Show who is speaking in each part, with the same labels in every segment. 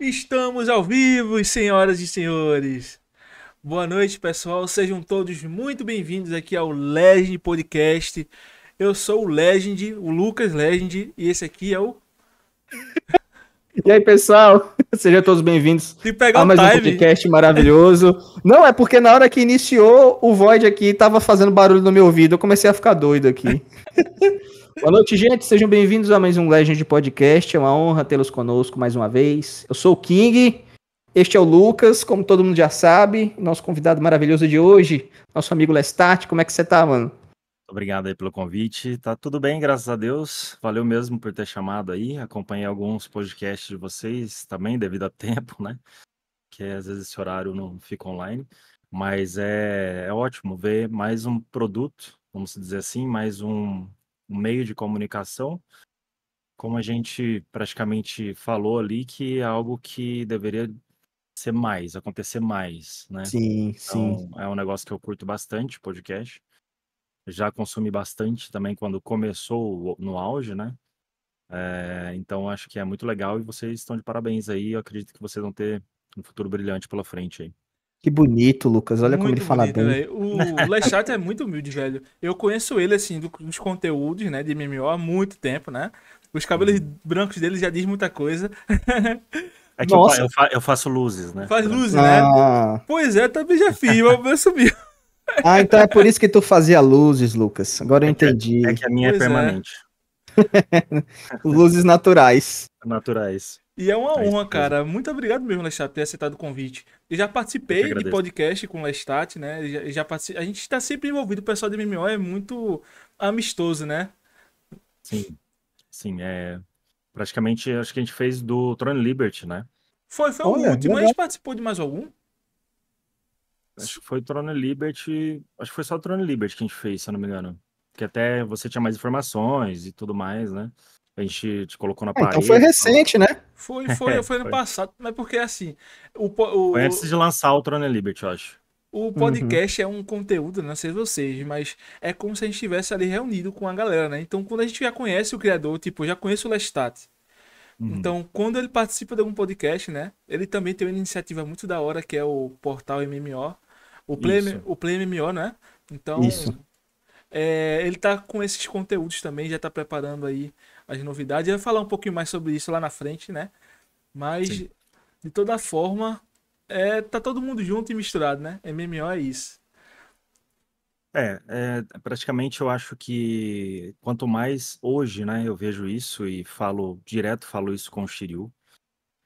Speaker 1: Estamos ao vivo, senhoras e senhores.
Speaker 2: Boa noite, pessoal. Sejam todos muito bem-vindos aqui ao Legend Podcast. Eu sou o Legend, o Lucas Legend, e esse aqui é o.
Speaker 3: E aí, pessoal? Sejam todos bem-vindos a mais um podcast maravilhoso. Não, é porque na hora que iniciou o Void aqui, tava fazendo barulho no meu ouvido. Eu comecei a ficar doido aqui. Boa noite, gente. Sejam bem-vindos a mais um Legend Podcast. É uma honra tê-los conosco mais uma vez. Eu sou o King. Este é o Lucas, como todo mundo já sabe, nosso convidado maravilhoso de hoje, nosso amigo Lestat. Como é que você tá, mano?
Speaker 4: Obrigado aí pelo convite. Tá tudo bem, graças a Deus. Valeu mesmo por ter chamado aí. Acompanhei alguns podcasts de vocês também, devido a tempo, né? Que é, às vezes esse horário não fica online. Mas é, é ótimo ver mais um produto, vamos dizer assim, mais um um meio de comunicação, como a gente praticamente falou ali, que é algo que deveria ser mais, acontecer mais, né? Sim, então, sim. É um negócio que eu curto bastante, podcast. Já consumi bastante também quando começou no auge, né? É, então acho que é muito legal e vocês estão de parabéns aí. Eu acredito que vocês vão ter um futuro brilhante pela frente aí.
Speaker 3: Que bonito, Lucas. Olha muito como ele bonito, fala bem. Né?
Speaker 4: O Lechato é muito humilde, velho. Eu conheço
Speaker 2: ele, assim, dos conteúdos, né, de MMO há muito tempo, né? Os cabelos hum. brancos dele já diz muita coisa. É que eu, eu, faço luzes, né? Faz luzes,
Speaker 4: né? ah. né?
Speaker 2: Pois é, também já fiz, mas subiu.
Speaker 3: Ah, então é por isso que tu fazia luzes, Lucas. Agora eu é é- entendi. Que, é que a minha é pois é permanente. É. luzes naturais.
Speaker 4: Naturais.
Speaker 2: E é uma honra, cara. Muito obrigado mesmo, Lestat, por ter aceitado o convite. Eu já participei eu de podcast com o Lestat, né? já, A gente está sempre envolvido. O pessoal de MMO é muito amistoso, né?
Speaker 4: Sim. Sim, é. Praticamente, acho que a gente fez do Tron Liberty, né?
Speaker 2: Foi, foi Olha, o último. Legal. A gente participou de mais algum?
Speaker 4: Acho que foi Tron Liberty. Acho que foi só o Tron Liberty que a gente fez, se eu não me engano. Que até você tinha mais informações e tudo mais, né? A gente te colocou na ah, parede. Então foi recente, né?
Speaker 2: Foi, foi, é, foi ano foi. passado. Mas porque assim. O, o, foi antes de
Speaker 4: lançar o Tron Liberty, eu acho.
Speaker 2: O uhum. podcast uhum. é um conteúdo, não sei vocês, mas é como se a gente estivesse ali reunido com a galera, né? Então, quando a gente já conhece o criador, tipo, já conheço o Lestat. Uhum. Então, quando ele participa de algum podcast, né? Ele também tem uma iniciativa muito da hora, que é o portal MMO. O Play, o Play MMO, né? Então, é, ele tá com esses conteúdos também, já tá preparando aí as novidades. Eu vou falar um pouquinho mais sobre isso lá na frente, né? Mas, Sim. de toda forma, é, tá todo mundo junto e misturado, né?
Speaker 4: MMO é isso. É, é, praticamente eu acho que quanto mais hoje, né, eu vejo isso e falo direto, falo isso com o Shiryu.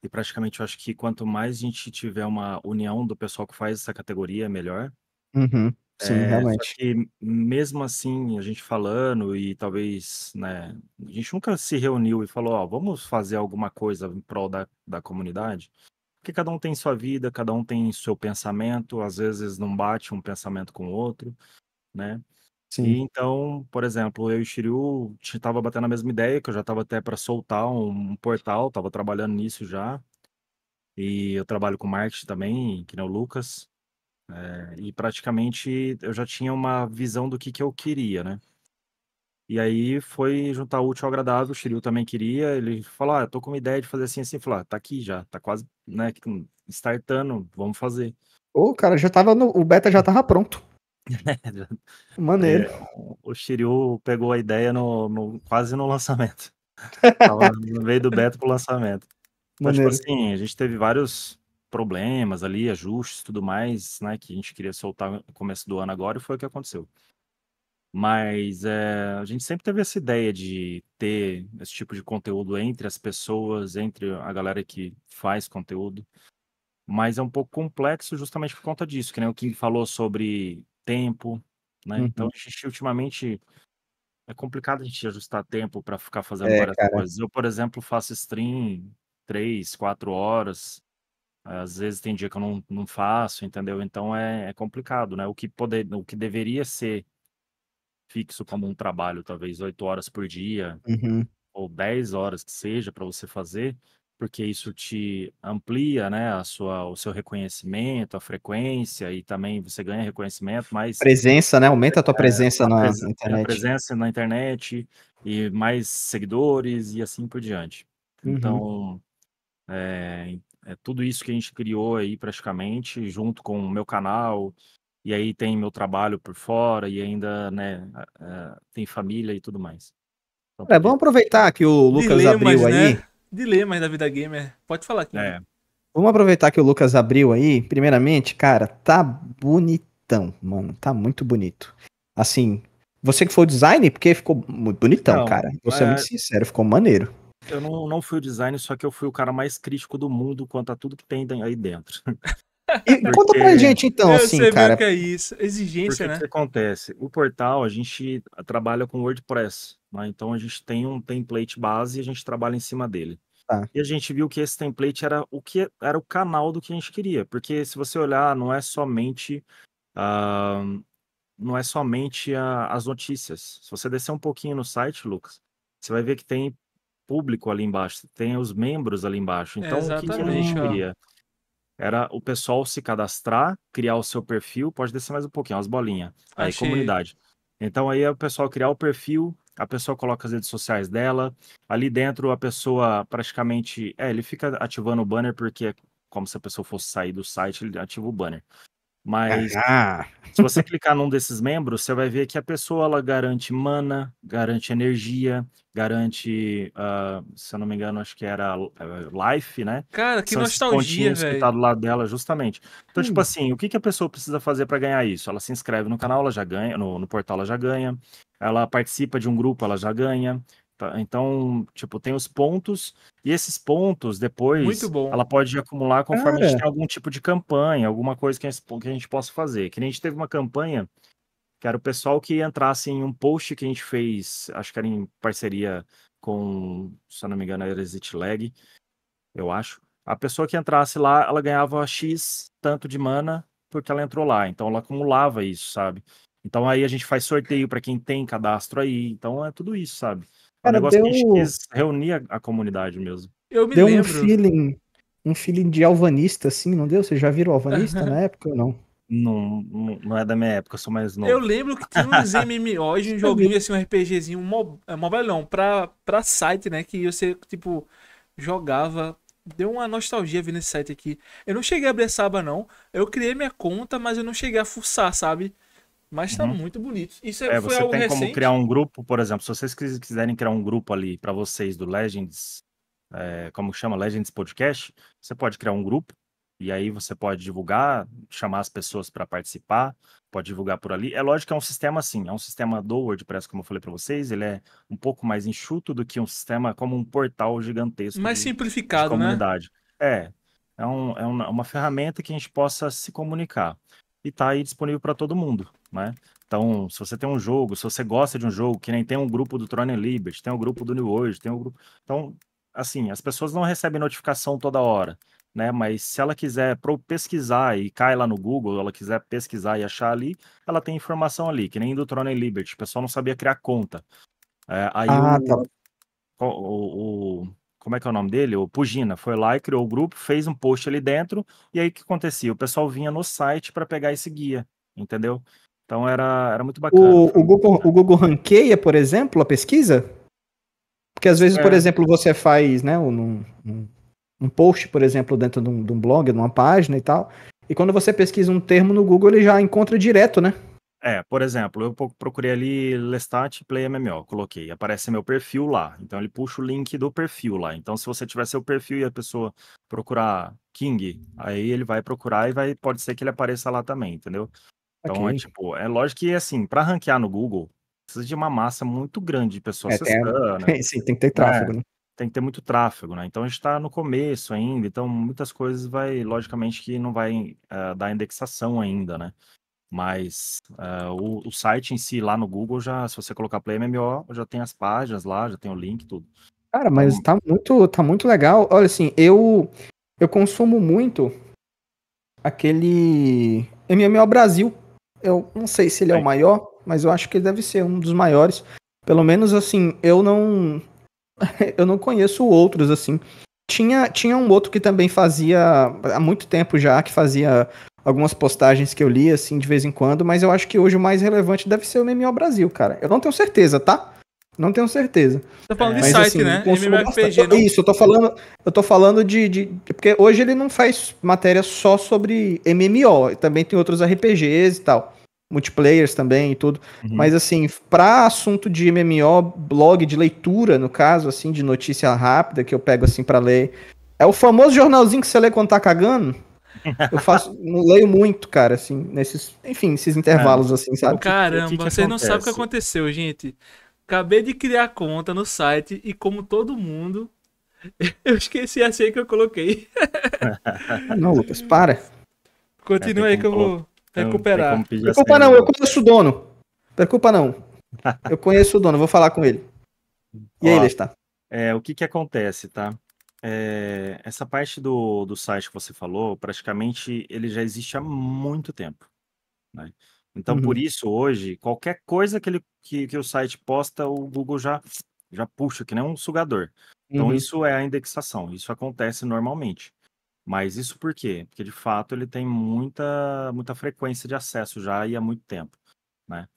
Speaker 4: E praticamente eu acho que quanto mais a gente tiver uma união do pessoal que faz essa categoria, melhor.
Speaker 1: Uhum. Sim, é, realmente.
Speaker 4: E mesmo assim, a gente falando e talvez, né, a gente nunca se reuniu e falou, ó, vamos fazer alguma coisa em prol da, da comunidade, porque cada um tem sua vida, cada um tem seu pensamento, às vezes não bate um pensamento com o outro, né? E Sim, então, por exemplo, eu e o Shiryu tava batendo a mesma ideia, que eu já tava até para soltar um, um portal, tava trabalhando nisso já, e eu trabalho com marketing também, que nem o Lucas. É, e praticamente eu já tinha uma visão do que, que eu queria, né? E aí foi juntar útil ao agradável, o Shiryu também queria, ele falou, ah, tô com uma ideia de fazer assim, assim, falou, ah, tá aqui já, tá quase, né, startando, vamos fazer.
Speaker 3: Ô, cara, já tava no, o beta já tava pronto.
Speaker 4: Maneiro. É, o Shiryu pegou a ideia no, no quase no lançamento. tava no meio do beta pro lançamento. Então, tipo Maneiro. tipo assim, a gente teve vários problemas ali, ajustes, tudo mais, né, que a gente queria soltar no começo do ano agora e foi o que aconteceu. Mas é, a gente sempre teve essa ideia de ter esse tipo de conteúdo entre as pessoas, entre a galera que faz conteúdo. Mas é um pouco complexo justamente por conta disso, que nem o King falou sobre tempo, né? Então uhum. Então, a gente ultimamente é complicado a gente ajustar tempo para ficar fazendo é, várias cara. coisas. Eu, por exemplo, faço stream três, quatro horas às vezes tem dia que eu não, não faço, entendeu? Então é, é complicado, né? O que, poder, o que deveria ser fixo como um trabalho, talvez oito horas por dia, uhum. ou dez horas que seja para você fazer, porque isso te amplia, né, a sua, o seu reconhecimento, a frequência e também você ganha reconhecimento, mais presença, né, aumenta a tua é, presença é, na presen internet, presença na internet e mais seguidores e assim por diante. Uhum. Então, é, é tudo isso que a gente criou aí praticamente, junto com o meu canal, e aí tem meu trabalho por fora, e ainda, né, tem família e tudo mais. Então, é, vamos
Speaker 3: aproveitar que o Lucas Dilemas, abriu né? aí. Né?
Speaker 2: Dilemas da vida gamer. Pode falar aqui. Né? É.
Speaker 3: Vamos aproveitar que o Lucas abriu aí. Primeiramente, cara, tá bonitão, mano. Tá muito bonito. Assim, você que foi o design, porque ficou muito bonitão, Não, cara. Vou ser é... muito sincero, ficou maneiro.
Speaker 4: Eu não, não fui o design, só que eu fui o cara mais crítico do mundo quanto a tudo que tem aí dentro. E Porque... conta pra gente então, eu assim, cara. que é isso, exigência, Porque né? O que acontece? O portal, a gente trabalha com WordPress, né? Então a gente tem um template base e a gente trabalha em cima dele. Ah. E a gente viu que esse template era o que era o canal do que a gente queria. Porque se você olhar, não é somente uh, não é somente a, as notícias. Se você descer um pouquinho no site, Lucas, você vai ver que tem público ali embaixo, tem os membros ali embaixo. É, então, é o que, a gente queria? Era o pessoal se cadastrar, criar o seu perfil, pode descer mais um pouquinho, as bolinhas. Aí, Achei. comunidade. Então, aí é o pessoal criar o perfil, a pessoa coloca as redes sociais dela. Ali dentro, a pessoa praticamente. É, ele fica ativando o banner, porque é como se a pessoa fosse sair do site, ele ativa o banner. Mas ah. se você clicar num desses membros, você vai ver que a pessoa ela garante mana, garante energia, garante, uh, se eu não me engano, acho que era eh, life, né? Cara, que São nostalgia, velho. que tá do lado dela, justamente. Então, tipo hum. tipo assim, o que, que a pessoa precisa fazer para ganhar isso? Ela se inscreve no canal, ela já ganha, no, no portal ela já ganha. Ela participa de um grupo, ela já ganha. Tá? Então, tipo, tem os pontos, e esses pontos, depois, ela pode acumular conforme a gente é. tem algum tipo de campanha, alguma coisa que a, gente, que a gente possa fazer. Que nem a gente teve uma campanha que era o pessoal que entrasse em um post que a gente fez, acho que era em parceria com, se eu não me engano, era Exit Lag, eu acho. A pessoa que entrasse lá, ela ganhava X tanto de mana porque ela entrou lá. Então ela acumulava isso, sabe? Então aí a gente faz sorteio para quem tem cadastro aí. Então é tudo isso, sabe? É Cara, um negócio deu... que a comunidade mesmo. Eu me deu lembro. um feeling, um feeling de alvanista, assim, não deu? Você já virou alvanista na época ou não? Não, não é da minha época, eu sou mais novo. Eu lembro que tinha uns
Speaker 2: MMOs, um joguinho assim, um RPGzinho, um não, é, pra, pra site, né? Que você, tipo, jogava. Deu uma nostalgia vir nesse site aqui. Eu não cheguei a abrir essa aba, não. Eu criei minha conta, mas eu não cheguei a fuçar, sabe? mas está uhum. muito bonito. Isso é, é foi você algo tem recente. como criar
Speaker 4: um grupo, por exemplo, se vocês quiserem criar um grupo ali para vocês do Legends, é, como chama Legends Podcast, você pode criar um grupo e aí você pode divulgar, chamar as pessoas para participar, pode divulgar por ali. É lógico que é um sistema assim, é um sistema do WordPress, como eu falei para vocês, ele é um pouco mais enxuto do que um sistema como um portal gigantesco. Mais de, simplificado, de né? comunidade. né? É, é, um, é uma ferramenta que a gente possa se comunicar e está aí disponível para todo mundo, né? Então, se você tem um jogo, se você gosta de um jogo, que nem tem um grupo do Tron Liberty, tem um grupo do New Age, tem um grupo... Então, assim, as pessoas não recebem notificação toda hora, né? Mas se ela quiser pesquisar e cai lá no Google, ela quiser pesquisar e achar ali, ela tem informação ali, que nem do Tron Liberty, o pessoal não sabia criar conta. É, aí ah, o... Tá. O, o, como é que é o nome dele? O Pugina, foi lá e criou o grupo, fez um post ali dentro, e aí o que acontecia? O pessoal vinha no site para pegar esse guia, entendeu? Então era, era muito bacana. O,
Speaker 3: o Google, o Google ranqueia, por exemplo, a pesquisa? Porque às vezes, é. por exemplo, você faz né, um, um, um post, por exemplo, dentro de um, de um blog, de uma página e tal, e quando você pesquisa um termo no Google, ele já encontra direto, né?
Speaker 4: É, por exemplo, eu procurei ali Lestat Play MMO, coloquei, aparece meu perfil lá. Então ele puxa o link do perfil lá. Então se você tiver seu perfil e a pessoa procurar King, aí ele vai procurar e vai pode ser que ele apareça lá também, entendeu? Então é tipo, é lógico que assim, para ranquear no Google, precisa de uma massa muito grande de pessoas É, tem, sim, tem que ter né? tráfego, né? tem que ter muito tráfego, né? Então a gente está no começo ainda, então muitas coisas vai, logicamente, que não vai eh, dar indexação ainda, né? Mas uh, o, o, site em si, lá no Google, já, se você colocar Play MMO, já tem as páginas lá, já tem o link, tudo.
Speaker 3: Cara, mas então tá, muito, tá muito legal. Olha, assim, eu, eu consumo muito aquele MMO Brasil. Eu não sei se ele é, é o maior, mas eu acho que ele deve ser um dos maiores. Pelo menos, assim, eu não... eu não conheço outros, assim. Tinha, tinha um outro que também fazia há muito tempo já, que fazia algumas postagens que eu li, assim, de vez em quando, mas eu acho que hoje o mais relevante deve ser o MMO Brasil, cara. Eu não tenho certeza, tá? Não tenho certeza. Tô falando mas, de site, assim, né? RPG, não... Isso, eu tô falando, eu tô falando de, de, Porque hoje ele não faz matéria só sobre MMO, também tem outros RPGs e tal multiplayers também e tudo. Uhum. Mas assim, para assunto de MMO, blog de leitura, no caso, assim, de notícia rápida que eu pego assim para ler, é o famoso jornalzinho que você lê quando tá cagando. Eu faço, não leio muito, cara, assim, nesses, enfim, esses intervalos é. assim, sabe? Caramba, que, que vocês não sabem o que
Speaker 2: aconteceu, gente. Acabei de criar conta no site e como todo mundo, eu esqueci a senha que eu coloquei.
Speaker 3: Não, Lucas, para.
Speaker 2: Continua é, aí que eu
Speaker 3: vou
Speaker 4: então, recuperar. Preocupa não, eu
Speaker 3: conheço o dono. Preocupa não. Eu conheço o dono, vou falar com ele.
Speaker 4: E aí, está. É, o que que acontece, tá? É, essa parte do, do site que você falou, praticamente ele já existe há muito tempo. Né? Então, uhum. por isso, hoje, qualquer coisa que, ele, que, que o site posta, o Google já, já puxa, que nem um sugador. Então, uhum. isso é a indexação, isso acontece normalmente. Mas isso por quê? Porque de fato ele tem muita, muita frequência de acesso já e há muito tempo, né?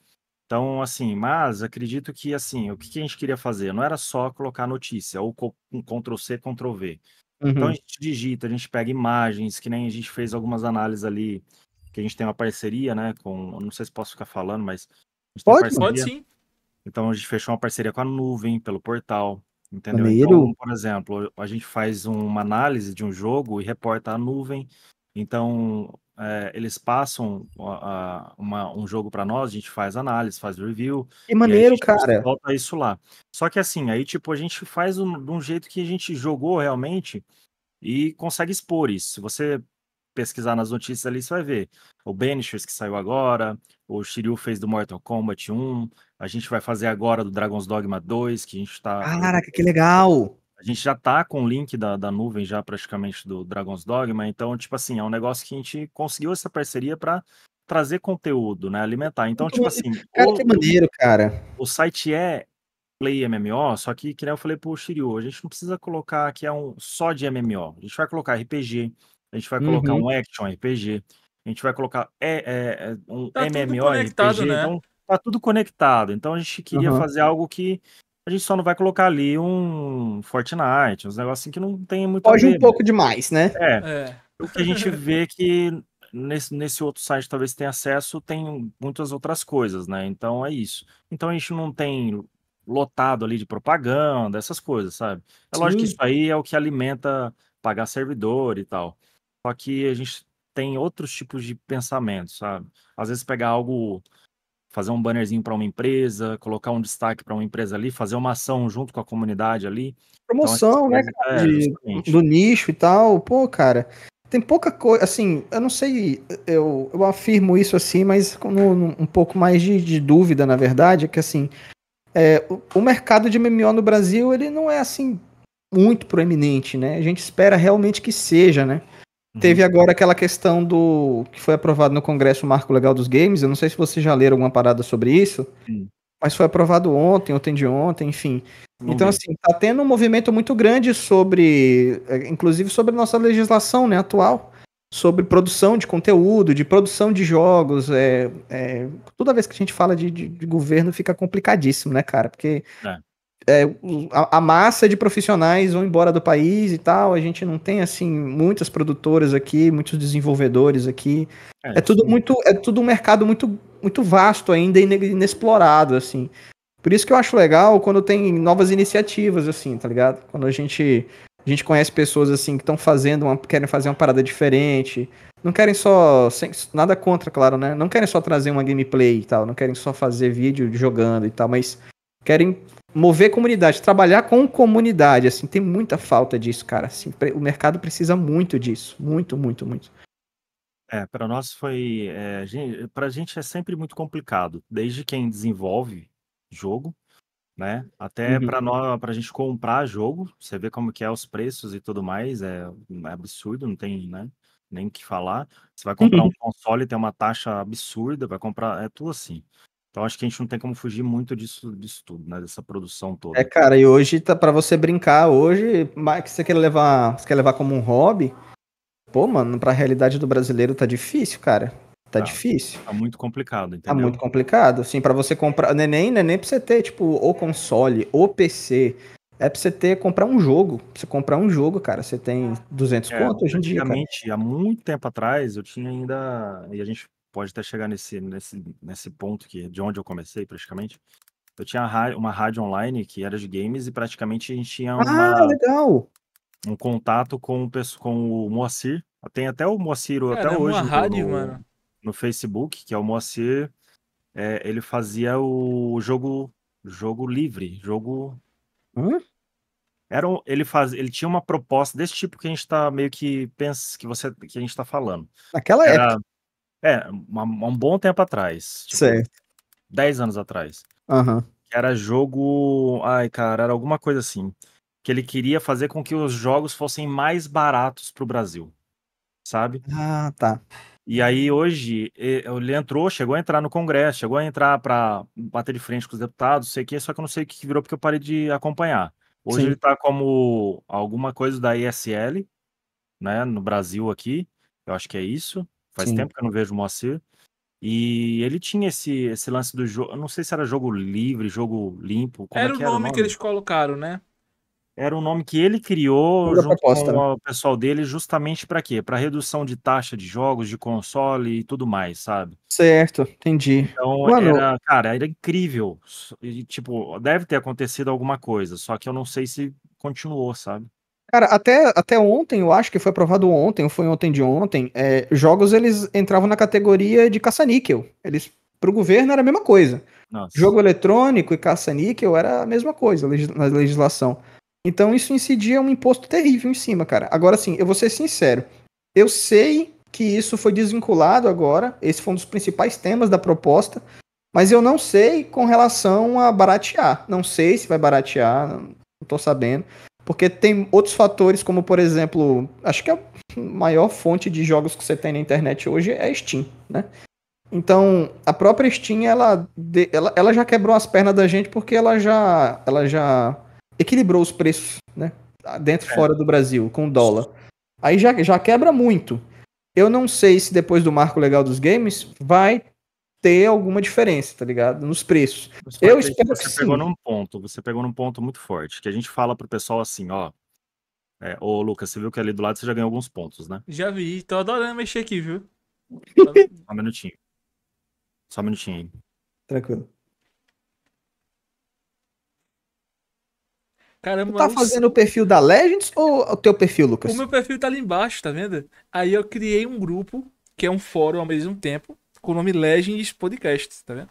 Speaker 4: Então, assim, mas acredito que assim, o que a gente queria fazer não era só colocar notícia ou um Ctrl C, Ctrl V. Uhum. Então a uhum. gente digita, a gente pega imagens, que nem a gente fez algumas análises ali, que a gente tem uma parceria, né? Com. Não sei se posso ficar falando, mas. Pode, pode sim. Então a gente fechou uma parceria com a nuvem pelo portal. Entendeu? Maneiro. Então, por exemplo, a gente faz uma análise de um jogo e reporta a nuvem. Então, é, eles passam a, a, uma, um jogo para nós, a gente faz análise, faz review. Que maneiro, cara. Volta isso lá. Só que assim, aí tipo, a gente faz um, de um jeito que a gente jogou realmente e consegue expor isso. Se você pesquisar nas notícias ali, você vai ver o Banishers que saiu agora, o Shiryu fez do Mortal Kombat 1, a gente vai fazer agora do Dragon's Dogma 2, que a gente tá... Caraca, que
Speaker 1: legal!
Speaker 4: A gente já tá com o link da, da nuvem já praticamente do Dragon's Dogma, então, tipo assim, é um negócio que a gente conseguiu essa parceria para trazer conteúdo, né, alimentar. Então, tipo assim... Cara, o, que maneiro, cara! O site é Play MMO, só que, que nem eu falei pro Shiryu, a gente não precisa colocar que é um só de MMO, a gente vai colocar RPG, a gente vai colocar uhum. um action RPG, a gente vai colocar é, é, é um tá MMORPG, né? então tá tudo conectado. Então a gente queria uhum. fazer algo que a gente só não vai colocar ali um Fortnite, uns negócios assim que não tem muito pode um né? pouco demais, né? É. é. O que a gente vê é que nesse, nesse outro site talvez tenha acesso, tem muitas outras coisas, né? Então é isso. Então a gente não tem lotado ali de propaganda, essas coisas, sabe? É Sim. lógico que isso aí é o que alimenta pagar servidor e tal. Só que a gente tem outros tipos de pensamento, sabe? Às vezes pegar algo, fazer um bannerzinho para uma empresa, colocar um destaque para uma empresa ali, fazer uma ação junto com a comunidade ali.
Speaker 3: Então, Promoção, então, né, cara? É, de, é, do nicho e tal. Pô, cara, tem pouca coisa, assim, eu não sei, eu, eu afirmo isso assim, mas com um, um pouco mais de, de, dúvida, na verdade, é que assim, é, o, o mercado de MMO no Brasil, ele não é assim muito proeminente, né? A gente espera realmente que seja, né? Teve uhum. agora aquela questão do que foi aprovado no Congresso o Marco Legal dos Games. Eu não sei se vocês já leram alguma parada sobre isso, Sim. mas foi aprovado ontem, ontem de ontem, enfim. então, assim, tá tendo um movimento muito grande sobre, é, inclusive sobre nossa legislação né, atual, sobre produção de conteúdo, de produção de jogos. É, é toda vez que a gente fala de, de, de governo fica complicadíssimo, né, cara? Porque é é, a, a, massa de profissionais vão embora do país e tal. A gente não tem assim muitas produtoras aqui, muitos desenvolvedores aqui. É, é tudo sim. muito, é tudo um mercado muito, muito vasto ainda e inexplorado assim. Por isso que eu acho legal quando tem novas iniciativas assim, tá ligado? Quando a gente a gente conhece pessoas assim que estão fazendo uma, querem fazer uma parada diferente. Não querem só. Sem, nada contra, claro, né? Não querem só trazer uma gameplay e tal. Não querem só fazer vídeo jogando e tal, mas querem mover comunidade, trabalhar com comunidade, assim, tem muita falta disso, cara. Assim, o mercado precisa muito disso, muito, muito, muito.
Speaker 4: É, para nós foi, é, para a gente é sempre muito complicado, desde quem desenvolve jogo, né, até uhum. para nós, para a gente comprar jogo, você vê como que é os preços e tudo mais, é, é absurdo, não tem, né, nem que falar. Você vai comprar uhum. um console, tem uma taxa absurda, vai comprar, é tudo assim. Então acho que a gente não tem como fugir muito disso, disso tudo, né? Dessa produção é, toda. É,
Speaker 3: cara, e hoje tá para você brincar hoje, mas que você quer levar, você quer levar como um hobby? Pô, mano, para a realidade do brasileiro tá difícil, cara. Tá, tá difícil. Tá
Speaker 4: muito complicado, tá entendeu? Tá muito
Speaker 3: complicado. Assim, para você comprar, neném, né, neném para você ter tipo ou console, ou PC, é pra você ter, comprar um jogo. Pra você comprar um jogo, cara, você tem 200 é, conto hoje em dia. Antigamente,
Speaker 4: há muito tempo atrás, eu tinha ainda. E a gente pode até chegar nesse, nesse, nesse ponto que de onde eu comecei praticamente. Eu tinha uma rádio online que era de games e praticamente a gente tinha ah, uma, ah,
Speaker 3: legal.
Speaker 4: um contato com, com o Moacir. Tem até o Moacir Cara, até é hoje rádio, no, no, Facebook, que é o Moacir. É, ele fazia o jogo jogo livre, jogo. Hum? Era um, ele faz, ele tinha uma proposta desse tipo que a gente está meio que pensa que você que a gente está falando. Naquela era, época. É, uma, um bom tempo atrás. Tipo, Sei. Dez anos atrás. Uhum. Era jogo. Ai, cara, era alguma coisa assim. Que ele queria fazer com que os jogos fossem mais baratos pro Brasil. Sabe? Ah, tá. E aí hoje ele entrou, chegou a entrar no Congresso, chegou a entrar para bater de frente com os deputados, sei que, só que eu não sei o que virou porque eu parei de acompanhar. Hoje Sim. ele está como alguma coisa da ISL, né, no Brasil aqui, eu acho que é isso. Faz Sim. tempo que eu não vejo o Moacir. E ele tinha esse, esse lance do jogo. Eu não sei se era jogo livre, jogo limpo. É era, é o era o nome que eles
Speaker 2: colocaram, né?
Speaker 4: Era um nome que ele criou Toda junto proposta, com né? o pessoal dele, justamente para quê? Para redução de taxa de jogos, de console e tudo mais, sabe?
Speaker 3: Certo, entendi. Então, Mano... era,
Speaker 4: cara, era incrível. E, tipo, deve ter acontecido alguma coisa, só que eu não sei se continuou, sabe?
Speaker 3: Cara, até, até ontem, eu acho que foi aprovado ontem, ou foi ontem de ontem, é, jogos eles entravam na categoria de caça-níquel. Eles, pro governo era a mesma coisa. Nossa. Jogo eletrônico e caça-níquel era a mesma coisa na legislação. Então isso incidia um imposto terrível em cima, cara. Agora sim, eu vou ser sincero. Eu sei que isso foi desvinculado agora, esse foi um dos principais temas da proposta, mas eu não sei com relação a baratear. Não sei se vai baratear, não tô sabendo. Porque tem outros fatores, como por exemplo, acho que a maior fonte de jogos que você tem na internet hoje é a Steam, né? Então, a própria Steam, ela, ela, ela já quebrou as pernas da gente porque ela já, ela já equilibrou os preços, né? Dentro e é. fora do Brasil, com dólar. Aí já, já quebra muito. Eu não sei se depois do marco legal dos games vai ter alguma diferença, tá ligado? Nos preços. Você eu espero você que pegou sim. num
Speaker 4: ponto, você pegou num ponto muito forte, que a gente fala pro pessoal assim, ó, é, ô Lucas, você viu que ali do lado você já ganhou alguns pontos, né?
Speaker 2: Já vi, tô adorando mexer aqui, viu?
Speaker 4: Só um minutinho. Só um minutinho aí. Tranquilo. Caramba, tu tá fazendo o
Speaker 3: perfil da Legends ou o teu perfil, Lucas? O meu
Speaker 2: perfil tá ali embaixo, tá vendo? Aí eu criei um grupo, que é um fórum ao mesmo tempo, com o nome Legends Podcast, tá vendo?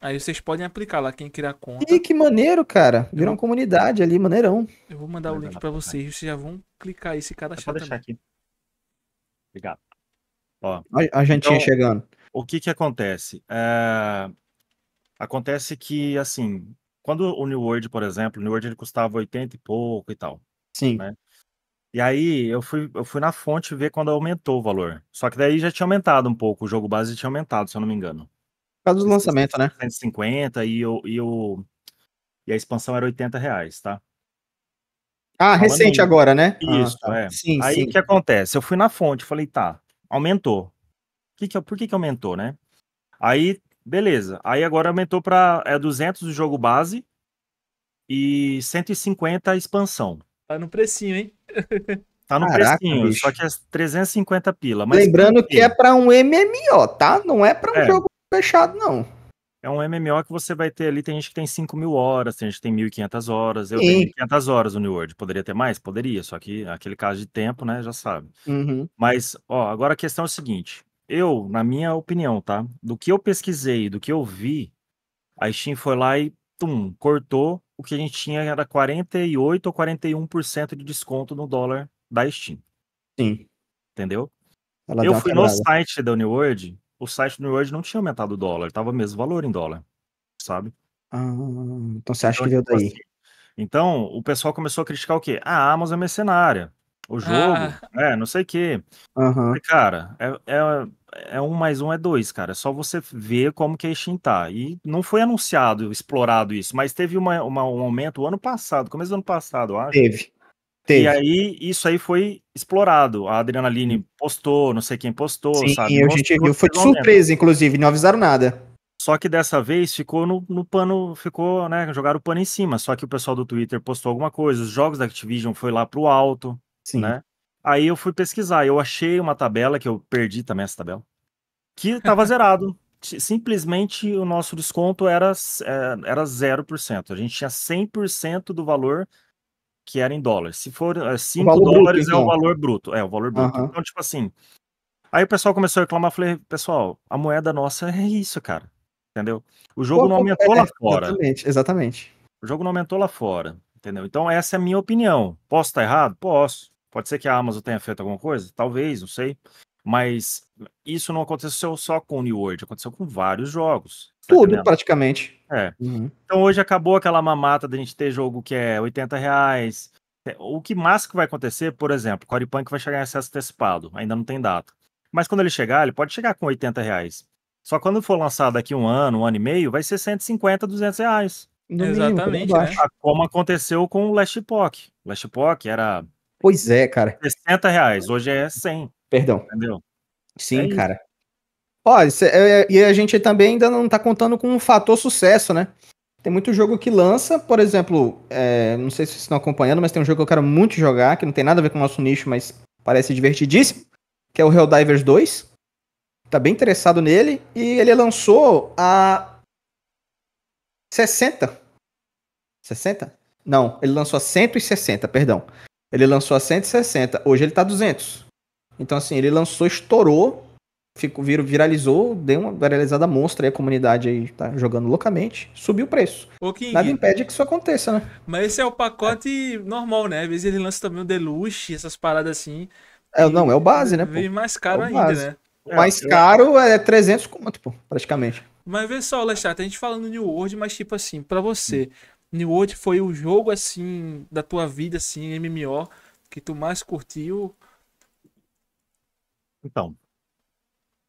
Speaker 2: Aí vocês podem aplicar lá, quem criar conta. Ih,
Speaker 3: que maneiro, cara. Virou uma comunidade ali, maneirão.
Speaker 2: Eu vou mandar o link para vocês, vocês já vão
Speaker 4: clicar aí, se cadastrar. Pode deixar aqui. Obrigado. Ó,
Speaker 3: a, a gente então, chegando.
Speaker 4: O que que acontece? É... Acontece que, assim, quando o New World, por exemplo, o New World ele custava 80 e pouco e tal. Sim. Né? E aí eu fui, eu fui na fonte ver quando aumentou o valor. Só que daí já tinha aumentado um pouco, o jogo base tinha aumentado, se eu não me engano. Por causa do lançamento, né? 150 e, o, e, o, e a expansão era 80 reais, tá? Ah, Falando recente aí. agora, né? Isso, ah, tá. é. Sim, aí o que acontece? Eu fui na fonte, falei, tá, aumentou. Que que, por que, que aumentou, né? Aí, beleza. Aí agora aumentou para é, 200 o jogo base e 150 a expansão.
Speaker 3: Tá no precinho, hein?
Speaker 4: Tá no Caraca, precinho, bicho. só que é 350 pila. Lembrando que é
Speaker 3: para um MMO, tá? Não é para um é. jogo fechado, não.
Speaker 4: É um MMO que você vai ter ali, tem gente que tem 5 mil horas, tem gente que tem 1.500 horas, eu Sim. tenho 1.500 horas no New World. Poderia ter mais? Poderia, só que aquele caso de tempo, né, já sabe. Uhum. Mas, ó, agora a questão é o seguinte, eu, na minha opinião, tá? Do que eu pesquisei, do que eu vi, a Steam foi lá e, tum, cortou o que a gente tinha era 48 ou 41% de desconto no dólar da Steam. Sim. Entendeu? Ela eu fui no site da New World, o site da World não tinha aumentado o dólar, tava o mesmo valor em dólar, sabe? Ah, então você então, acha então, que tipo veio daí? Assim, então, o pessoal começou a criticar o quê? Ah, a Amazon é mercenária o jogo, ah. é, não sei o quê. Uhum. Cara, é, é, é, um mais um é dois, cara. É só você ver como que a Steam tá. E não foi anunciado, explorado isso, mas teve uma, uma um aumento ano passado, começo do ano passado, eu acho. Teve. Teve. E aí, isso aí foi explorado. A Adriana Line hum. postou, não sei quem postou, Sim, sabe? a gente viu, foi de surpresa,
Speaker 3: inclusive, não avisaram nada.
Speaker 4: Só que dessa vez ficou no, no, pano, ficou, né? Jogaram o pano em cima. Só que o pessoal do Twitter postou alguma coisa. Os jogos da Activision foi lá pro alto. Sim. Né? Aí eu fui pesquisar, eu achei uma tabela, que eu perdi também essa tabela, que estava zerado. Simplesmente o nosso desconto era, é, era 0%. A gente tinha 100% do valor que era em dólares. Se for 5 dólares, bruto, é o é então. valor bruto. É, o valor bruto. Uhum. Então, tipo assim. Aí o pessoal começou a reclamar, falei, pessoal, a moeda nossa é isso, cara. Entendeu? O jogo Pô, não aumentou é, lá fora. Exatamente, exatamente. O jogo não aumentou lá fora. Entendeu? Então, essa é a minha opinião. Posso estar errado? Posso. Pode ser que a Amazon tenha feito alguma coisa? Talvez, não sei. Mas isso não aconteceu só com o New World, aconteceu com vários jogos. Tá Tudo, praticamente. É. Uhum. Então hoje acabou aquela mamata da gente ter jogo que é 80 reais. É, o que mais que vai acontecer, por exemplo, Core Punk vai chegar em acesso antecipado, ainda não tem data. Mas quando ele chegar, ele pode chegar com 80 reais. Só quando for lançado daqui um ano, um ano e meio, vai ser 150, 200 reais. No Exatamente. Mínimo, né? Ah, como aconteceu com o Last Epoch. O Last Epoch era Pois é, cara. 60 reais, hoje é 100. Perdão. Entendeu? Sim, é cara.
Speaker 3: Ó, é, é, e a gente também ainda não tá contando com um fator sucesso, né? Tem muito jogo que lança, por exemplo, é, não sei se vocês estão acompanhando, mas tem um jogo que eu quero muito jogar, que não tem nada a ver com o nosso nicho, mas parece divertidíssimo, que é o Helldivers 2. Tá bem interessado nele, e ele lançou a 60. 60? Não, ele lançou a 160, perdão. Ele lançou a 160, hoje ele tá 200. Então, assim, ele lançou, estourou, ficou, vir, viralizou, deu uma viralizada monstra aí, a comunidade aí tá jogando loucamente, subiu o preço. Nada impede que isso aconteça, né?
Speaker 2: Mas esse é o pacote é. normal, né? Às vezes ele lança também o Deluxe, essas paradas assim.
Speaker 3: É, não, é o base, né? Pô? Vem
Speaker 2: mais caro é ainda, né? O mais é, caro
Speaker 3: é 300 conto, pô, praticamente.
Speaker 2: Mas vê só, Lechata, a gente falando New World, mas tipo assim, para você, hum. New World foi o jogo assim da tua vida assim, MMO, que tu mais curtiu?
Speaker 4: Então,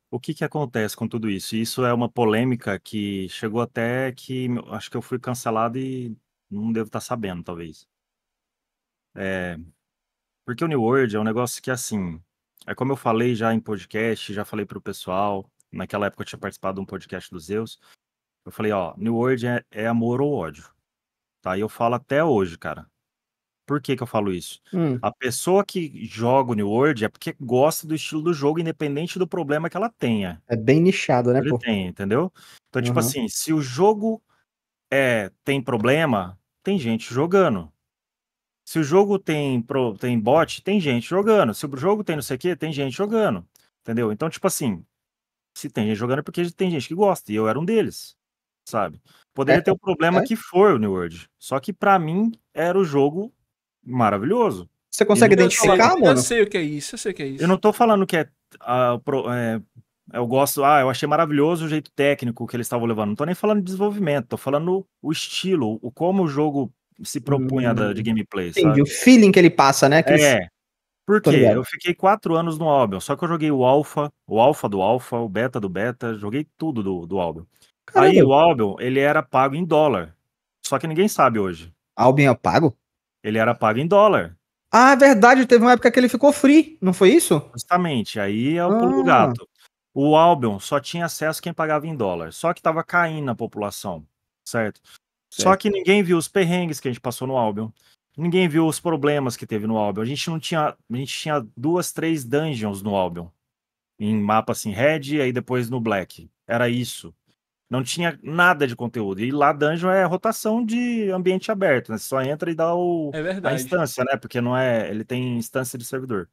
Speaker 4: o que que acontece com tudo isso? Isso é uma polêmica que chegou até que acho que eu fui cancelado e não devo estar tá sabendo, talvez. É, porque o New World é um negócio que assim, é como eu falei já em podcast, já falei para o pessoal, naquela época eu tinha participado de um podcast do Zeus. Eu falei, ó, New World é, é amor ou ódio. Tá? E eu falo até hoje, cara. Por que, que eu falo isso? Hum. A pessoa que joga o New World é porque gosta do estilo do jogo, independente do problema que ela tenha. É bem nichado, né? Ele pô? tem, entendeu? Então, uhum. tipo assim, se o jogo é tem problema, tem gente jogando. Se o jogo tem, pro, tem bot, tem gente jogando. Se o jogo tem não sei o que, tem gente jogando. Entendeu? Então, tipo assim, se tem gente jogando é porque tem gente que gosta, e eu era um deles sabe? Poderia é, ter o problema é. que for o New World. Só que para mim era o jogo maravilhoso. Você consegue eu identificar, falando, mano? Eu sei
Speaker 2: o que é isso, eu sei o que é isso. Eu não
Speaker 4: tô falando que é, ah, pro, é eu gosto, ah, eu achei maravilhoso o jeito técnico que eles estavam levando. Não tô nem falando de desenvolvimento, tô falando o estilo, o como o jogo se propunha hum, da, de hum. gameplay. Entendi, sabe? o feeling que ele passa, né? Que é. Eles... Porque eu fiquei quatro anos no Albion, só que eu joguei o Alpha, o Alpha do Alpha, o Beta do Beta, joguei tudo do, do Albion. Caramba. Aí o Albion, ele era pago em dólar. Só que ninguém sabe hoje. Albion é pago? Ele era pago em dólar. Ah, é verdade. Teve uma época que ele ficou free, não foi isso? Justamente. Aí é o pulo ah. do gato. O Albion só tinha acesso quem pagava em dólar. Só que estava caindo a população, certo? certo? Só que ninguém viu os perrengues que a gente passou no Albion. Ninguém viu os problemas que teve no Albion. A gente não tinha. A gente tinha duas, três dungeons no Albion. Em mapa assim, red, aí depois no black. Era isso. Não tinha nada de conteúdo. E lá dungeon é rotação de ambiente aberto, né? Você só entra e dá o, é a instância, né? Porque não é. Ele tem instância de servidor.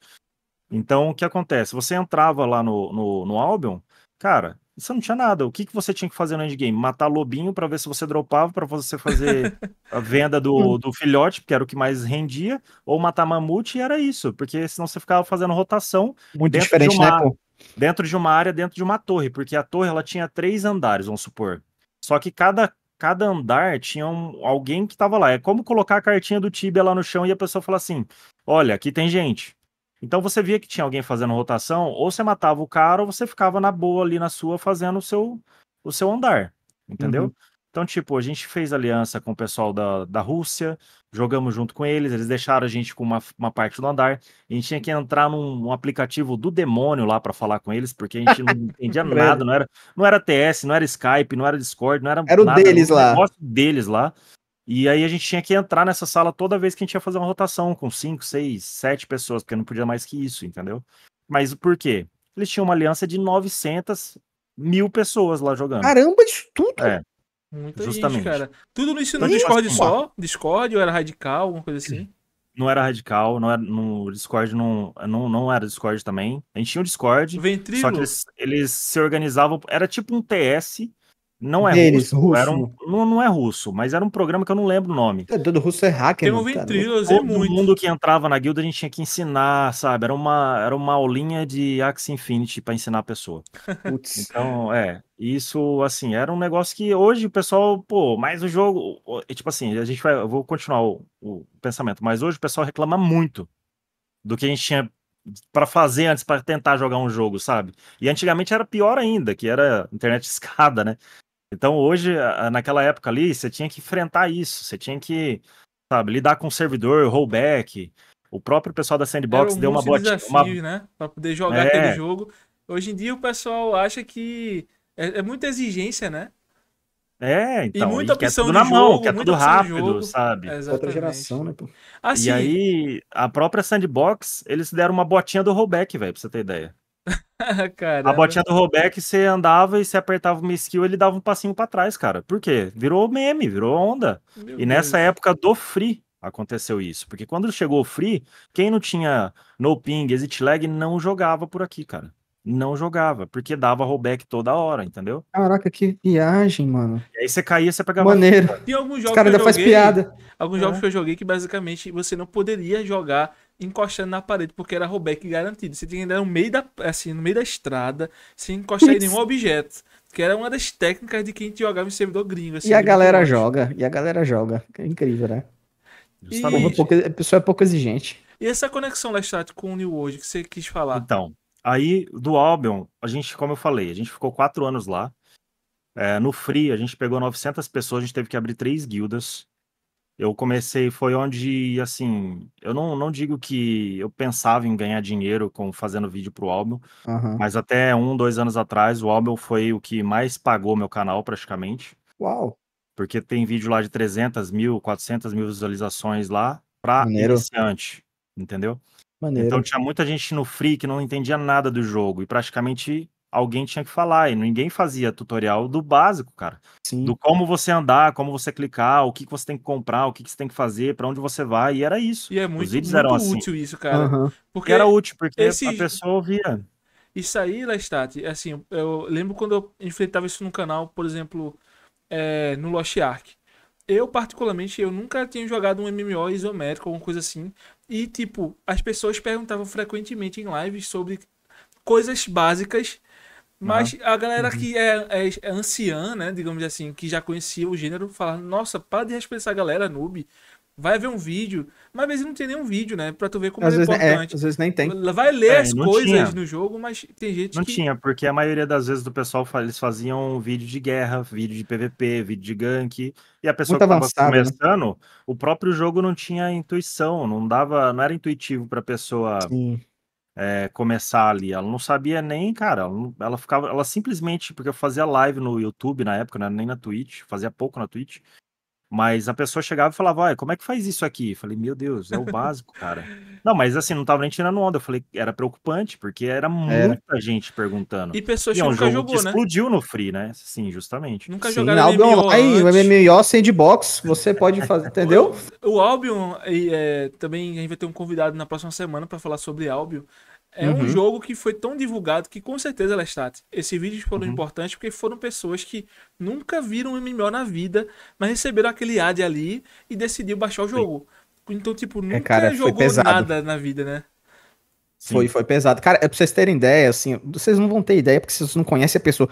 Speaker 4: Então o que acontece? Você entrava lá no, no, no Albion, cara, você não tinha nada. O que, que você tinha que fazer no endgame? Matar lobinho para ver se você dropava para você fazer a venda do, hum. do filhote, que era o que mais rendia, ou matar mamute, e era isso, porque senão você ficava fazendo rotação. Muito diferente, de né, uma... né? Pô? dentro de uma área, dentro de uma torre, porque a torre ela tinha três andares, vamos supor. Só que cada, cada andar tinha um, alguém que estava lá. É como colocar a cartinha do Tibia lá no chão e a pessoa falar assim: olha, aqui tem gente. Então você via que tinha alguém fazendo rotação, ou você matava o cara, ou você ficava na boa ali na sua fazendo o seu, o seu andar, entendeu? Uhum. Então, tipo, a gente fez aliança com o pessoal da, da Rússia, jogamos junto com eles, eles deixaram a gente com uma, uma parte do andar. A gente tinha que entrar num, aplicativo do demônio lá para falar com eles, porque a gente não entendia nada, não era, não era TS, não era Skype, não era Discord, não era. Era o nada, deles era um lá. deles lá. E aí a gente tinha que entrar nessa sala toda vez que a gente ia fazer uma rotação com 5, 6, 7 pessoas, porque não podia mais que isso, entendeu? Mas por quê? Eles tinham uma aliança de 900 mil pessoas lá jogando. Caramba, de tudo! É. Muita Justamente. gente, cara. Tudo no então, tipo, Discord assim, só?
Speaker 2: Discord ou era radical, alguma coisa assim?
Speaker 4: Não era radical, não era, no Discord não, não, não era Discord também. A gente tinha o Discord, Ventrilo. só que eles, eles se organizavam, era tipo um TS, não é russo. russo. Era um, não, não é russo, mas era um programa que eu não lembro o nome. É, todo russo é hacker. Tem né, um é muito. Todo mundo que entrava na guilda a gente tinha que ensinar, sabe? Era uma, era uma aulinha de Axie Infinity para ensinar a pessoa. Putz. Então, é. Isso, assim, era um negócio que hoje o pessoal, pô, mas o jogo. Tipo assim, a gente vai. Eu vou continuar o, o pensamento, mas hoje o pessoal reclama muito do que a gente tinha para fazer antes para tentar jogar um jogo, sabe? E antigamente era pior ainda, que era internet escada, né? Então hoje, naquela época ali, você tinha que enfrentar isso, você tinha que, sabe, lidar com o servidor, rollback. O próprio pessoal da Sandbox um deu uma boa desafios, uma... né? Pra poder jogar é... aquele
Speaker 2: jogo. Hoje em dia o pessoal acha que é, é muita exigência, né?
Speaker 4: É, então. E muita e é opção na mão, é tudo rápido, sabe? É Outra geração, né? Assim, e aí, a própria Sandbox, eles deram uma botinha do rollback, velho, pra você ter ideia. a botinha do Robeck, você andava e você apertava uma skill, ele dava um passinho para trás, cara. Por quê? Virou meme, virou onda. Meu e Deus. nessa época do Free aconteceu isso. Porque quando chegou o Free, quem não tinha no ping, exit lag, não jogava por aqui, cara. Não jogava, porque dava rollback toda hora, entendeu?
Speaker 3: Caraca, que viagem, mano.
Speaker 4: E aí você caía, você pegava. Maneiro. Tem
Speaker 3: alguns jogos. Os cara ainda faz piada.
Speaker 2: Alguns é. jogos que eu joguei que basicamente você não poderia jogar encostando na parede, porque era rollback garantido. Você tinha que andar no meio da, assim, no meio da estrada, sem encostar Isso. em nenhum objeto. Que era uma das técnicas de quem jogava em servidor gringo. Assim, e a galera
Speaker 3: joga, e a galera joga. É incrível, né? E... Pouco, a pessoa é pouco exigente.
Speaker 4: E essa conexão Lestat com o New World que você quis falar? Então, aí do Albion, a gente, como eu falei, a gente ficou quatro anos lá. É, no Free, a gente pegou 900 pessoas, a gente teve que abrir três guildas eu comecei, foi onde, assim, eu não, não digo que eu pensava em ganhar dinheiro com fazendo vídeo pro álbum, uhum. mas até um, dois anos atrás, o álbum foi o que mais pagou meu canal, praticamente. Uau! Porque tem vídeo lá de 300 mil, 400 mil visualizações lá pra Maneiro. iniciante, entendeu? Então Maneiro. Então tinha muita gente no free que não entendia nada do jogo e praticamente alguém tinha que falar e ninguém fazia tutorial do básico, cara. Sim. Do como você andar, como você clicar, o que, que você tem que comprar, o que, que você tem que fazer, para onde você vai, e era isso. E é muito, Os vídeos muito eram assim. útil isso, cara. Uhum. Porque e era útil, porque esse... a pessoa ouvia.
Speaker 2: Isso aí, Lestat, é assim, eu lembro quando eu enfrentava isso no canal, por exemplo, é, no Lost Ark. Eu, particularmente, eu nunca tinha jogado um MMO isométrico, alguma coisa assim. E, tipo, as pessoas perguntavam frequentemente em lives sobre coisas básicas mas a galera uhum. que é, é, é, anciã, né, digamos assim, que já conhecia o gênero, fala, nossa, para de respeitar a galera noob. Vai ver um vídeo. Mas às vezes não tem nenhum vídeo, né? Pra tu ver como às é vezes, é, importante. É, às
Speaker 4: vezes nem tem. Vai ler é, as coisas tinha. no
Speaker 2: jogo, mas
Speaker 4: tem gente não que... tinha, porque a maioria das vezes do pessoal, eles faziam vídeo de guerra, vídeo de PVP, vídeo de gank. E a pessoa Muito que avançado, tava né? começando, né? o próprio jogo não tinha intuição, não dava, não era intuitivo pra pessoa... Sim é, começar ali. Ela não sabia nem, cara, ela, ficava, ela simplesmente, porque eu fazia live no YouTube na época, né, nem na Twitch, fazia pouco na Twitch, mas a pessoa chegava e falava, olha, como é que faz isso aqui? Eu falei, meu Deus, é o básico, cara. não, mas assim, não tava nem tirando onda. Eu falei, era preocupante, porque era muita é. gente perguntando. E pessoas e é que nunca jogou, que né? explodiu no Free, né? Sim, justamente. Nunca Sim, jogaram Albion MMO online,
Speaker 3: o MMO sandbox, você pode fazer, entendeu?
Speaker 2: O, o Albion, e, é, também a gente vai ter um convidado na próxima semana para falar sobre Albion. É uhum. um jogo que foi tão divulgado que com certeza, Lestat, Esse vídeo foram uhum. importante porque foram pessoas que nunca viram um MMO na vida, mas receberam aquele ad ali e decidiu baixar o jogo. Sim. Então, tipo, é, nunca é, cara, jogou nada na vida, né?
Speaker 3: Foi, foi pesado. Cara, é pra vocês terem ideia, assim, vocês não vão ter ideia porque vocês não conhecem a pessoa.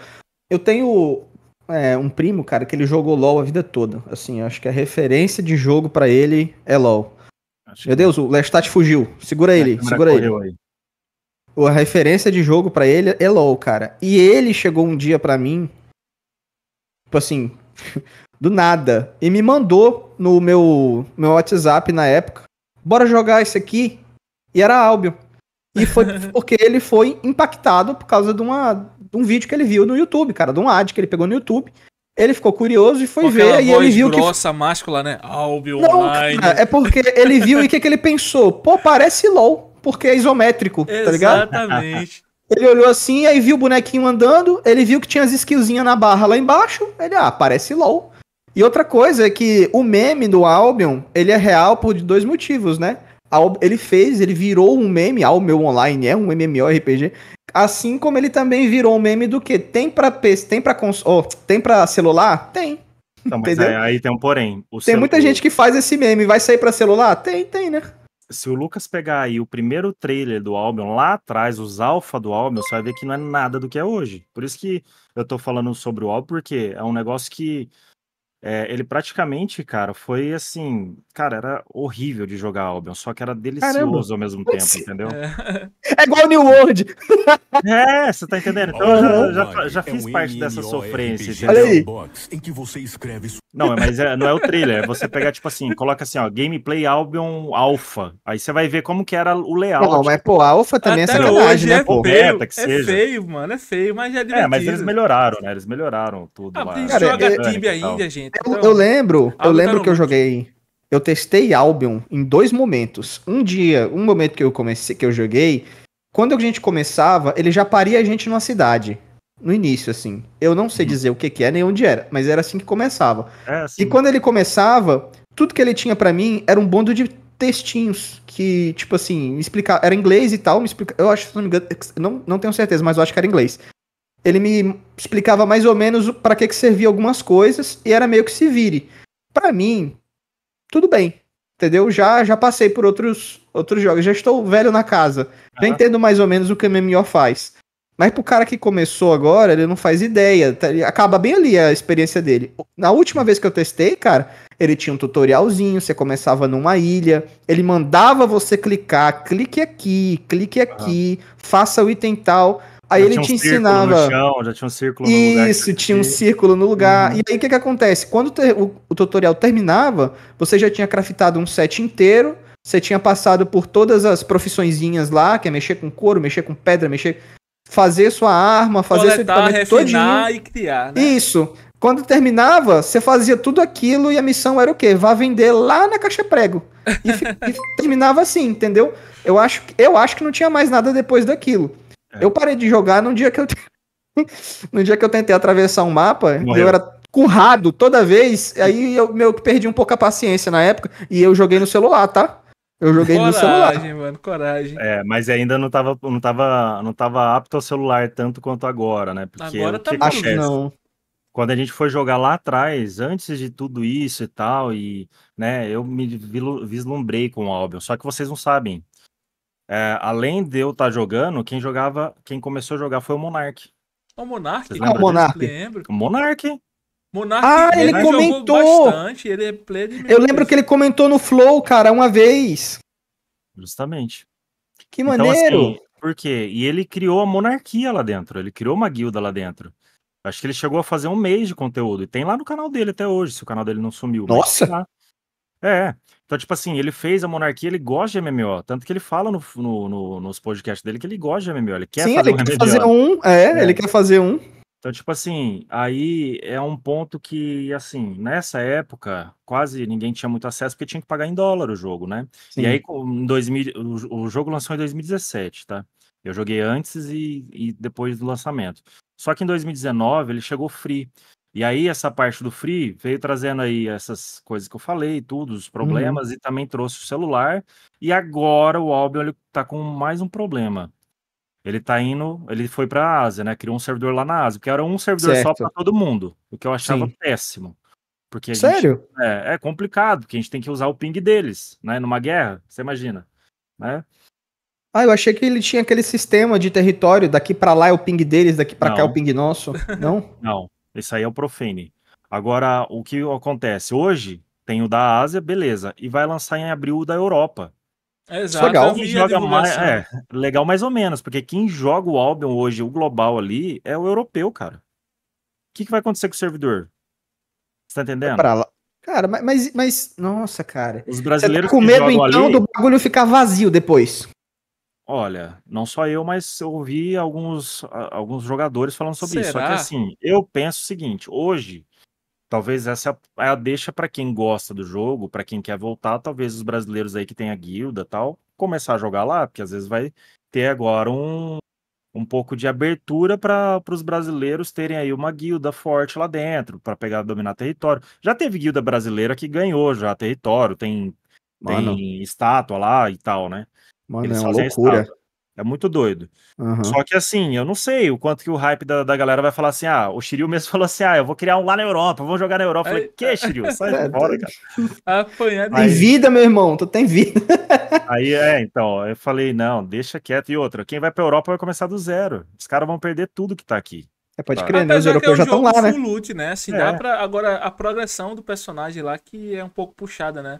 Speaker 3: Eu tenho é, um primo, cara, que ele jogou LoL a vida toda. Assim, acho que a referência de jogo para ele é LoL. Acho Meu Deus, o Lestat fugiu. Segura é, ele, segura ele. Aí a referência de jogo para ele é LoL, cara. E ele chegou um dia para mim, tipo assim, do nada, e me mandou no meu, meu WhatsApp na época, bora jogar isso aqui. E era Albion. E foi porque ele foi impactado por causa de, uma, de um vídeo que ele viu no YouTube, cara, de um ad que ele pegou no YouTube. Ele ficou curioso e foi ver, e ele viu grossa, que...
Speaker 2: nossa máscula, né? Albion
Speaker 3: Não, cara, é porque ele viu e o que, que ele pensou? Pô, parece LoL porque é isométrico, Exatamente. tá ligado?
Speaker 1: Exatamente.
Speaker 3: Ele olhou assim, aí viu o bonequinho andando, ele viu que tinha as skillzinhas na barra lá embaixo, ele, ah, parece LOL. E outra coisa é que o meme do Albion, ele é real por dois motivos, né? Ele fez, ele virou um meme, ah, meu online é um MMORPG, assim como ele também virou um meme do que tem para PC, tem para console, oh, tem para celular? Tem. Então, mas aí,
Speaker 4: aí, tem um porém. tem muita
Speaker 3: gente que faz esse meme, vai sair para celular? Tem, tem, né?
Speaker 4: se o Lucas pegar aí o primeiro trailer do Albion lá atrás, os alfa do Albion, você vai ver que não é nada do que é hoje. Por isso que eu tô falando sobre o Albion, porque é um negócio que é, ele praticamente, cara, foi assim, Cara, era horrível de jogar Albion, só que era delicioso Caramba. ao mesmo tempo, assim? entendeu?
Speaker 1: É, é igual New World! É, você tá entendendo? Então oh, eu
Speaker 4: já, já, já é fiz um parte dessa sofrência, RPG né, entendeu? Olha aí. Em que você escreve... Não, é, mas é, não é o trailer, é você pegar, tipo assim, coloca assim, ó, Gameplay Albion Alpha, aí você vai ver como que era o layout. Não, mas
Speaker 3: pô, Alpha também é Até né, é sacanagem, né, pô? Feio, é, que é
Speaker 4: feio, mano, é feio, mas é divertido. É, mas eles melhoraram, né, eles melhoraram tudo ah, lá. joga é, Tibia ainda, gente. Eu, então, eu lembro,
Speaker 3: eu tá lembro que eu joguei eu testei Albion em dois momentos. Um dia, um momento que eu comecei, que eu joguei, quando a gente começava, ele já paria a gente numa cidade. No início, assim. Eu não sei uhum. dizer o que, que é nem onde era, mas era assim que começava. É assim. E quando ele começava, tudo que ele tinha para mim era um bando de textinhos que, tipo assim, me explicava. Era inglês e tal, me Eu acho, se não me engano, não, não tenho certeza, mas eu acho que era inglês. Ele me explicava mais ou menos para que, que servia algumas coisas e era meio que se vire. Para mim, tudo bem. Entendeu? Já já passei por outros outros jogos, já estou velho na casa. Já entendo mais ou menos o que o MMO faz. Mas pro cara que começou agora, ele não faz ideia. Tá, acaba bem ali a experiência dele. Na última vez que eu testei, cara, ele tinha um tutorialzinho, você começava numa ilha, ele mandava você clicar, clique aqui, clique aqui, uhum. faça o item tal. Aí já ele tinha um te ensinava.
Speaker 4: Chão, já tinha um círculo no lugar. Isso, tinha um
Speaker 3: círculo no lugar. Uhum. E aí o que, que acontece? Quando ter, o, o, tutorial terminava, você já tinha craftado um set inteiro, você tinha passado por todas as profissõezinhas lá, que é mexer com couro, mexer com pedra, mexer. Fazer sua arma, fazer Coletar, seu equipamento todinho. e
Speaker 2: criar. Né?
Speaker 3: Isso. Quando terminava, você fazia tudo aquilo e a missão era o quê? Vá vender lá na caixa prego. E, e terminava assim, entendeu? Eu acho, eu acho que não tinha mais nada depois daquilo. É. Eu parei de jogar no dia que eu no dia que eu tentei atravessar um mapa, eu era currado toda vez, aí eu meio que perdi um pouco a paciência na época e eu joguei no celular, tá? Eu joguei coragem, no celular. Coragem,
Speaker 4: mano, coragem. É, mas ainda não tava, não tava, não tava apto ao celular tanto quanto agora, né? Porque agora tá que bom. Acho não. Quando a gente foi jogar lá atrás, antes de tudo isso e tal, e né, eu me vislumbrei com o Albion, só que vocês não sabem é, além de eu estar tá jogando, quem jogava, quem começou a jogar foi o Monark.
Speaker 2: O Monark? Ah, o
Speaker 4: Monark. Lembro. O Monark.
Speaker 2: Monark ah, ele, ele comentou. Bastante, ele é eu lembro que ele
Speaker 3: comentou no Flow, cara, uma vez.
Speaker 4: Justamente.
Speaker 3: Que então, maneiro. Então, assim,
Speaker 4: por quê? E ele criou a monarquia lá dentro, ele criou uma guilda lá dentro. Acho que ele chegou a fazer um mês de conteúdo. E tem lá no canal dele até hoje, se o canal dele não sumiu. Nossa! É, é. Então, tipo assim, ele fez a monarquia, ele gosta de MMO. Tanto que ele fala no, no, no nos podcasts dele que ele gosta de MMO. Ele quer Sim, fazer ele um quer fazer um. É, é, ele quer fazer um. Então, tipo assim, aí é um ponto que, assim, nessa época, quase ninguém tinha muito acesso, porque tinha que pagar em dólar o jogo, né? Sim. E aí, em 2000, o, o jogo lançou em 2017, tá? Eu joguei antes e, e depois do lançamento. Só que em 2019 ele chegou free. E aí, essa parte do Free veio trazendo aí essas coisas que eu falei, tudo, os uhum. problemas, uhum. e também trouxe o celular. E agora o Albion ele tá com mais um problema. Ele tá indo, ele foi para a Ásia, né? Criou um servidor lá na Ásia, porque era um servidor certo. só para todo mundo, o que eu achava Sim. péssimo. Porque Sério? Gente, é, é, complicado, porque a gente tem que usar o ping deles, né? Numa guerra, você imagina, né? Ah, eu
Speaker 3: achei que ele tinha aquele sistema de território, daqui para lá é o ping deles, daqui para cá é o ping nosso.
Speaker 4: Não? Não. Esse aí é o Profane. Agora, o que acontece? Hoje tem o da Ásia, beleza. E vai lançar em abril o da Europa.
Speaker 1: É, é exato. Legal. Quem joga mais, é,
Speaker 4: legal mais ou menos, porque quem joga o Albion hoje, o global ali, é o europeu, cara. O que, que vai acontecer com o servidor? Você tá entendendo? pra lá.
Speaker 3: Cara, mas, mas, Nossa, cara. Os brasileiros. Você tá com medo, então, ali... do
Speaker 4: bagulho ficar vazio depois. Olha, não só eu, mas eu ouvi alguns, alguns jogadores falando sobre Será? isso. Só que assim, eu penso o seguinte: hoje, talvez essa é a deixa para quem gosta do jogo, para quem quer voltar, talvez os brasileiros aí que tem a guilda tal, começar a jogar lá, porque às vezes vai ter agora um, um pouco de abertura para os brasileiros terem aí uma guilda forte lá dentro, para pegar dominar território. Já teve guilda brasileira que ganhou já território, tem, tem estátua lá e tal, né? Mano, Eles é uma loucura. É muito doido. Uhum. Só que assim, eu não sei o quanto que o hype da, da galera vai falar assim, ah, o Shiryu mesmo falou assim, ah, eu vou criar um lá na Europa, vou jogar na Europa. Eu falei, que é. Shiryu? Sai é, fora, cara. Tem vida, meu irmão, tu tem vida. aí é, então, eu falei, não, deixa quieto. E outra, quem vai pra Europa vai começar do zero. Os caras vão perder tudo que tá aqui. É, pode tá. crer, né? Os é europeus é um já estão lá, né?
Speaker 2: Loot, né? Assim, é. dá pra, agora, a progressão do personagem lá que é um pouco puxada, né?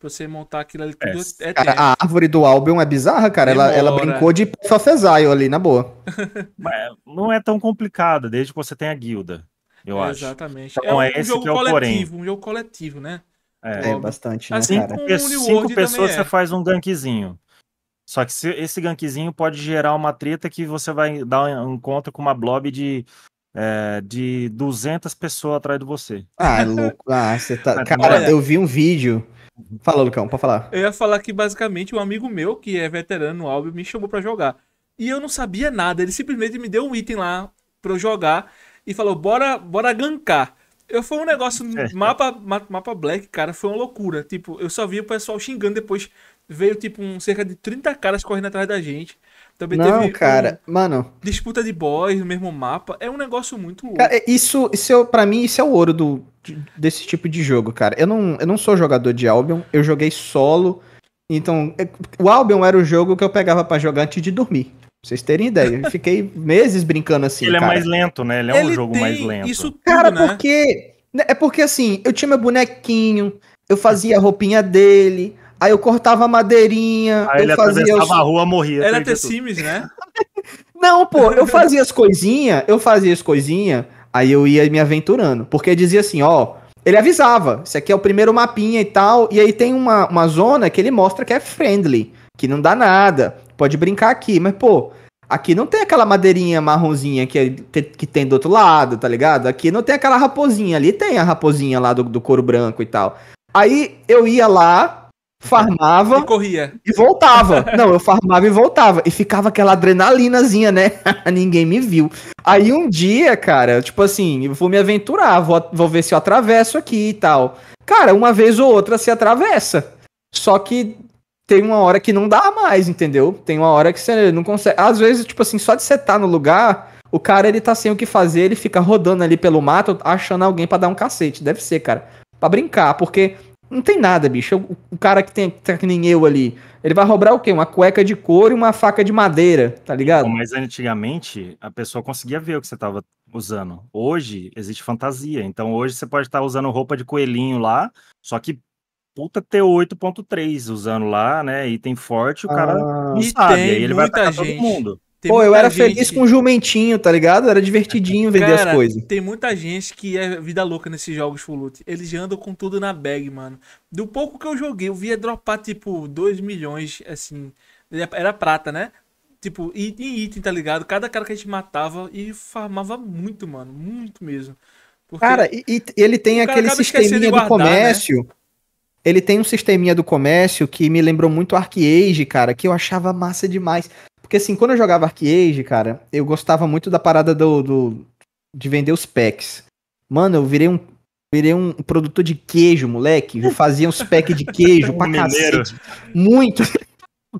Speaker 2: pra você montar aquilo ali tudo é. é cara, a
Speaker 3: árvore do álbum é bizarra, cara. Ela, ela brincou de Sofesaio ali, na boa.
Speaker 4: não é tão complicado desde que você tenha a guilda, eu é, acho. Exatamente. Então, é, é um, é jogo é coletivo,
Speaker 2: porém. um jogo coletivo, né?
Speaker 4: É, é bastante, né, assim, cara? Cinco pessoas você faz um gankzinho. Só que esse gankzinho pode gerar uma treta que você vai dar um encontro com uma blob de é, de 200 pessoas atrás de você.
Speaker 3: Ah, louco. Ah, você tá. Cara, eu vi um vídeo Fala, Lucão, pode falar.
Speaker 2: Eu ia falar que basicamente um amigo meu, que é veterano Álbio, me chamou para jogar. E eu não sabia nada, ele simplesmente me deu um item lá pra eu jogar e falou: bora, bora gankar. Eu fui um negócio. É. Mapa, mapa Black, cara, foi uma loucura. Tipo, eu só vi o pessoal xingando depois. Veio, tipo, um, cerca de 30 caras correndo atrás da gente. Também não, teve cara, um... mano. Disputa de boys no mesmo mapa. É um negócio muito louco. Cara, é,
Speaker 3: isso, isso é, pra mim, isso é o ouro do, desse tipo de jogo, cara. Eu não, eu não sou jogador de Albion, eu joguei solo. Então, é, o Albion era o jogo que eu pegava para jogar antes de dormir. Pra vocês terem ideia. Eu fiquei meses brincando assim. Ele é cara. é mais
Speaker 4: lento, né? Ele é Ele um jogo mais lento. Isso
Speaker 3: tudo, cara, né? porque. Né, é porque assim, eu tinha meu bonequinho, eu fazia a roupinha dele. Aí eu cortava madeirinha, Aí eu ele fazia os... a rua, morria. Era
Speaker 2: The Sims, né?
Speaker 3: Não, pô, eu fazia as coisinhas, eu fazia as coisinhas, aí eu ia me aventurando. Porque dizia assim, ó, ele avisava, isso aqui é o primeiro mapinha e tal, e aí tem uma, uma zona que ele mostra que é friendly, que não dá nada, pode brincar aqui, mas pô, aqui não tem aquela madeirinha marronzinha que, é, que tem do outro lado, tá ligado? Aqui não tem aquela raposinha, ali tem a raposinha lá do, do couro branco e tal. Aí eu ia lá, farmava e corria e voltava. Não, eu farmava e voltava e ficava aquela adrenalinazinha, né? Ninguém me viu. Aí um dia, cara, tipo assim, eu vou me aventurar, vou, vou ver se eu atravesso aqui e tal. Cara, uma vez ou outra se atravessa. Só que tem uma hora que não dá mais, entendeu? Tem uma hora que você não consegue. Às vezes, tipo assim, só de você estar tá no lugar, o cara ele tá sem o que fazer, ele fica rodando ali pelo mato achando alguém para dar um cacete. Deve ser, cara. Pra brincar, porque não tem
Speaker 4: nada, bicho. O, o cara que tem tá que nem eu ali, ele vai roubar o quê? Uma cueca de couro e uma faca de madeira, tá ligado? Mas antigamente a pessoa conseguia ver o que você tava usando. Hoje existe fantasia. Então hoje você pode estar tá usando roupa de coelhinho lá, só que puta T8.3 usando lá, né? Item forte, o cara ah, não sabe. Aí ele vai atacar gente. todo mundo. Tem Pô, eu era gente... feliz
Speaker 3: com o jumentinho, tá ligado? Era divertidinho vender Cara, as coisas.
Speaker 2: Tem muita gente que é vida louca nesses jogos full loot. Eles andam com tudo na bag, mano. Do pouco que eu joguei, eu via dropar, tipo, 2 milhões, assim. Era prata, né? Tipo, item, item, tá ligado? Cada cara que a gente matava e farmava muito, mano. Muito
Speaker 3: mesmo. Porque cara, e, e, ele tem aquele sisteminha guardar, do né? comércio. Né? Ele tem um sisteminha do comércio que me lembrou muito Arcade, cara, que eu achava massa demais. Porque assim, quando eu jogava Arcade, cara, eu gostava muito da parada do, do de vender os packs. Mano, eu virei um Virei um produtor de queijo, moleque. Eu fazia uns packs de queijo pra Mineiro. cacete. Muito.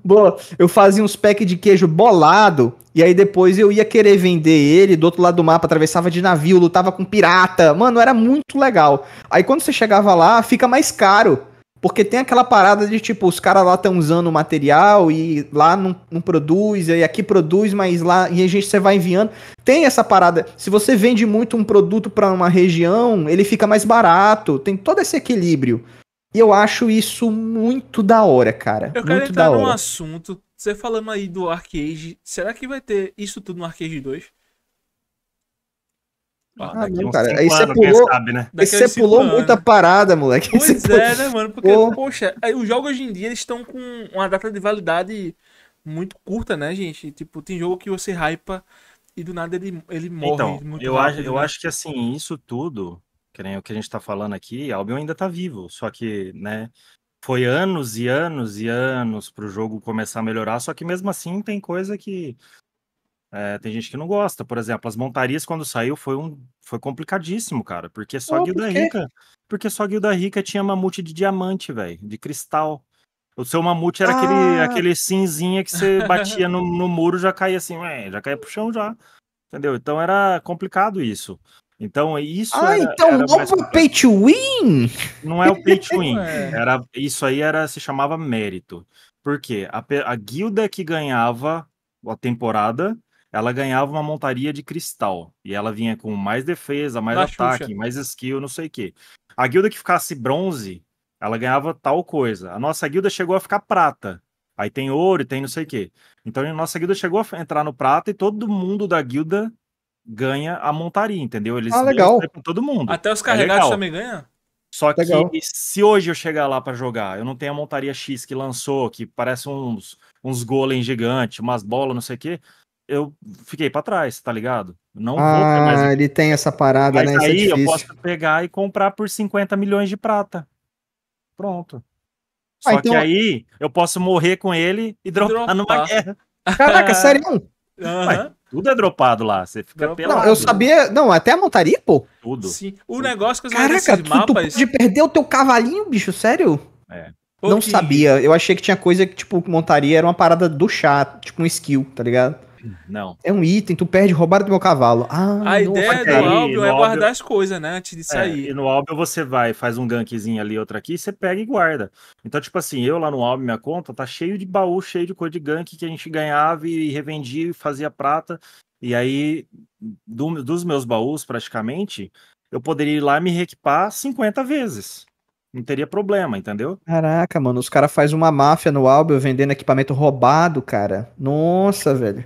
Speaker 3: Boa. Eu fazia uns packs de queijo bolado. E aí depois eu ia querer vender ele do outro lado do mapa, atravessava de navio, lutava com pirata. Mano, era muito legal. Aí quando você chegava lá, fica mais caro. Porque tem aquela parada de tipo, os caras lá estão usando o material e lá não, não produz, e aqui produz, mas lá. E a gente você vai enviando. Tem essa parada. Se você vende muito um produto para uma região, ele fica mais barato. Tem todo esse equilíbrio. E eu acho isso muito da hora, cara. Eu muito quero entrar da hora. num
Speaker 2: assunto. Você falando aí do Arcade, será que vai ter isso tudo no Arcade 2?
Speaker 1: Pô,
Speaker 3: ah, não, cara. Aí você pulou, sabe, né? aí você pulou muita parada, moleque. Pois é, pulou... né, mano? Porque,
Speaker 2: Pô. poxa, os jogos hoje em dia estão com uma data de validade muito curta, né, gente? Tipo, tem jogo que você hypa e do nada ele, ele morre. Então, eu, rápido, acho, né? eu acho
Speaker 4: que assim, isso tudo, que nem o que a gente tá falando aqui, Albion ainda tá vivo. Só que, né, foi anos e anos e anos pro jogo começar a melhorar. Só que mesmo assim tem coisa que é, tem gente que não gosta, por exemplo, as montarias quando saiu foi um foi complicadíssimo, cara, porque só oh, a Guilda por Rica, porque só a Guilda Rica tinha mamute de diamante, velho, de cristal. O seu mamute era ah. aquele, aquele cinzinha que você batia no, no muro já caía assim, ué, já caía pro chão já. Entendeu? Então era complicado isso. Então isso Ah, era, então era não foi é
Speaker 3: pay to win?
Speaker 4: Não é o pay to win. É. era, isso aí era se chamava mérito. Por quê? A, a guilda que ganhava a temporada ela ganhava uma montaria de cristal. E ela vinha com mais defesa, mais ataque, Xuxa. mais skill, não sei o quê. A guilda que ficasse bronze, ela ganhava tal coisa. A nossa guilda chegou a ficar prata. Aí tem ouro, tem não sei o quê. Então a nossa guilda chegou a entrar no prata e todo mundo da guilda ganha a montaria, entendeu? Eles ah, legal. Pra todo mundo. Até os é carregados é também ganham? Só que legal. se hoje eu chegar lá para jogar, eu não tenho a montaria X que lançou, que parece uns, uns golem gigante, umas bolas, não sei o quê eu fiquei para trás, tá ligado? Não ah, mais...
Speaker 3: ele tem essa parada, Mas né? É aí é eu posso
Speaker 4: pegar e comprar por 50 milhões de prata. Pronto. Ah, Só ah, então... que aí eu posso morrer com ele e dropar, dropar. numa guerra.
Speaker 3: Caraca, sério?
Speaker 4: Uhum. Ué, tudo é dropado lá, você fica pelado. Não, eu
Speaker 3: sabia, não, até a montaria, pô.
Speaker 4: Tudo. Sim. O Sim. negócio que Caraca, tu, mapas... tu pode
Speaker 3: perder o teu cavalinho, bicho, sério? É. Não sabia. Eu achei que tinha coisa que, tipo, montaria era uma parada do chá, tipo um skill, tá ligado? Não. É um item, tu perde, roubaram do meu cavalo. Ah, a
Speaker 4: ideia do álbum é guardar álbum... as coisas, né? Antes de é, sair. É, e no álbum você vai, faz um gankzinho ali, outro aqui, você pega e guarda. Então, tipo assim, eu lá no álbum, minha conta, tá cheio de baú, cheio de coisa de gank que a gente ganhava e revendia e fazia prata. E aí, do, dos meus baús, praticamente, eu poderia ir lá me reequipar 50 vezes. Não teria problema, entendeu?
Speaker 3: Caraca, mano, os caras fazem uma máfia no álbum vendendo equipamento roubado, cara. Nossa, velho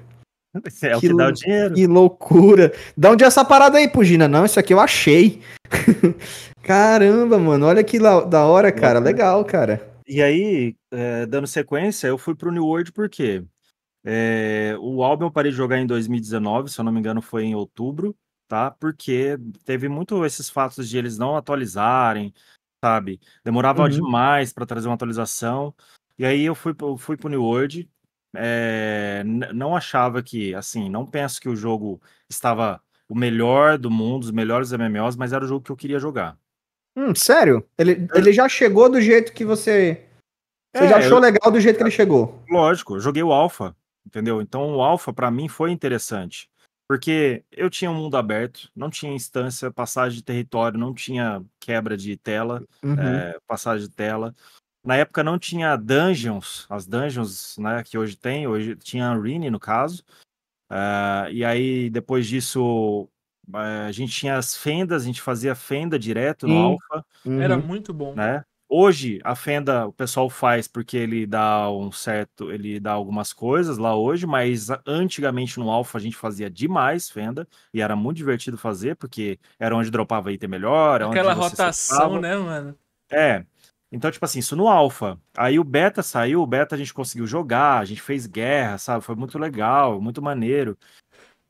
Speaker 3: é que o que dá o dinheiro. Que loucura. Dá onde é essa parada aí, Pugina? Não, isso aqui eu achei. Caramba, mano, olha que da hora, é. cara. Legal, cara.
Speaker 4: E aí, é, dando sequência, eu fui pro New World porque é, o álbum eu parei de jogar em 2019, se eu não me engano, foi em outubro, tá? Porque teve muito esses fatos de eles não atualizarem, sabe? Demorava uhum. demais para trazer uma atualização. E aí eu fui, eu fui pro New World, é, não achava que, assim, não penso que o jogo estava o melhor do mundo, os melhores MMOs, mas era o jogo que eu queria jogar.
Speaker 3: Hum, sério? Ele, é. ele já chegou do jeito que você.
Speaker 4: Você é, já achou eu... legal
Speaker 3: do jeito que ele é, chegou?
Speaker 4: Lógico, eu joguei o Alpha, entendeu? Então o Alpha para mim foi interessante. Porque eu tinha um mundo aberto, não tinha instância, passagem de território, não tinha quebra de tela, uhum. é, passagem de tela. Na época não tinha dungeons, as dungeons né, que hoje tem, hoje tinha Unreal no caso. Uh, e aí depois disso eh, a gente tinha as fendas, a gente fazia fenda direto no hum,
Speaker 2: Alpha. Era uhum. muito bom.
Speaker 4: Né? Hoje a fenda o pessoal faz porque ele dá um certo, ele dá algumas coisas lá hoje, mas antigamente no Alpha a gente fazia demais fenda e era muito divertido fazer porque era onde dropava item melhor, é aquela rotação, né, mano? É, então, tipo assim, isso no alfa. Aí o beta saiu, o beta a gente conseguiu jogar, a gente fez guerra, sabe? Foi muito legal, muito maneiro.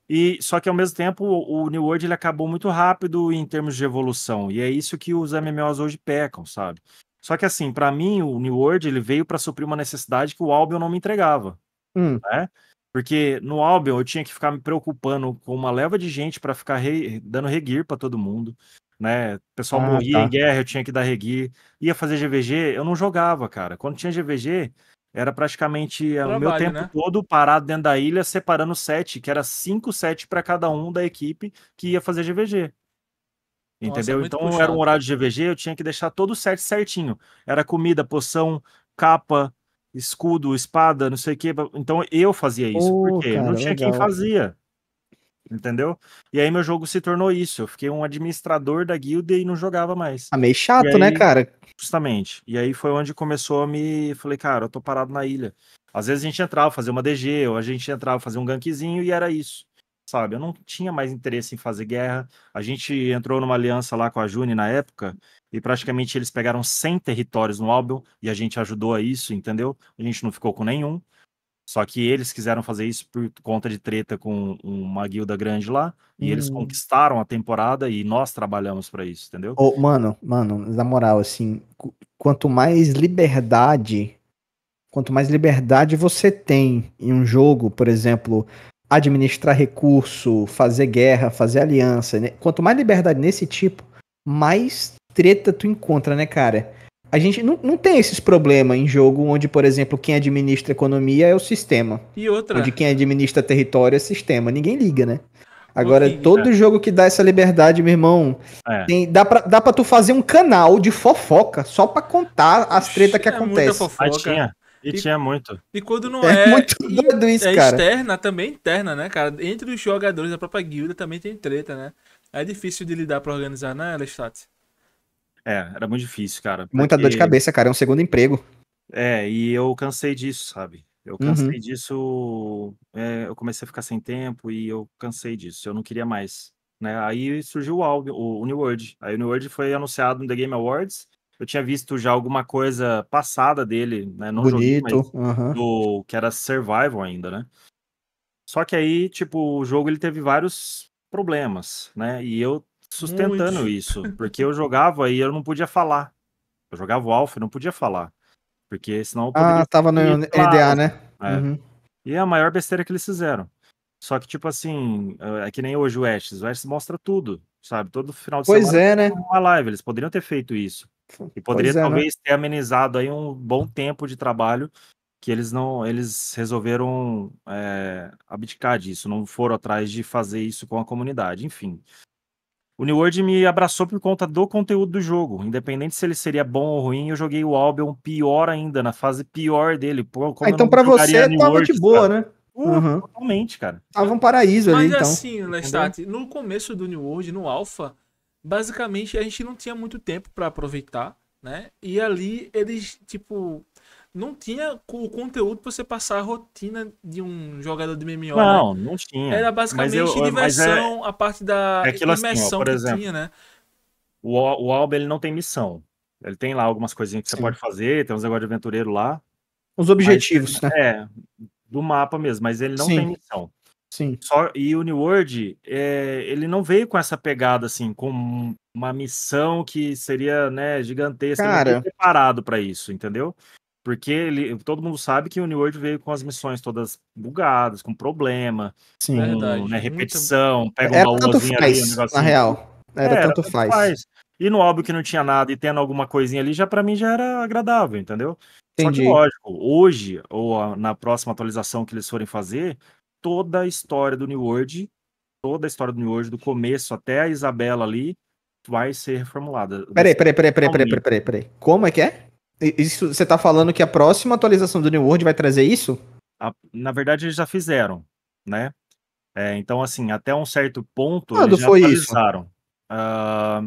Speaker 4: E só que ao mesmo tempo o New World ele acabou muito rápido em termos de evolução, e é isso que os MMOs hoje pecam, sabe? Só que assim, para mim o New World ele veio para suprir uma necessidade que o Albion não me entregava, hum. né? Porque no Albion eu tinha que ficar me preocupando com uma leva de gente para ficar re... dando reguir para todo mundo né? O pessoal ah, morria tá. em guerra, eu tinha que dar regi Ia fazer GVG, eu não jogava, cara. Quando tinha GVG, era praticamente Trabalho, eh, o meu tempo né? todo parado dentro da ilha, separando sete, que era cinco sete para cada um da equipe que ia fazer GVG. Entendeu? Nossa, é então puxado. era um horário de GVG, eu tinha que deixar todo o set certinho. Era comida, poção, capa, escudo, espada, não sei o que. Então eu fazia isso, oh, porque cara, não tinha legal. quem fazia entendeu? E aí meu jogo se tornou isso. Eu fiquei um administrador da guilda e não jogava mais. Ah, meio chato, né, aí, né, cara? Justamente. E aí foi onde começou a me. Falei, cara, eu tô parado na ilha. Às vezes a gente entrava fazer uma DG, ou a gente entrava fazer um gankzinho e era isso. Sabe? Eu não tinha mais interesse em fazer guerra. A gente entrou numa aliança lá com a Juni na época, e praticamente eles pegaram 100 territórios no álbum, e a gente ajudou a isso, entendeu? A gente não ficou com nenhum. Só que eles quiseram fazer isso por conta de treta com uma guilda grande lá, e eles uhum. conquistaram a temporada e nós trabalhamos para isso, entendeu? Oh,
Speaker 3: mano, mano, na moral, assim, quanto mais liberdade, quanto mais liberdade você tem em um jogo, por exemplo, administrar recurso, fazer guerra, fazer aliança, né? quanto mais liberdade nesse tipo, mais treta tu encontra, né, cara? A gente não, não tem esses problemas em jogo onde, por exemplo, quem administra economia é o sistema. E outra. Onde quem administra território é o sistema. Ninguém liga, né? Agora, todo é. jogo que dá essa liberdade, meu irmão, é. tem, dá, pra, dá pra tu fazer um canal de fofoca só pra contar as tretas é que acontecem. Ah, tinha.
Speaker 4: E, e, tinha muito. E quando não é. É muito doido isso, é cara. externa,
Speaker 2: também interna, né, cara? Entre os jogadores da própria guilda também tem treta, né? É difícil de lidar pra organizar, né, Lestat? É,
Speaker 4: era muito difícil, cara. Muita dor de cabeça,
Speaker 3: cara. É um segundo emprego.
Speaker 4: É, e eu cansei disso, sabe? Eu uhum. cansei uhum. disso. É, eu comecei a ficar sem tempo e eu cansei disso. Eu não queria mais. Né? Aí surgiu o álbum, o New World. Aí o New World foi anunciado no The Game Awards. Eu tinha visto já alguma coisa passada dele, né? Não Bonito. Joguei, mas uhum. do, que era Survival ainda, né? Só que aí, tipo, o jogo ele teve vários problemas, né? E eu sustentando Muito. isso, porque eu jogava e eu não podia falar. Eu jogava o Alpha e não podia falar, porque senão eu Ah, tava no NDA, claro. né? É. Uhum. E é a maior besteira que eles fizeram. Só que, tipo assim, é, é que nem hoje o Ashes. O Ashes mostra tudo, sabe? Todo final de pois semana é, né? uma live. Eles poderiam ter feito isso. E poderia é, né? talvez né? ter amenizado aí um bom tempo de trabalho que eles não eles resolveram é, abdicar disso, não foram atrás de fazer isso com a comunidade, enfim. O New World me abraçou por conta do conteúdo do jogo. Independente se ele seria bom ou ruim, eu joguei o Albion pior ainda, na fase pior dele. Pô, ah, então para você New tava World, de boa, cara. né? Uhum. totalmente, cara. Tava um paraíso Mas ali, é então. Mas assim, Lestat,
Speaker 2: né, no começo do New World, no Alpha, basicamente a gente não tinha muito tempo para aproveitar, né? E ali eles, tipo, não tinha o conteúdo pra você passar a rotina de um jogador de MMO. Né? Não, né? não tinha. Era basicamente eu, é diversão, é, a parte da é imersão assim, ó, que exemplo, tinha, né?
Speaker 4: O, o Alba, ele não tem missão. Ele tem lá algumas coisinhas que Sim. você pode fazer, tem uns negócios de aventureiro lá. Os objetivos, mas, né? É, do mapa mesmo, mas ele não Sim. tem missão. Sim. Só, e o New World, é, ele não veio com essa pegada, assim, com uma missão que seria, né, gigantesca. Cara... Ele preparado para isso, entendeu? Porque ele, todo mundo sabe que o New World veio com as missões todas bugadas, com problema, Sim, com, verdade, né, repetição, muito... pega é, uma baúzinha ali, um Na real, era, é, era tanto, tanto faz. faz. E no álbum que não tinha nada e tendo alguma coisinha ali, já para mim já era agradável, entendeu? Entendi. Só que lógico, hoje, ou na próxima atualização que eles forem fazer, toda a história do New World, toda a história do New World, do começo até a Isabela ali, vai ser reformulada. Peraí, peraí, peraí, peraí, peraí, peraí,
Speaker 3: peraí. Como é que é? Isso, você tá falando que a próxima atualização do New World vai trazer isso?
Speaker 4: A, na verdade, eles já fizeram, né? É, então, assim, até um certo ponto, Quando eles já foi atualizaram. Isso? Uh, ah,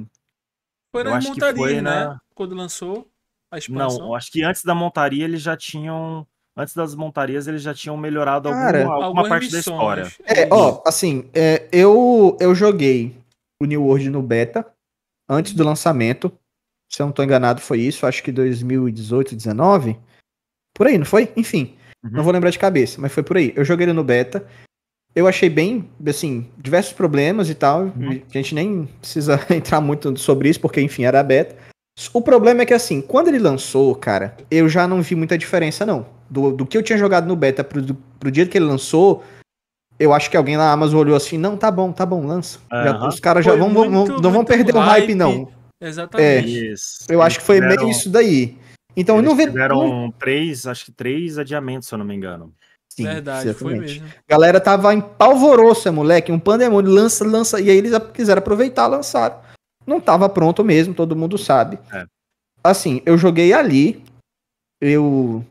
Speaker 4: foi na montaria, foi né?
Speaker 2: Quando lançou a expansão. Não,
Speaker 4: acho que antes da montaria eles já tinham antes das montarias eles já tinham melhorado Cara, alguma, alguma parte da história. É, é ó,
Speaker 3: assim, é, eu eu joguei o New World no beta antes do lançamento. Se eu não estou enganado, foi isso. Acho que 2018, 19. Por aí, não foi? Enfim. Uhum. Não vou lembrar de cabeça, mas foi por aí. Eu joguei ele no beta. Eu achei bem, assim, diversos problemas e tal. Uhum. A gente nem precisa entrar muito sobre isso, porque, enfim, era beta. O problema é que, assim, quando ele lançou, cara, eu já não vi muita diferença, não. Do, do que eu tinha jogado no beta pro, do, pro dia que ele lançou, eu acho que alguém na Amazon olhou assim, não, tá bom, tá bom, lança. Uhum. Já, os caras já vão, vão, não vão perder hype. o hype, não.
Speaker 4: Exatamente. É, eu acho que foi meio isso
Speaker 3: daí. Então,
Speaker 4: eles não vê. Tiveram não... três, acho que três adiamentos, se eu não me engano. Sim, Verdade, exatamente. foi mesmo. A
Speaker 3: galera tava em é moleque, um pandemônio, lança, lança, e aí eles quiseram aproveitar, lançaram. Não tava pronto mesmo, todo mundo sabe. É. Assim, eu joguei ali, eu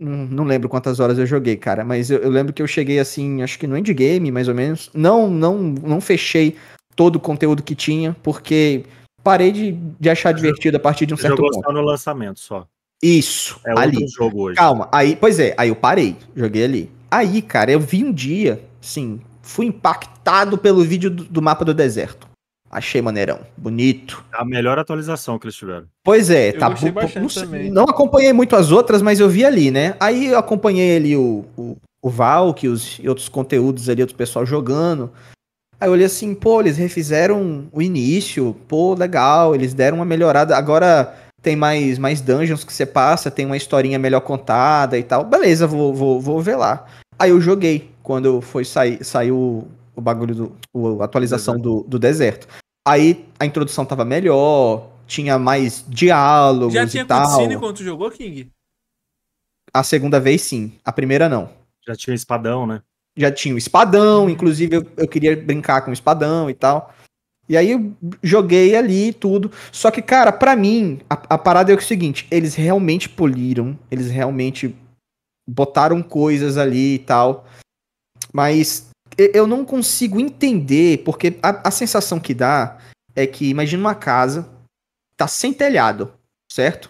Speaker 3: não lembro quantas horas eu joguei, cara, mas eu, eu, lembro que eu cheguei assim, acho que no endgame, mais ou menos. Não, não, não fechei todo o conteúdo que tinha, porque parei de, de achar divertido a partir de um certo ponto. Jogou só
Speaker 4: no lançamento, só.
Speaker 3: Isso, é ali. jogo hoje. Calma, aí, pois é, aí eu parei, joguei ali. Aí, cara, eu vi um dia, sim, fui impactado pelo vídeo do, do mapa do deserto. Achei
Speaker 4: maneirão, bonito. A melhor atualização que eles tiveram.
Speaker 3: Pois é, tá bom. Não, não, acompanhei muito as outras, mas eu vi ali, né? Aí eu acompanhei ali o, o, o Valk e outros conteúdos ali, outro pessoal jogando. Aí eu olhei assim, pô, eles refizeram o início, pô, legal, eles deram uma melhorada. Agora tem mais, mais dungeons que você passa, tem uma historinha melhor contada e tal. Beleza, vou, vou, vou ver lá. Aí eu joguei quando foi sair saiu o bagulho do o, a atualização do, do deserto. Aí a introdução tava melhor, tinha mais diálogos Já tinha e tal. cutscene quando tu jogou, King? A segunda vez sim, a primeira não. Já tinha espadão, né? já tinha o espadão, uhum. inclusive eu, eu queria brincar com o espadão e tal. E aí eu joguei ali tudo. Só que, cara, para mim, a, a, parada é o seguinte: eles realmente poliram, eles realmente botaram coisas ali e tal. Mas eu não consigo entender, porque a, a sensação que dá é que, imagina uma casa, tá sem telhado, certo?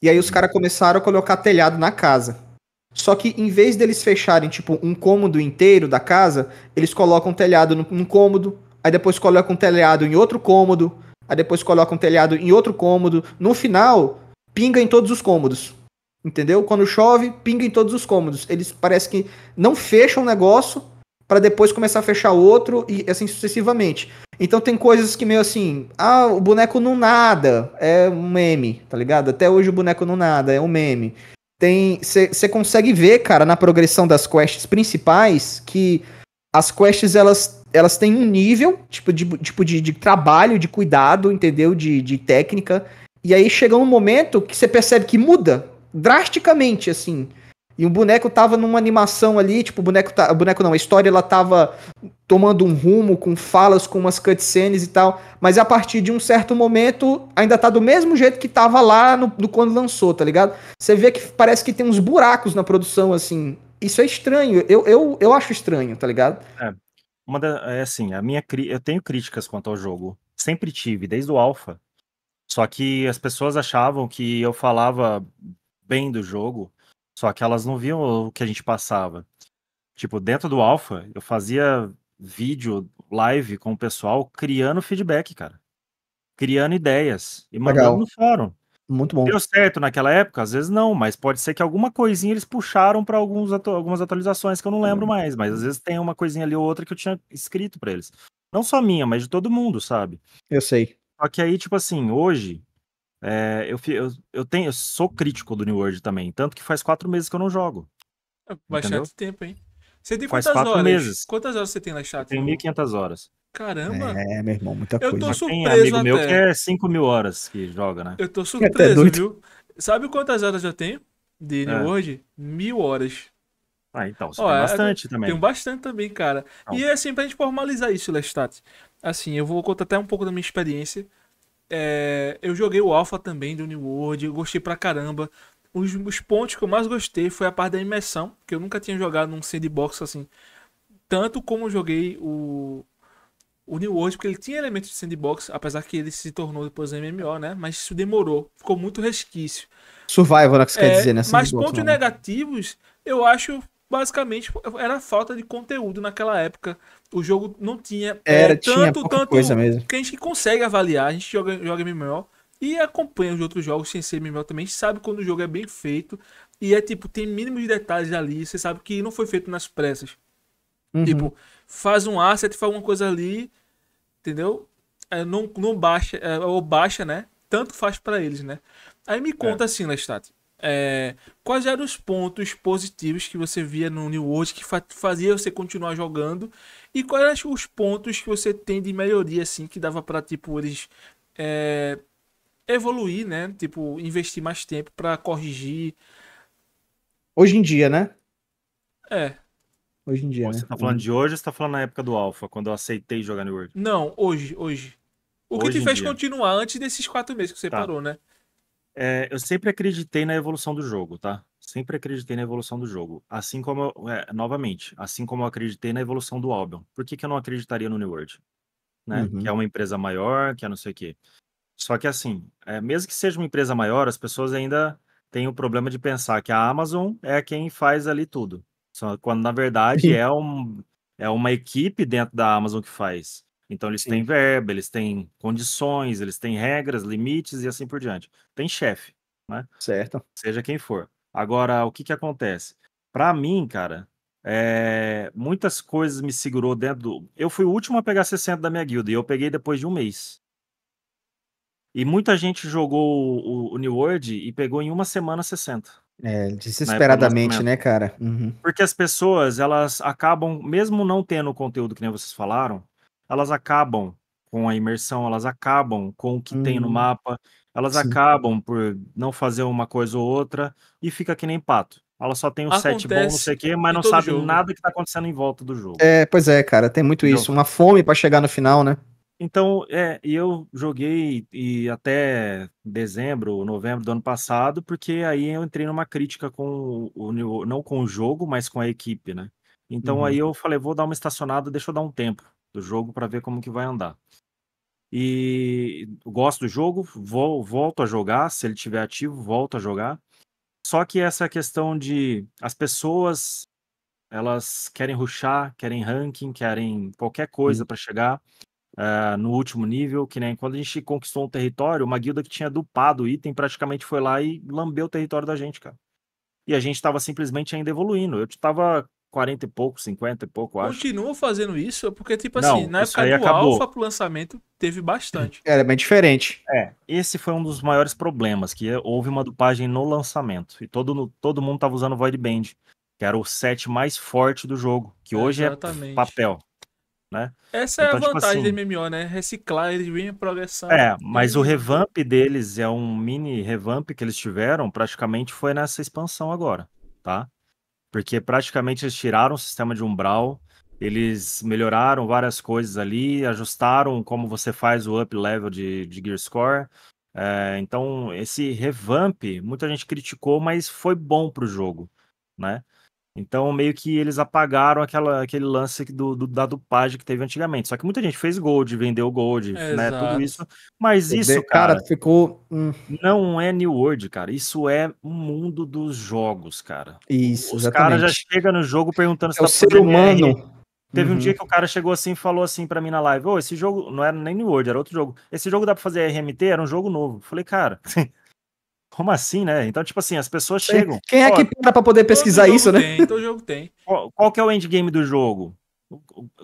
Speaker 3: E aí os uhum. caras começaram a colocar telhado na casa. Só que em vez deles fecharem, tipo, um cômodo inteiro da casa, eles colocam um telhado num cômodo, aí depois colocam um telhado em outro cômodo, aí depois colocam um telhado em outro cômodo. No final, pinga em todos os cômodos. Entendeu? Quando chove, pinga em todos os cômodos. Eles parece que não fecham o negócio para depois começar a fechar outro e assim sucessivamente. Então tem coisas que meio assim, ah, o boneco não nada, é um meme, tá ligado? Até hoje o boneco não nada, é um meme tem você consegue ver, cara, na progressão das quests principais que as quests elas elas têm um nível tipo de, tipo de, de trabalho, de cuidado, entendeu? De, de técnica. E aí chega um momento que você percebe que muda drasticamente, assim. E o boneco tava numa animação ali, tipo, o boneco, tá, boneco não, a história ela tava tomando um rumo com falas, com umas cutscenes e tal, mas a partir de um certo momento ainda tá do mesmo jeito que tava lá no, quando lançou, tá ligado?
Speaker 4: Você vê que parece que tem uns buracos na produção, assim. Isso é estranho, eu, eu, eu acho estranho, tá ligado? É, uma da, é assim, a minha eu tenho críticas quanto ao jogo, sempre tive, desde o Alpha. Só que as pessoas achavam que eu falava bem do jogo só que elas não viam o que a gente passava. Tipo, dentro do Alpha, eu fazia vídeo, live com o pessoal, criando feedback, cara. Criando ideias e mandando Legal. no fórum. Muito bom. Deu certo naquela época? Às vezes não, mas pode ser que alguma coisinha eles puxaram para atu algumas atualizações que eu não lembro uhum. mais, mas às vezes tem uma coisinha ali ou outra que eu tinha escrito para eles. Não só minha, mas de todo mundo, sabe? Eu sei. Só que aí, tipo assim, hoje, é, eu, eu, eu, tenho, eu sou crítico do New World também, tanto que faz quatro meses que eu não jogo.
Speaker 2: É bastante tempo, hein? Você tem faz quantas horas? Meses.
Speaker 4: Quantas horas você tem na chat? Tem 1.500 horas. Caramba! É, meu irmão, muita coisa. Eu tô surpreso tem amigo até. meu que é 5 mil horas que joga, né? Eu tô é, é surpreso,
Speaker 2: viu? Sabe quantas horas eu tenho de New é. World? Mil horas. Ah, então, você Ó, tem é, bastante também. Tenho bastante também, cara. Não. E assim, pra gente formalizar isso, Lestat, assim, eu vou contar até um pouco da minha experiência. É, eu joguei o Alpha também do New World, eu gostei pra caramba. Os, os, pontos que eu mais gostei foi a parte da imersão, que eu nunca tinha jogado num sandbox assim. Tanto como eu joguei o, o New World, porque ele tinha elementos de sandbox, apesar que ele se tornou depois MMO, né? Mas isso demorou, ficou muito resquício.
Speaker 3: Survival, o né, que você
Speaker 2: é, quer dizer, né? Mas pontos né? negativos, eu acho, basicamente, era a falta de conteúdo naquela época o jogo não tinha é, Era, é, tanto, tinha tanto coisa mesmo. que a gente consegue avaliar, a gente joga, joga MMO e acompanha os outros jogos sem ser MMO também, a gente sabe quando o jogo é bem feito e é tipo, tem mínimos detalhes ali, você sabe que não foi feito nas pressas. Uhum. Tipo, faz um asset, faz alguma coisa ali, entendeu? É, não, não baixa, é, ou baixa, né? Tanto faz para eles, né? Aí me conta é. assim, Lestat, é, quais eram os pontos positivos que você via no New World que fa fazia você continuar jogando e quais os pontos que você tem de melhoria, assim, que dava para tipo, eles é, evoluir, né? Tipo, investir mais tempo para corrigir.
Speaker 3: Hoje em dia, né? É. Hoje em dia, né? Você tá falando
Speaker 4: de hoje ou você tá falando na época do Alpha, quando eu aceitei jogar no World?
Speaker 2: Não, hoje, hoje. O que hoje te fez dia. continuar antes desses quatro meses que você tá. parou, né?
Speaker 4: É, eu sempre acreditei na evolução do jogo, tá? sempre acreditei na evolução do jogo. Assim como, eu, é, novamente, assim como eu acreditei na evolução do Albion. Por que, que eu não acreditaria no New World? Né? Uhum. Que é uhum. uma empresa maior, que é não sei o quê. Só que, assim, é, mesmo que seja uma empresa maior, as pessoas ainda têm o problema de pensar que a Amazon é quem faz ali tudo. Só, quando, na verdade, é, um, é uma equipe dentro da Amazon que faz. Então, eles Sim. têm verba, eles têm condições, eles têm regras, limites e assim por diante. Tem chefe, né? Certo. Seja quem for. Agora, o que que acontece? Para mim, cara, é... muitas coisas me segurou dentro do... Eu fui o último a pegar 60 da minha guilda e eu peguei depois de um mês. E muita gente jogou o, o New World e pegou em uma semana 60.
Speaker 3: É, desesperadamente, né, cara? Uhum.
Speaker 4: Porque as pessoas, elas acabam, mesmo não tendo o conteúdo que nem vocês falaram, elas acabam com a imersão, elas acabam com o que uhum. tem no uhum. mapa elas Sim. acabam por não fazer uma coisa ou outra e fica que nem pato. Ela só tem o set bom, não sei o quê, mas não sabe jogo. nada que tá acontecendo em volta do jogo.
Speaker 3: É, pois é, cara, tem muito isso. Uma fome para chegar no final, né?
Speaker 4: Então, é, eu joguei e até dezembro, novembro do ano passado, porque aí eu entrei numa crítica com o, não com o jogo, mas com a equipe, né? Então uhum. aí eu falei, vou dar uma estacionada, deixa eu dar um tempo do jogo para ver como que vai andar. E gosto do jogo, vol volto a jogar. Se ele tiver ativo, volto a jogar. Só que essa questão de as pessoas elas querem ruxar, querem ranking, querem qualquer coisa para chegar uh, no último nível. Que nem quando a gente conquistou um território, uma guilda que tinha dupado o item praticamente foi lá e lambeu o território da gente, cara. E a gente estava simplesmente ainda evoluindo. Eu estava 40 e pouco, 50 e pouco, acho.
Speaker 2: Continuam fazendo isso, é porque, tipo Não, assim, na época do acabou. Alpha pro lançamento, teve bastante.
Speaker 4: É, era bem diferente. É, esse foi um dos maiores problemas, que houve uma dupagem no lançamento, e todo, todo mundo tava usando Void Band, que era o set mais forte do jogo, que hoje é Exatamente. é papel. Né? Essa então, é a tipo vantagem assim,
Speaker 2: do MMO, né? Reciclar, eles vêm progressar. É, mas o
Speaker 4: revamp deles é um mini revamp que eles tiveram, praticamente foi nessa expansão agora, tá? porque praticamente eles tiraram o sistema de umbral, eles melhoraram várias coisas ali, ajustaram como você faz o up level de, de Gear Score. É, então, esse revamp, muita gente criticou, mas foi bom para o jogo, né? Então, meio que eles apagaram aquela, aquele lance do, do, da dupagem que teve antigamente. Só que muita gente fez gold, vendeu gold, é né? Exato. Tudo isso. Mas isso, cara, cara, ficou. Hum. Não é New World, cara. Isso é o mundo dos jogos, cara. Isso. Os caras já chegam no jogo perguntando é se é tá o ser humano. Teve uhum. um dia uhum. que o cara chegou assim e falou assim para mim na live: Ô, esse jogo não era nem New World, era outro jogo. Esse jogo dá pra fazer RMT? Era um jogo novo. Falei, cara, Como assim, né? Então, tipo assim, as pessoas é, chegam. Quem é que
Speaker 3: para pra poder então, pesquisar isso, né? Tem, todo então,
Speaker 4: jogo tem. Qual, qual que é o endgame do jogo?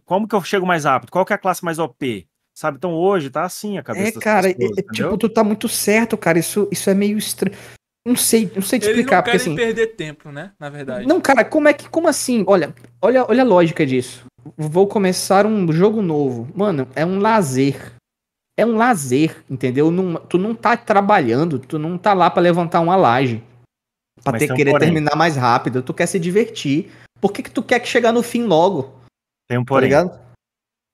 Speaker 4: Como que eu chego mais rápido? Qual que é a classe mais OP? Sabe? Então hoje tá assim a cabeça. É, cara, pessoas, é, é tipo, tu
Speaker 3: tá muito certo, cara. Isso, isso é meio estranho. Não sei, não sei te Eles explicar. Não querem porque, assim, perder
Speaker 2: tempo, né? Na verdade. Não,
Speaker 3: cara, como é que. Como assim? Olha, olha, olha a lógica disso. Vou começar um jogo novo. Mano, é um lazer é um lazer, entendeu? Não, tu não tá trabalhando, tu não tá lá para levantar uma laje, para ter querer porém. terminar mais rápido, tu quer se divertir. Por que que tu quer que chegar no fim logo?
Speaker 4: Tem um tá porém. Tá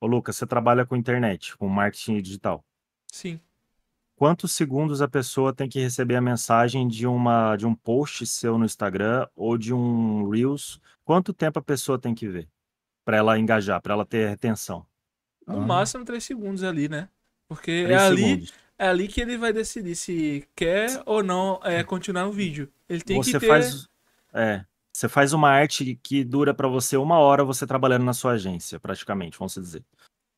Speaker 4: Ô Lucas, você trabalha com internet, com marketing digital. Sim. Quantos segundos a pessoa tem que receber a mensagem de uma de um post seu no Instagram ou de um Reels? Quanto tempo a pessoa tem que ver para ela engajar, para ela ter retenção?
Speaker 2: No ah. máximo três segundos ali, né? Porque é ali, é ali que ele vai decidir se quer ou não é, hum. continuar o vídeo. Ele tem você que ter... Faz,
Speaker 4: é, você faz uma arte que dura para você uma hora você trabalhando na sua agência, praticamente, vamos dizer.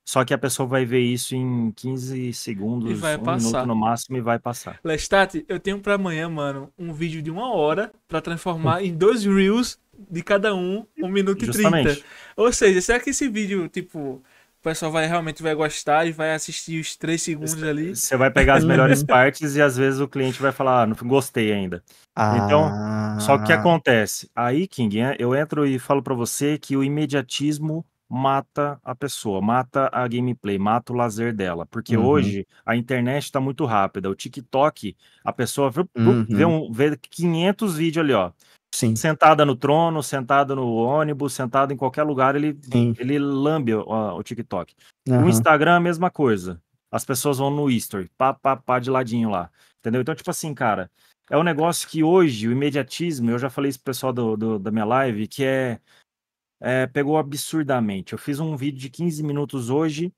Speaker 4: Só que a pessoa vai ver isso em 15 segundos, e vai um passar. minuto no máximo e vai passar.
Speaker 2: Lestat, eu tenho para amanhã, mano, um vídeo de uma hora para transformar em dois reels de cada um, um minuto Justamente. e trinta. Ou seja, será que esse vídeo, tipo, pessoal vai realmente vai gostar e vai assistir os três segundos
Speaker 4: ali. Você vai pegar as uhum. melhores partes e às vezes o cliente vai falar, ah, não gostei ainda. Ah. Então, só que ah. acontece? Aí, King, né, eu entro e falo para você que o imediatismo mata a pessoa, mata a gameplay, mata o lazer dela. Porque uhum. hoje a internet está muito rápida. O TikTok, a pessoa vê, uhum. vê, um, vê 500 vídeos ali, ó. Sim. Sentada no trono, sentada no ônibus, sentada em qualquer lugar, ele, ele lambe o, o TikTok. Uhum. O Instagram, a mesma coisa. As pessoas vão no history, pá, pá, pá, de ladinho lá. Entendeu? Então, tipo assim, cara, é um negócio que hoje, o imediatismo, eu já falei isso pro pessoal do, do da minha live, que é, é, pegou absurdamente. Eu fiz um vídeo de 15 minutos hoje,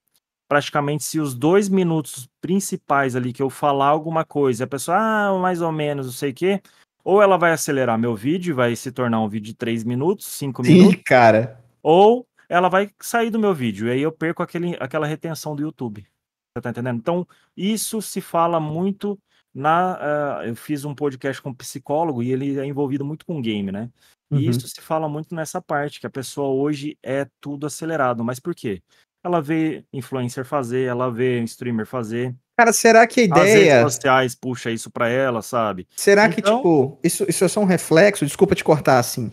Speaker 4: praticamente se os dois minutos principais ali que eu falar alguma coisa, a pessoa, ah, mais ou menos, não sei o quê, ou ela vai acelerar meu vídeo, vai se tornar um vídeo de 3 minutos, 5 minutos. Sim, cara. Ou ela vai sair do meu vídeo, e aí eu perco aquele, aquela retenção do YouTube. Você tá entendendo? Então, isso se fala muito na. Uh, eu fiz um podcast com um psicólogo e ele é envolvido muito com game, né? E uhum. isso se fala muito nessa parte, que a pessoa hoje é tudo acelerado. Mas por quê? Ela vê influencer fazer, ela vê streamer fazer, Cara, será que a ideia. As redes sociais puxa isso pra ela, sabe?
Speaker 3: Será então... que, tipo, isso, isso é só um reflexo? Desculpa te cortar assim.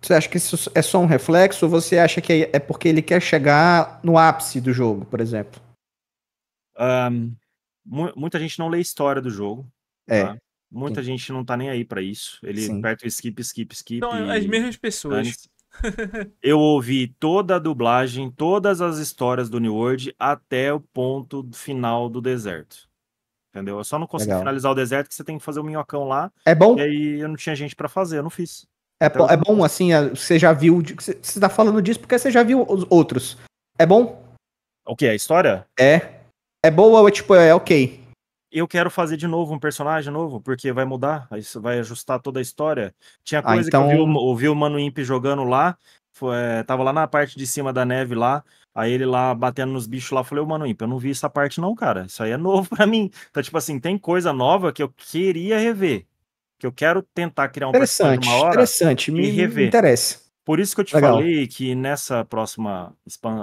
Speaker 3: Você acha que isso é só um reflexo ou você acha que é, é porque ele quer chegar no ápice do jogo, por exemplo?
Speaker 4: Um, muita gente não lê a história do jogo. É. Tá? Muita Sim. gente não tá nem aí para isso. Ele Sim. aperta o skip, skip, skip. Então, e... as mesmas pessoas. Antes eu ouvi toda a dublagem, todas as histórias do New World até o ponto final do deserto. Entendeu? Eu só não consegui Legal. finalizar o deserto que você tem que fazer o um minhocão lá. É bom? E aí eu não tinha gente para fazer, eu não fiz.
Speaker 3: É, então é tá bom, assim, você já viu. Você está falando disso porque você já viu os outros. É bom? O que? A história? É. É boa ou é, tipo, é ok?
Speaker 4: eu quero fazer de novo um personagem novo, porque vai mudar, vai ajustar toda a história. Tinha ah, coisa ah, então... que eu vi, então eu vi o Mano Imp jogando lá, foi, é, tava lá na parte de cima da neve lá, aí ele lá batendo nos bichos lá, falei, ô Mano Imp, eu não vi essa parte não, cara, isso aí é novo para mim. Então, tipo assim, tem coisa nova que eu queria rever, que eu quero tentar criar um interessante, personagem uma hora Interessante, me, rever. me interessa. Por isso que eu te Legal. falei que nessa próxima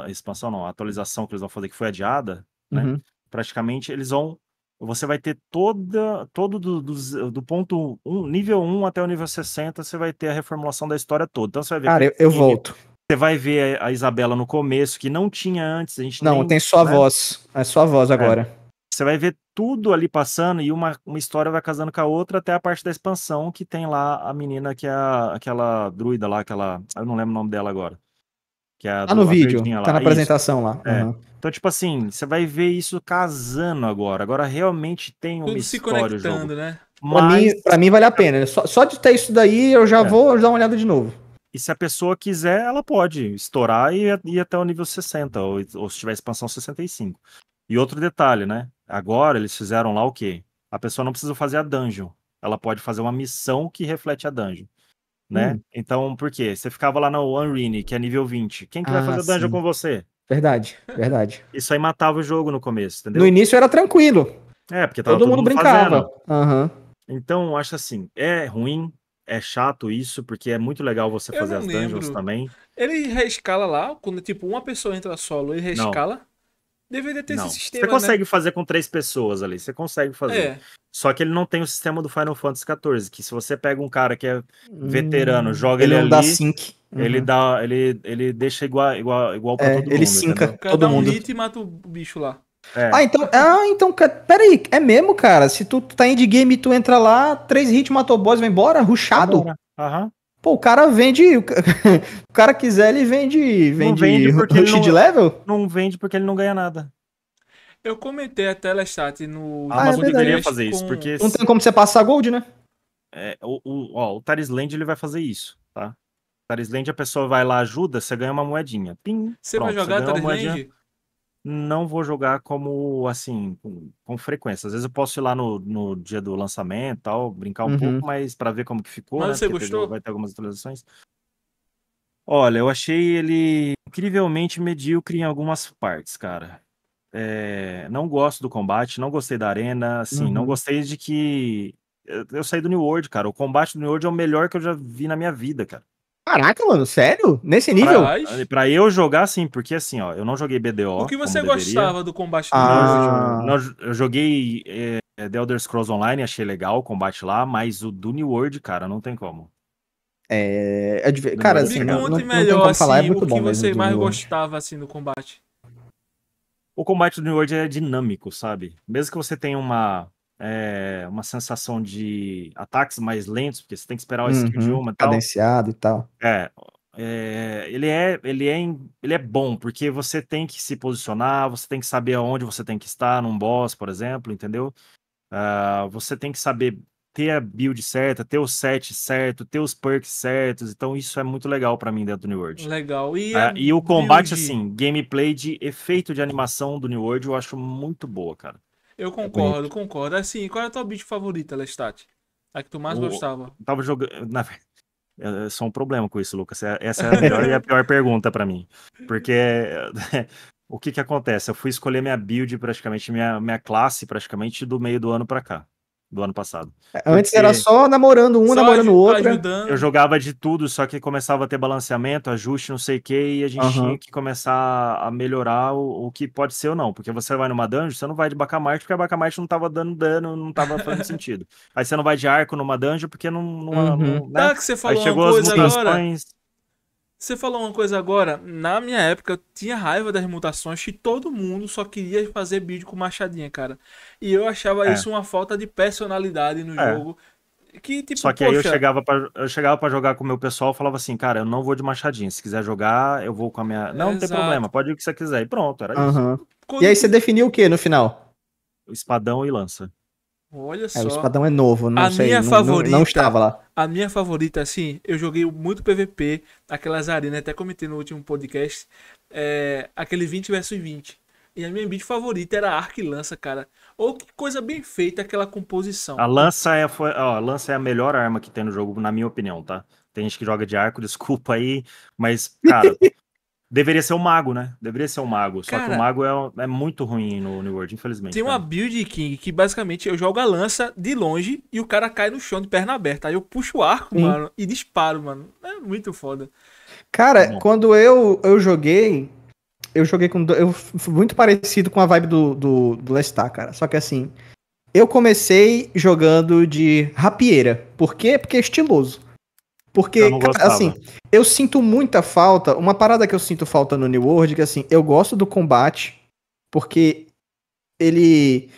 Speaker 4: expansão, não, atualização que eles vão fazer, que foi adiada, né, uhum. Praticamente eles vão você vai ter toda, todo do, do, do ponto um, nível 1 até o nível 60, você vai ter a reformulação da história toda. Então você vai ver. Cara, eu, eu volto. Você vai ver a Isabela no começo, que não tinha antes. A gente não, nem, tem sua né? voz.
Speaker 3: É sua voz é. agora.
Speaker 4: É. Você vai ver tudo ali passando e uma, uma história vai casando com a outra até a parte da expansão que tem lá a menina que é a, aquela druida lá, aquela. Eu não lembro o nome dela agora. Que é a, tá do, no vídeo, tá lá. na apresentação Isso. lá. Uhum. É. Então, tipo assim, você vai ver isso casando agora. Agora realmente tem uma Tudo história. Se conectando, né? Mas... Pra, mim, pra mim vale a pena. Só, só de ter isso daí, eu já é. vou dar uma olhada de novo. E se a pessoa quiser, ela pode estourar e ir até o nível 60, ou, ou se tiver expansão 65. E outro detalhe, né? Agora eles fizeram lá o quê? A pessoa não precisa fazer a dungeon. Ela pode fazer uma missão que reflete a dungeon. Né? Hum. Então, por quê? Você ficava lá no Unreal, que é nível 20. Quem que ah, vai fazer a dungeon sim. com você?
Speaker 3: Verdade, verdade.
Speaker 4: Isso aí matava o jogo no começo, entendeu? No início era
Speaker 3: tranquilo.
Speaker 4: É, porque todo, todo, mundo, mundo brincava. Uhum. Então, acho assim, é ruim, é chato isso, porque é muito legal você eu fazer as lembro. dungeons também.
Speaker 2: Ele reescala lá, quando tipo uma pessoa entra solo ele reescala. Não. Deveria ter não. esse sistema. Você né? consegue né?
Speaker 4: fazer com três pessoas ali, você consegue fazer. É. Só que ele não tem o sistema do Final Fantasy XIV, que se você pega um cara que é hum, veterano, hum, joga ele, ele não ali. Dá sync. Uhum. Ele dá. Ele, ele deixa igual, igual, igual pra é, todo mundo. Ele sinca entendeu? todo mundo. Um
Speaker 2: e mata o bicho lá.
Speaker 4: É. Ah,
Speaker 3: então. Ah, então, peraí, é mesmo, cara. Se tu, tá em endgame e tu entra lá, três hits, matou o boss, vai embora, ruxado. Aham. Uhum. Pô, o cara vende. O cara quiser, ele vende. Vende, não
Speaker 2: vende
Speaker 4: porque rush não, de level? Não vende porque ele não ganha nada.
Speaker 2: Eu comentei a Lestat
Speaker 3: no. Ah, mas não é deveria fazer com... isso, porque. Não tem
Speaker 4: como você passar gold, né? É, o, o, ó, o Taris Land ele vai fazer isso, tá? Tarisland, a pessoa vai lá, ajuda, você ganha uma moedinha. Pim, você pronto, vai jogar Tarisland? Não vou jogar como, assim, com, com, frequência. Às vezes eu posso ir lá no, no dia do lançamento tal, brincar um uhum. pouco, mas para ver como que ficou, mas né? Você gostou? vai ter algumas atualizações. Olha, eu achei ele incrivelmente medíocre em algumas partes, cara. É, não gosto do combate, não gostei da arena, assim, uhum. não gostei de que eu, eu, saí do New World, cara. O combate do New World é o melhor que eu já vi na minha vida, cara. Caraca, mano, sério? Nesse nível? Pra, eu jogar, sim, porque assim, ó, eu não joguei BDO. O que você gostava do combate do ah... Não, eu joguei é, The Elder Scrolls Online, achei legal o combate lá, mas o do New World, cara, não tem como. É. é de... Cara, assim, é não, não, melhor, não assim, falar, é muito o que bom você mais gostava
Speaker 2: assim do combate.
Speaker 4: O combate do New World é dinâmico, sabe? Mesmo que você tenha uma é, uma sensação de ataques mais lentos, porque você tem que esperar o uhum, skill de uma.
Speaker 3: Cadenciado e tal.
Speaker 4: É, é, ele é ele é ele é bom porque você tem que se posicionar você tem que saber aonde você tem que estar num boss por exemplo entendeu uh, você tem que saber ter a build certa ter o set certo ter os perks certos então isso é muito legal para mim dentro do New World legal e, uh, e o combate build... assim gameplay de efeito de animação do New World eu acho muito boa cara eu é concordo, é
Speaker 2: concordo. Assim, qual é a tua build favorita, Lestat? A que tu mais o... gostava?
Speaker 4: Eu tava jogando. Na... É, é só um problema com isso, Lucas. É, essa é a melhor e a pior pergunta para mim. Porque o que que acontece? Eu fui escolher minha build praticamente, minha, minha classe praticamente do meio do ano para cá do ano passado. É, antes era só
Speaker 3: namorando um, só namorando o outro. Ajudando. Eu
Speaker 4: jogava de tudo, só que começava a ter balanceamento, ajuste, não sei o que, e a gente uhum. tinha que começar a melhorar o, o, que pode ser ou não. Porque você vai numa dungeon, você não vai de bacamarte, porque a bacamarte não tava dando dano, não tava fazendo sentido. Aí você não vai de arco numa dungeon, porque não... não, uhum. não né? Tá, que você falou Aí chegou uma coisa as agora
Speaker 2: você falou uma coisa agora, na minha época eu tinha raiva das mutações que todo mundo só queria fazer vídeo com machadinha, cara. E eu achava é. isso uma falta de personalidade no é. jogo. Que, tipo, Só que poxa... aí eu chegava,
Speaker 4: pra, eu chegava para jogar com o meu pessoal falava assim, cara, eu não vou de machadinha. Se quiser jogar, eu vou com a minha. Não, não tem problema, pode ir o que você quiser. E pronto, era uhum. isso. Quando... E aí você
Speaker 3: definiu o que no final?
Speaker 4: Espadão e lança. Olha é, só. o espadão é novo, não a sei, minha não, favorita, não, estava lá. A minha
Speaker 2: favorita, assim, eu joguei muito PVP, aquelas arenas, até comentei no último podcast, é, aquele 20 versus 20. E a minha build favorita era arco e lança, cara. Ou oh, que coisa bem feita aquela composição. A lança,
Speaker 4: é, foi, ó, a lança é a melhor arma que tem no jogo, na minha opinião, tá? Tem gente que joga de arco, desculpa aí, mas, cara, Deveria ser o mago, né? Deveria ser o mago. Cara, só que o mago é, é muito ruim no New World, infelizmente. Tem uma build
Speaker 2: King que basicamente eu jogo a lança de longe e o cara cai no chão de perna aberta. Aí eu puxo o arco, Sim. mano, e disparo, mano. É muito foda.
Speaker 3: Cara, tá quando eu, eu joguei, eu joguei com. Eu fui muito parecido com a vibe do, do, do Lestar, cara. Só que assim, eu comecei jogando de rapieira. Por quê? Porque é estiloso. Porque, eu cara, assim, eu sinto muita falta. Uma parada que eu sinto falta no New World, é que assim, eu gosto do combate, porque ele.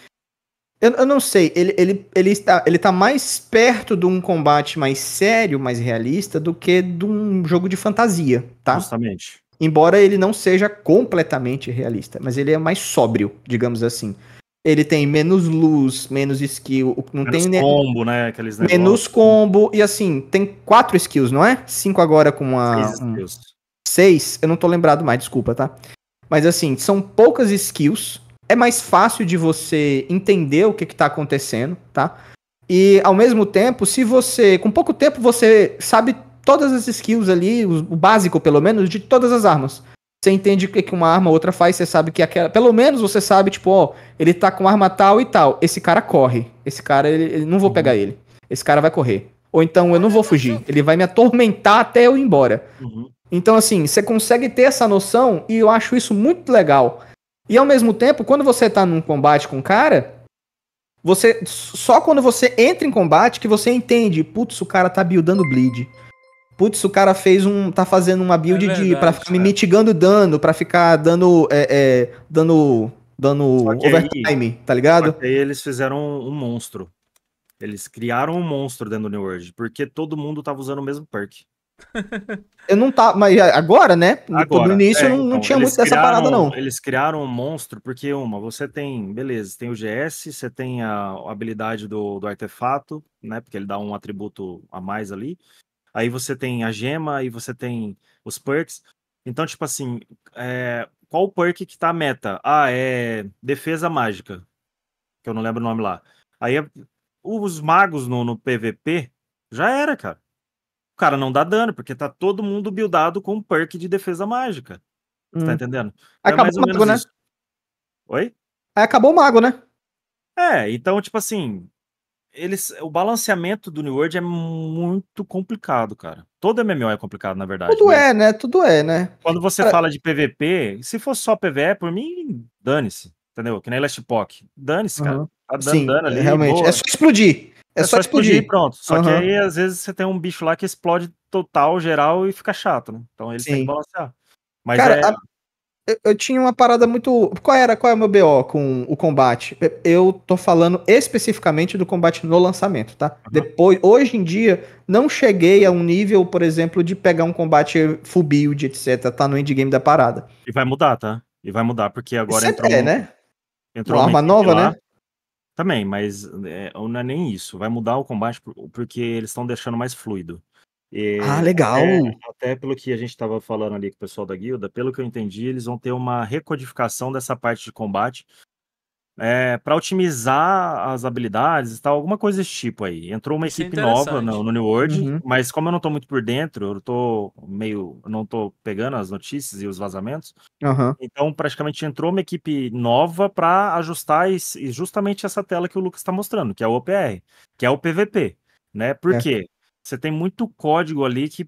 Speaker 3: Eu, eu não sei, ele, ele, ele, está, ele tá mais perto de um combate mais sério, mais realista, do que de um jogo de fantasia, tá? Justamente. Embora ele não seja completamente realista, mas ele é mais sóbrio, digamos assim. Ele tem menos luz, menos skill. Não menos tem combo,
Speaker 4: né? Aqueles negócios. menos
Speaker 3: combo. E assim, tem quatro skills, não é? Cinco agora com a. Seis Seis? Eu não tô lembrado mais, desculpa, tá? Mas assim, são poucas skills. É mais fácil de você entender o que, que tá acontecendo, tá? E ao mesmo tempo, se você. Com pouco tempo, você sabe todas as skills ali, o básico pelo menos, de todas as armas você entende o que, que uma arma outra faz, você sabe que aquela. Pelo menos você sabe, tipo, ó, ele tá com arma tal e tal. Esse cara corre. Esse cara, ele, ele não vou uhum. pegar ele. Esse cara vai correr. Ou então eu não vou fugir. Ele vai me atormentar até eu ir embora. Uhum. Então, assim, você consegue ter essa noção e eu acho isso muito legal. E ao mesmo tempo, quando você tá num combate com um cara, você. Só quando você entra em combate que você entende, putz, o cara tá buildando bleed. Putz, o cara fez um. tá fazendo uma build é verdade, de. pra ficar me é. mitigando dano, pra ficar dando. É, é, dando. dando overtime, aí, tá ligado? aí
Speaker 4: eles fizeram um, monstro. Eles criaram um monstro dentro do New World, porque todo mundo tava usando o mesmo perk.
Speaker 3: eu não tava, tá, mas é agora, né? Agora, no início é, não, não então, tinha muito dessa parada, não.
Speaker 4: Eles criaram um monstro, porque uma, você tem, beleza, tem o GS, você tem a habilidade do, do artefato, né? Porque ele dá um atributo a mais ali aí você tem a gema, aí você tem os perks. Então, tipo assim, é... qual o perk que tá a meta? Ah, é defesa mágica, que eu não lembro o nome lá. Aí os magos no, no PVP já era, cara. O cara não dá dano, porque tá todo mundo buildado com perk de defesa mágica. Tá hum. Tá entendendo? É acabou é o mago, né? Isso. Oi? Aí acabou o mago, né? É, então, tipo assim, eles, o balanceamento do New World é muito complicado, cara. Todo MMO é complicado, na verdade. Tudo né?
Speaker 3: é, né? Tudo é, né?
Speaker 4: Quando você cara... fala de PVP, se fosse só PVE, por mim, dane-se. Entendeu? Que nem Last Epoch. Dane-se, uhum. cara. Tá dando Sim, dano ali. Realmente. Boa. É só
Speaker 3: explodir. É, é só, só, explodir. explodir pronto. Só uhum. que aí,
Speaker 4: às vezes, você tem um bicho lá que explode total, geral e fica chato, né? Então eles Sim. têm que balancear. Mas cara, é... a
Speaker 3: eu, eu, tinha uma parada muito. Qual era qual é o meu BO com o combate? Eu tô falando especificamente do combate no lançamento, tá? Uhum. Depois, hoje em dia, não cheguei a um nível, por exemplo, de pegar um combate full build, etc. Tá no endgame da parada.
Speaker 4: E vai mudar, tá? E vai mudar, porque agora Você entrou. É, um, né? Entrou uma, uma arma nova, lá. né? Também, mas é, não é nem isso. Vai mudar o combate porque eles estão deixando mais fluido. E ah, eh, legal! Até, até, pelo que a gente estava falando ali com o pessoal da guilda, pelo que eu entendi, eles vão ter uma recodificação dessa parte de combate é, eh, para otimizar as habilidades e tal, alguma coisa desse tipo aí. Entrou uma é equipe é nova no, no, New World, uhum. mas como eu não estou muito por dentro, eu tô meio. não estou pegando as notícias e os vazamentos. Uhum. Então, praticamente entrou uma equipe nova para ajustar e, justamente essa tela que o Lucas está mostrando, que é o OPR, que é o PVP né? Por é. quê? você tem muito código ali que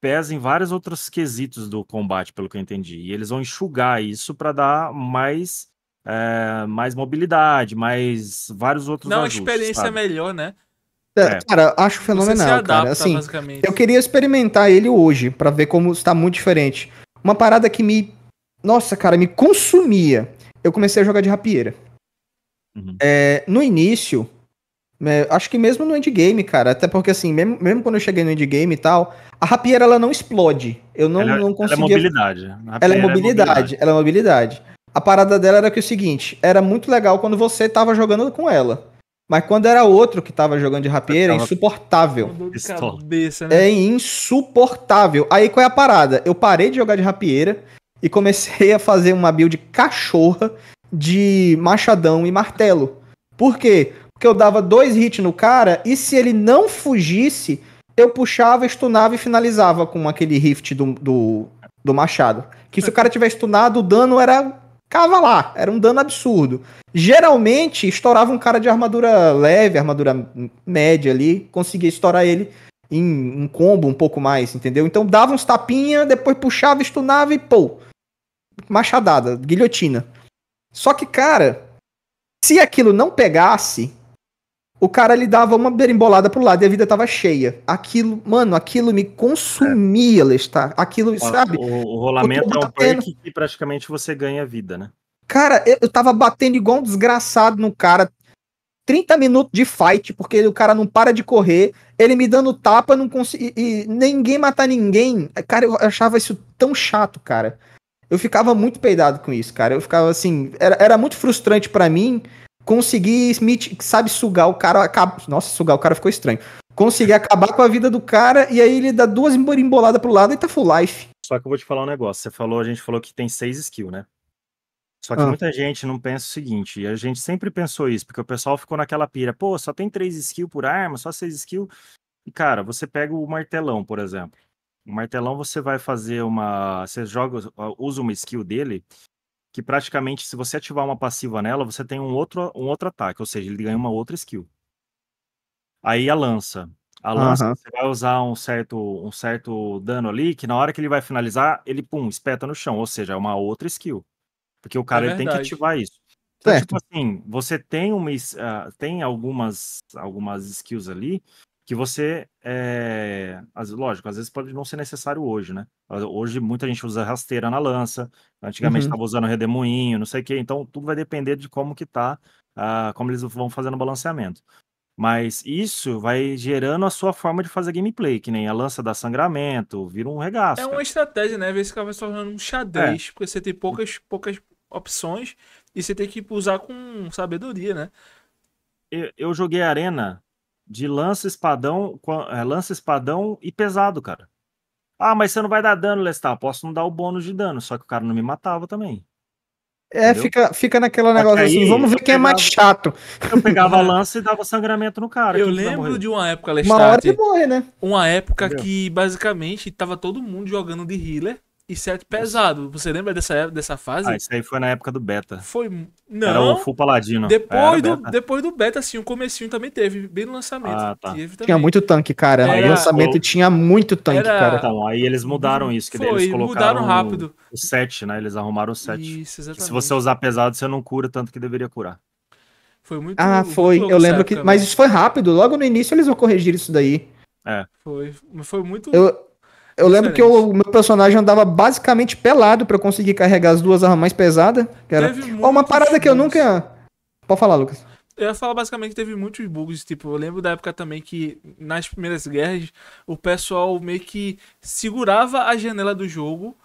Speaker 4: pesa em vários outros quesitos do combate, pelo que eu entendi. E eles vão enxugar isso para dar mais é, mais mobilidade, mais vários outros Não, ajustes, experiência sabe? melhor, né? É, é. cara, acho fenomenal, adapta, cara. Assim, eu
Speaker 3: queria experimentar ele hoje para ver como está muito diferente. Uma parada que me, nossa, cara, me consumia. Eu comecei a jogar de rapieira. Uhum. É, no início, é, acho que mesmo no endgame, cara, até porque assim, mesmo, mesmo quando eu cheguei no endgame e tal, a rapieira ela não explode. Eu não, ela, é- não é conseguia. É
Speaker 4: ela é mobilidade. Ela é mobilidade, é mobilidade,
Speaker 3: ela é mobilidade. A parada dela era que o seguinte, era muito legal quando você tava jogando com ela. Mas quando era outro que tava jogando de rapieira, é insuportável. Cabeça, né? É insuportável. Aí qual é a parada? Eu parei de jogar de rapieira e comecei a fazer uma build cachorra de machadão e martelo. Por quê? Porque eu dava dois hits no cara e se ele não fugisse, eu puxava, stunava e finalizava com aquele rift do, do, do machado. Que se o cara tivesse stunado, o dano era cava lá, Era um dano absurdo. Geralmente, estourava um cara de armadura leve, armadura média ali, conseguia estourar ele em um combo um pouco mais, entendeu? Então dava uns tapinha, depois puxava, stunava e pô. Machadada, guilhotina. Só que, cara, se aquilo não pegasse, o cara lhe dava uma berimbolada pro lado e a vida tava cheia. Aquilo, mano, aquilo me consumia, é. Lestar. Aquilo, sabe? O,
Speaker 4: o rolamento é um perk que praticamente você ganha vida, né?
Speaker 3: Cara, eu, eu tava batendo igual um desgraçado no cara. 30 minutos de fight, porque o cara não para de correr, ele me dando tapa, não consegui. E ninguém matar ninguém. Cara, eu achava isso tão chato, cara. Eu ficava muito peidado com isso, cara. Eu ficava assim. Era, era muito frustrante para mim, conseguir, sabe, sugar o cara. Acaba... Nossa, sugar o cara ficou estranho. Conseguir acabar com a vida do cara e aí ele dá duas emboladas pro lado e tá full life.
Speaker 4: Só que eu vou te falar um negócio. Você falou, a gente falou que tem seis skills, né? Só que ah. muita gente não pensa o seguinte, e a gente sempre pensou isso, porque o pessoal ficou naquela pira, pô, só tem três skills por arma, só seis skills. E, cara, você pega o martelão, por exemplo. O martelão você vai fazer uma. Você joga, usa uma skill dele, que praticamente, se você ativar uma passiva nela, você tem um outro, um outro ataque, ou seja, ele ganha uma outra skill. Aí a lança. A lança, uhum. você vai usar um certo, um certo dano ali, que na hora que ele vai finalizar, ele, pum, espeta no chão, ou seja, é uma outra skill. Porque o é cara é ele tem que ativar isso. Então, tipo certo. tipo assim, você tem, uma, uh, tem algumas, algumas skills ali que você, é, eh, as, lógico, às vezes pode não ser necessário hoje, né? Hoje muita gente usa rasteira na lança, antigamente estava uhum. usando redemoinho, não sei o quê, então tudo vai depender de como que tá, uh, como eles vão fazendo o balanceamento. Mas isso vai gerando a sua forma de fazer gameplay, que nem a lança dá sangramento, vira um regaço. É cara.
Speaker 2: uma estratégia, né? Ver se acaba se tornando um é. xadrez, é. porque você
Speaker 4: tem hum. poucas, poucas opções e você tem que usar com sabedoria, né? Eu, eu joguei Arena de lança espadão, é, lança espadão e pesado, cara. Ah, mas você não vai dar dano, Lestar. Posso não dar o bônus de dano, só que o cara não me matava também.
Speaker 3: É, fica, fica naquela negócio assim, aí, assim, vamos ver quem pegava, é mais chato.
Speaker 4: Eu pegava a lança e dava sangramento no cara. Eu lembro de uma época, Lestat. Uma hora de morre, né? Uma época
Speaker 2: Entendeu? que basicamente tava todo mundo jogando de healer e certo pesado. Você lembra dessa, dessa fase? Ah, isso
Speaker 4: aí foi na época do beta. Foi. Não. Era o Full Paladino. Depois, do, beta. depois
Speaker 2: do beta, assim, o comecinho também teve, bem no lançamento. Ah, tá. Tinha muito tanque, cara.
Speaker 4: Era... No lançamento
Speaker 3: tinha muito tanque,
Speaker 2: Era... cara. Então,
Speaker 4: aí eles mudaram isso, que foi, eles colocaram mudaram rápido. o 7, né? Eles arrumaram o 7. Isso, exatamente. Se você usar pesado, você não cura tanto que deveria curar. Foi muito Ah, foi. Muito eu lembro que. Mas né? isso
Speaker 3: foi rápido. Logo no início eles vão corrigir isso daí. É.
Speaker 4: Foi,
Speaker 2: foi muito. Eu,
Speaker 3: eu lembro Excelente. que o meu personagem andava basicamente pelado para conseguir carregar as duas armas mais pesadas. Que era... Oh, uma parada bugs. que eu nunca. Pode falar, Lucas.
Speaker 2: Eu ia falar basicamente que teve muitos bugs. Tipo, eu lembro da época também que nas primeiras guerras o pessoal meio que segurava a janela do jogo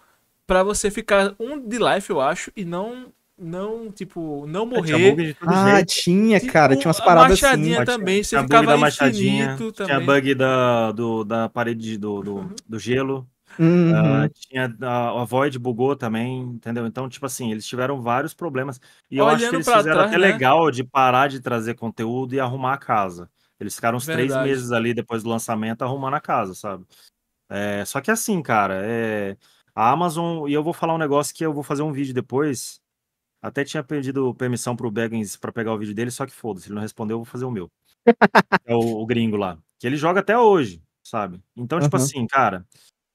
Speaker 2: para você ficar um de life, eu acho, e não não, tipo, não é, morrer. ah, jeito.
Speaker 4: tinha, tipo, cara, tinha umas paradas assim, machadinha assim. também, tinha bug da machadinha, infinito também. Tinha bug da, do, da parede do, do, uhum. do gelo. Uhum. Uh, tinha a, a Void bugou também, entendeu? Então, tipo assim, eles tiveram vários problemas. E Olhando eu acho que eles fizeram trás, até né? legal de parar de trazer conteúdo e arrumar a casa. Eles ficaram uns Verdade. três meses ali depois do lançamento arrumando a casa, sabe? É, só que assim, cara, é, a Amazon, e eu vou falar um negócio que eu vou fazer um vídeo depois até tinha pedido permissão pro Baggins para pegar o vídeo dele, só que foda-se, ele não respondeu, eu vou fazer o meu. é o, o, gringo lá. Que ele joga até hoje, sabe? Então, uhum. tipo assim, cara,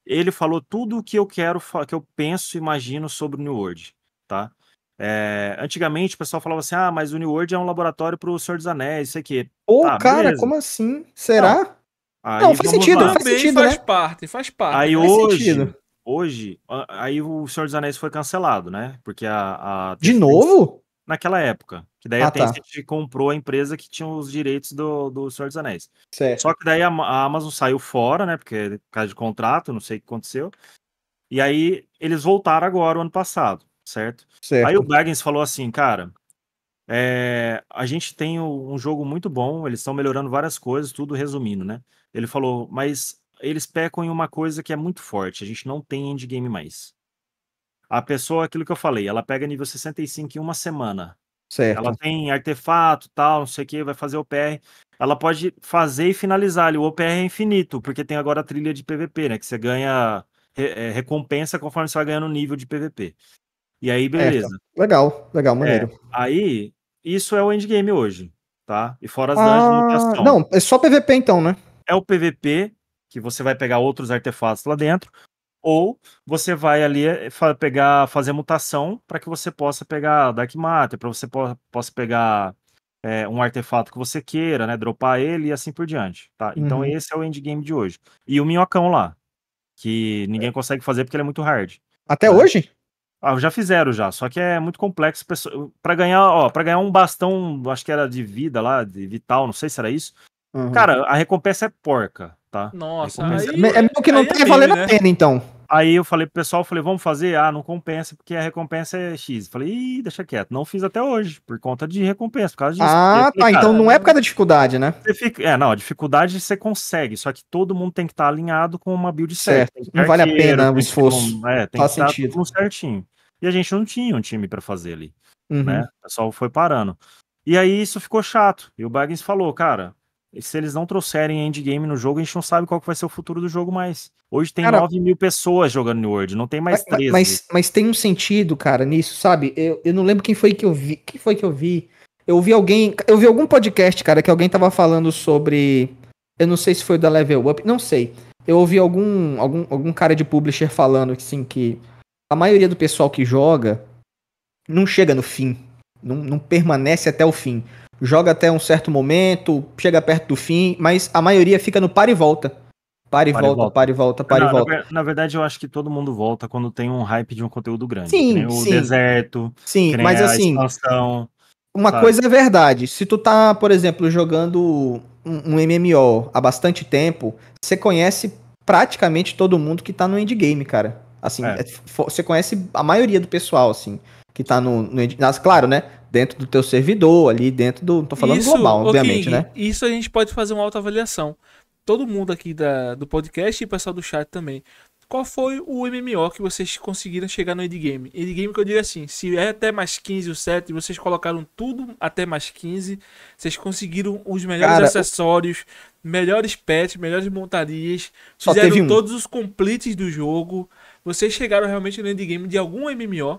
Speaker 4: ele falou tudo o que eu quero, que eu penso imagino sobre o New World, tá? É, antigamente o pessoal falava assim: ah, mas o New World é um laboratório pro Senhor dos Anéis, isso aqui. Ô, tá, cara, beleza. como
Speaker 3: assim? Será?
Speaker 4: Não, não faz sentido, faz sentido. Faz né? parte, faz parte. Aí faz hoje, sentido hoje, aí o Senhor dos Anéis foi cancelado, né? Porque a. a de
Speaker 3: novo?
Speaker 4: Naquela época. Que daí ah, a Tencent tá. comprou a empresa que tinha os direitos do, do Senhor dos Anéis. Certo. Só que daí a, a Amazon saiu fora, né? Porque por causa de contrato, não sei o que aconteceu. E aí eles voltaram agora, o ano passado, certo? certo. Aí o Baggins falou assim, cara. É, a gente tem um jogo muito bom, eles estão melhorando várias coisas, tudo resumindo, né? Ele falou, mas eles pecam em uma coisa que é muito forte. A gente não tem endgame mais. A pessoa, aquilo que eu falei, ela pega nível 65 em uma semana. Certo. Ela tem artefato, tal, não sei o que, vai fazer opr Ela pode fazer e finalizar ali. O OPR é infinito, porque tem agora a trilha de PVP, né? Que você ganha é, recompensa conforme você vai ganhando nível de PVP. E aí, é, beleza.
Speaker 3: legal, legal, é, maneiro.
Speaker 4: É, aí, isso é o endgame hoje, tá? E fora as ah, dungeons Não,
Speaker 3: é só PVP então, né?
Speaker 4: É o PVP que você vai pegar outros artefatos lá dentro, ou você vai ali eh, pegar, fazer mutação para que você possa pegar Dark Matter, para você po possa pegar é, um artefato que você queira, né? Dropar ele e assim por diante. Tá? Então uhum. Então esse é o endgame de hoje. E o minhocão lá, que ninguém é. consegue fazer porque ele é muito hard. Até é. hoje? Ah, já fizeram já, só que é muito complexo para ganhar, ó, para ganhar um bastão, acho que era de vida lá, de vital, não sei se era isso. Uhum. Cara, a recompensa é porca tá? Nossa, aí, é porque que não tá é valendo a né? pena, então. Aí eu falei pro pessoal, falei, vamos fazer? Ah, não compensa, porque a recompensa é X. Falei, ih, deixa quieto. Não fiz até hoje, por conta de recompensa, por causa disso. Ah, falei, tá. então não é por causa da dificuldade, né? Fica... É, não, a dificuldade você consegue, só que todo mundo tem que estar tá alinhado com uma build certa. Certo. Não vale a pena o esforço. é, tem Faz que estar sentido. tudo certinho. E a gente não tinha um time para fazer ali. Né? Uhum. Né? O pessoal foi parando. E aí isso ficou chato. E o Baggins falou, cara, se eles não trouxerem endgame no jogo, a gente não sabe qual que vai ser o futuro do jogo mais. Hoje tem cara, 9 mil pessoas jogando New World, não tem mais 13. Mas,
Speaker 3: mas tem um sentido, cara, nisso, sabe? Eu, eu não lembro quem foi que eu vi. Quem foi que eu vi? Eu vi alguém. Eu vi algum podcast, cara, que alguém tava falando sobre. Eu não sei se foi da Level Up, não sei. Eu ouvi algum, algum, algum cara de publisher falando assim, que a maioria do pessoal que joga não chega no fim. Não, não permanece até o fim joga até um certo momento, chega perto do fim, mas a maioria fica no para e volta. Para e para volta, volta, para e volta, para não, e volta.
Speaker 4: Na, verdade, eu acho que todo mundo volta quando tem um hype de um conteúdo grande. Sim, sim. O deserto, sim, mas assim, expansão,
Speaker 3: Uma sabe? coisa é verdade. Se tu tá, por exemplo, jogando um, um MMO há bastante tempo, você conhece praticamente todo mundo que tá no endgame, cara. Assim, é. É, você conhece a maioria do pessoal, assim, que tá no, no endgame. Ah, claro, né? dentro do teu servidor, ali dentro do. Tô falando isso, global, obviamente, okay, né?
Speaker 2: Isso a gente pode fazer uma autoavaliação. Todo mundo aqui da, do podcast e o pessoal do chat também. Qual foi o MMO que vocês conseguiram chegar no endgame? Endgame que eu digo assim, se é até mais 15 o 7, vocês colocaram tudo até mais 15, vocês conseguiram os melhores Cara, acessórios, o... melhores pets, melhores montarias, fizeram um. todos os completes do jogo. Vocês chegaram realmente no endgame de algum MMO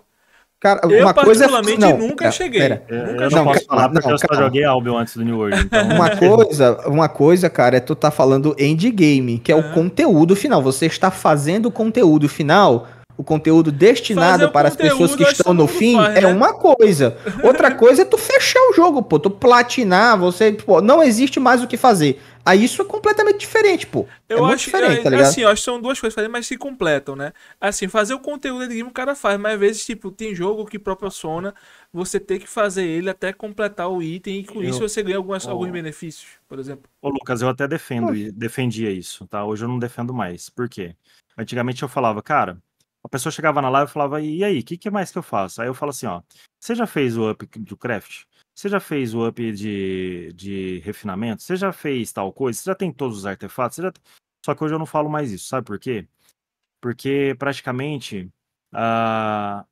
Speaker 4: Cara, eu uma é particularmente coisa... não, nunca não, cheguei. Pera. Nunca é, eu não, não posso falar porque não, eu só joguei Albion antes do New World. Então...
Speaker 3: Uma, coisa, uma coisa, cara, é tu tá falando endgame, que é, é o conteúdo final. Você está fazendo o conteúdo final o conteúdo destinado o para conteúdo, as pessoas que é estão no fim faz, né? é uma coisa. Outra coisa é tu fechar o jogo, pô, tu platinar, você, pô, não existe mais o que fazer. Aí isso é completamente diferente, pô. É eu é muito acho, diferente, é, tá ligado? Assim,
Speaker 2: eu acho que são duas coisas, mas se completam, né? Assim, fazer o conteúdo de game o cara faz, mas às vezes, tipo, tem jogo que proporciona você ter que fazer ele até completar o item e com eu... isso você ganha algumas, alguns benefícios, por exemplo.
Speaker 4: Ô, Lucas, eu até defendo, defendia isso, tá? Hoje eu não defendo mais. Por quê? Antigamente eu falava, cara, a pessoa chegava na live e falava, e aí, o que, que mais que eu faço? Aí eu falo assim, ó, você já fez o up do craft? Você já fez o up de, de refinamento? Você já fez tal coisa? Você já tem todos os artefatos? já... Só que hoje eu não falo mais isso, sabe por quê? Porque praticamente uh,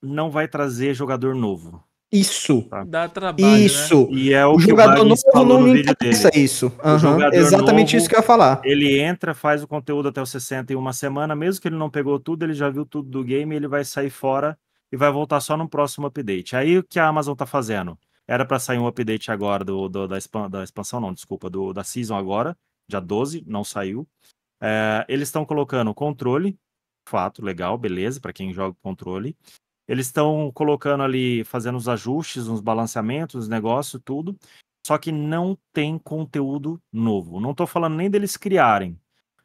Speaker 4: não vai trazer jogador novo. Isso. Tá? Dá trabalho. Né? Isso. Né? E é o, o jogador o novo não no interessa dele. isso. Uhum. Exatamente novo, isso que eu ia falar. Ele entra, faz o conteúdo até o 60 em uma semana, mesmo que ele não pegou tudo, ele já viu tudo do game, ele vai sair fora e vai voltar só no próximo update. Aí o que a Amazon está fazendo? Era para sair um update agora do, do da, expansão, da, expansão, não, desculpa, do, da Season agora, dia 12, não saiu. É, eles estão colocando controle, fato, legal, beleza, para quem joga controle. Eles estão colocando ali, fazendo os ajustes, uns balanceamentos, os negócios, tudo. Só que não tem conteúdo novo. Não estou falando nem deles criarem.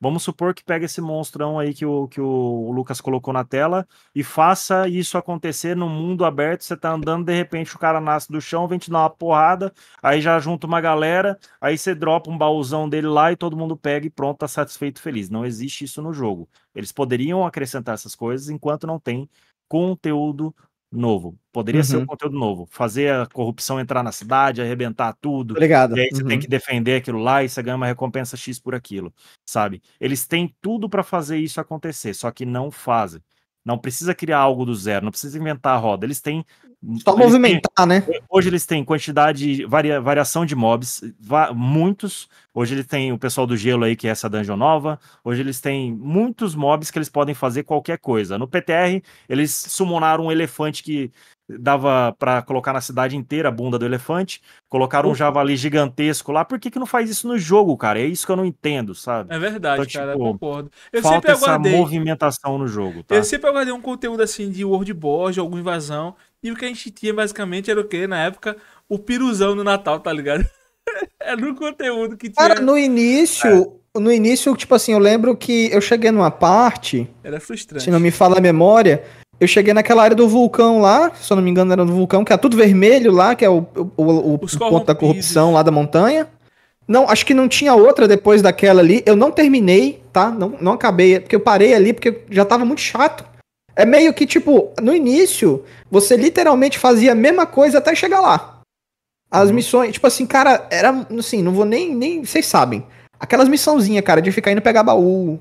Speaker 4: Vamos supor que pega esse monstrão aí que o, que o Lucas colocou na tela e faça isso acontecer no mundo aberto. Você tá andando, de repente o cara nasce do chão, vem te dar uma porrada, aí já junta uma galera, aí você dropa um baúzão dele lá e todo mundo pega e pronto, tá satisfeito, feliz. Não existe isso no jogo. Eles poderiam acrescentar essas coisas enquanto não tem conteúdo novo. Poderia uhum. ser um uhum. conteúdo novo. Fazer a corrupção entrar na cidade, arrebentar tudo. Obrigado. E aí você uhum. tem que defender aquilo lá e você ganha uma recompensa X por aquilo, sabe? Eles têm tudo para fazer isso acontecer, só que não fazem. Não precisa criar algo do zero, não precisa inventar a roda. Eles têm. Só eles movimentar, têm, né? Hoje eles têm quantidade, varia, variação de mobs, va muitos. Hoje eles têm o pessoal do gelo aí, que é essa dungeon nova. Hoje eles têm muitos mobs que eles podem fazer qualquer coisa. No PTR, eles summonaram um elefante que dava para colocar na cidade inteira a bunda do elefante, colocar um uhum. javali gigantesco lá, por que, que não faz isso no jogo, cara? É isso que eu não entendo, sabe? É verdade, então, cara, tipo, eu concordo.
Speaker 2: Eu falta sempre aguardei, essa
Speaker 4: movimentação no jogo, tá? Eu
Speaker 2: sempre aguardei um conteúdo assim de worldboard, alguma invasão, e o que a gente tinha basicamente era o que na época? O piruzão no Natal, tá ligado? é no
Speaker 3: conteúdo que tinha. Cara, no início, é. no início, tipo assim, eu lembro que eu cheguei numa parte,
Speaker 2: era frustrante. Se não
Speaker 3: me fala a memória, eu cheguei naquela área do vulcão lá, se eu não me engano era do vulcão, que é tudo vermelho lá, que é o, o, o, o ponto da corrupção lá da montanha. Não, acho que não tinha outra depois daquela ali. Eu não terminei, tá? Não, não acabei, porque eu parei ali porque já tava muito chato. É meio que tipo, no início, você literalmente fazia a mesma coisa até chegar lá. As uhum. missões, tipo assim, cara, era assim, não vou nem nem vocês sabem. Aquelas missãozinha, cara, de ficar indo pegar baú,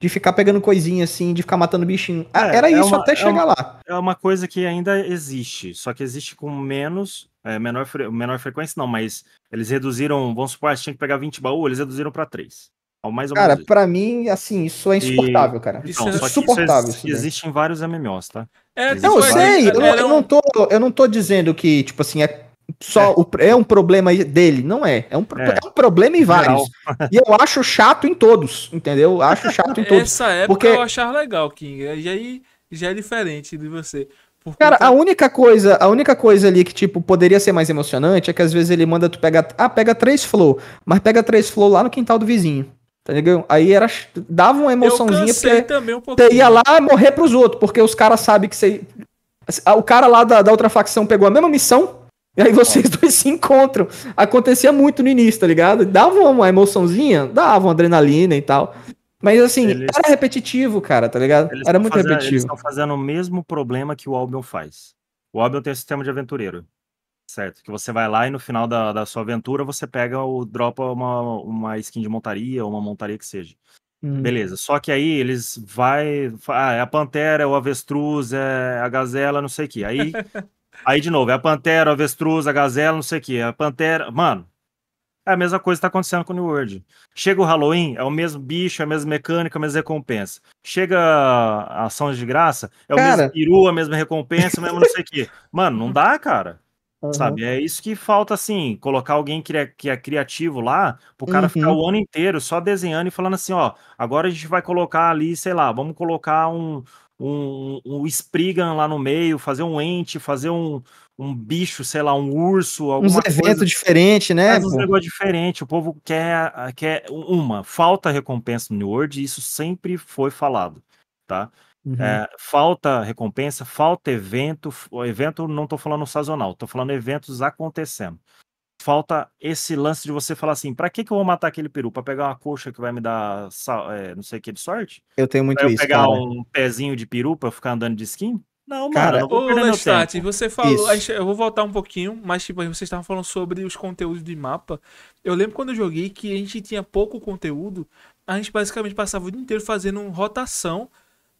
Speaker 3: de ficar pegando coisinha assim, de ficar matando bichinho. é, era é isso uma, até é chegar uma, lá.
Speaker 4: É uma coisa que ainda existe, só que existe com menos é, menor, menor frequência, não, mas eles reduziram, vamos supor, tinha que pegar 20 baús, eles reduziram para 3. Mais ou cara, menos
Speaker 3: pra mim, assim, isso é insuportável, e... cara. Então, isso não, é insuportável. Isso, é, isso
Speaker 4: existem vários MMOs, tá? É, tipo, é, não, eu sei, eu, eu,
Speaker 3: não tô, eu não tô dizendo que, tipo assim, é só é. O, é um problema dele, não é. É um, é. é um problema em vários. E eu acho chato em todos, entendeu? Acho chato em todos. Essa época porque... eu
Speaker 2: achava legal, King. E aí já é diferente de você.
Speaker 3: Cara, a única coisa, a única coisa ali que, tipo, poderia ser mais emocionante é que às vezes ele manda tu pegar. Ah, pega três flow, mas pega três flow lá no quintal do vizinho. Tá ligado? Aí era, dava uma emoçãozinha porque também
Speaker 2: um pouquinho. você ia lá
Speaker 3: morrer pros outros, porque os caras sabem que você. O cara lá da, da outra facção pegou a mesma missão, e aí vocês dois se encontram. Acontecia muito no início, tá ligado? Dava uma emoçãozinha, dava uma adrenalina e tal. Mas assim, eles... era repetitivo, cara, tá ligado? Eles era muito fazendo, repetitivo. Eles estão
Speaker 4: fazendo o mesmo problema que o Albion faz. O Albion tem um sistema de aventureiro. Certo, que você vai lá e no final da, da sua aventura você pega ou dropa uma, uma skin de montaria ou uma montaria que seja. Hum. Beleza, só que aí eles vai, ah, é a pantera, é o avestruz, é a gazela, não sei o que. Aí Aí, de novo, é a pantera, a avestruz, a gazela, não sei o quê. A pantera. Mano, é a mesma coisa que tá acontecendo com o New World. Chega o Halloween, é o mesmo bicho, é a mesma mecânica, a mesma recompensa. Chega a ação de graça, é o cara... mesmo peru, a mesma recompensa, mesmo não sei o quê. Mano, não dá, cara. Uhum. Sabe? É isso que falta, assim, colocar alguém que é, que é criativo lá, pro cara uhum. ficar o ano inteiro só desenhando e falando assim, ó, agora a gente vai colocar ali, sei lá, vamos colocar um, um, um Spriggan lá no meio, fazer um ente, fazer um, um bicho, sei lá, um urso, alguma Uns coisa. eventos
Speaker 3: diferentes,
Speaker 4: né? Faz uns um negócios diferente. O povo quer, quer uma, falta recompensa no New World, isso sempre foi falado, tá? Uhum. É, falta recompensa, falta evento. O evento não estou falando sazonal, estou falando eventos acontecendo falta esse lance de você falar assim: para que, que eu vou matar aquele peru? Para pegar uma coxa que vai me dar é, não sei o que de sorte? Eu tenho muito pra isso. Pra pegar cara. um pezinho de peru para ficar andando de skin? Não, cara, mano, ô, Stati, você falou, isso.
Speaker 2: eu vou voltar um pouquinho, mas tipo, vocês estavam falando sobre os conteúdos de mapa. Eu lembro quando eu joguei que a gente tinha pouco conteúdo, a gente basicamente passava o dia inteiro fazendo rotação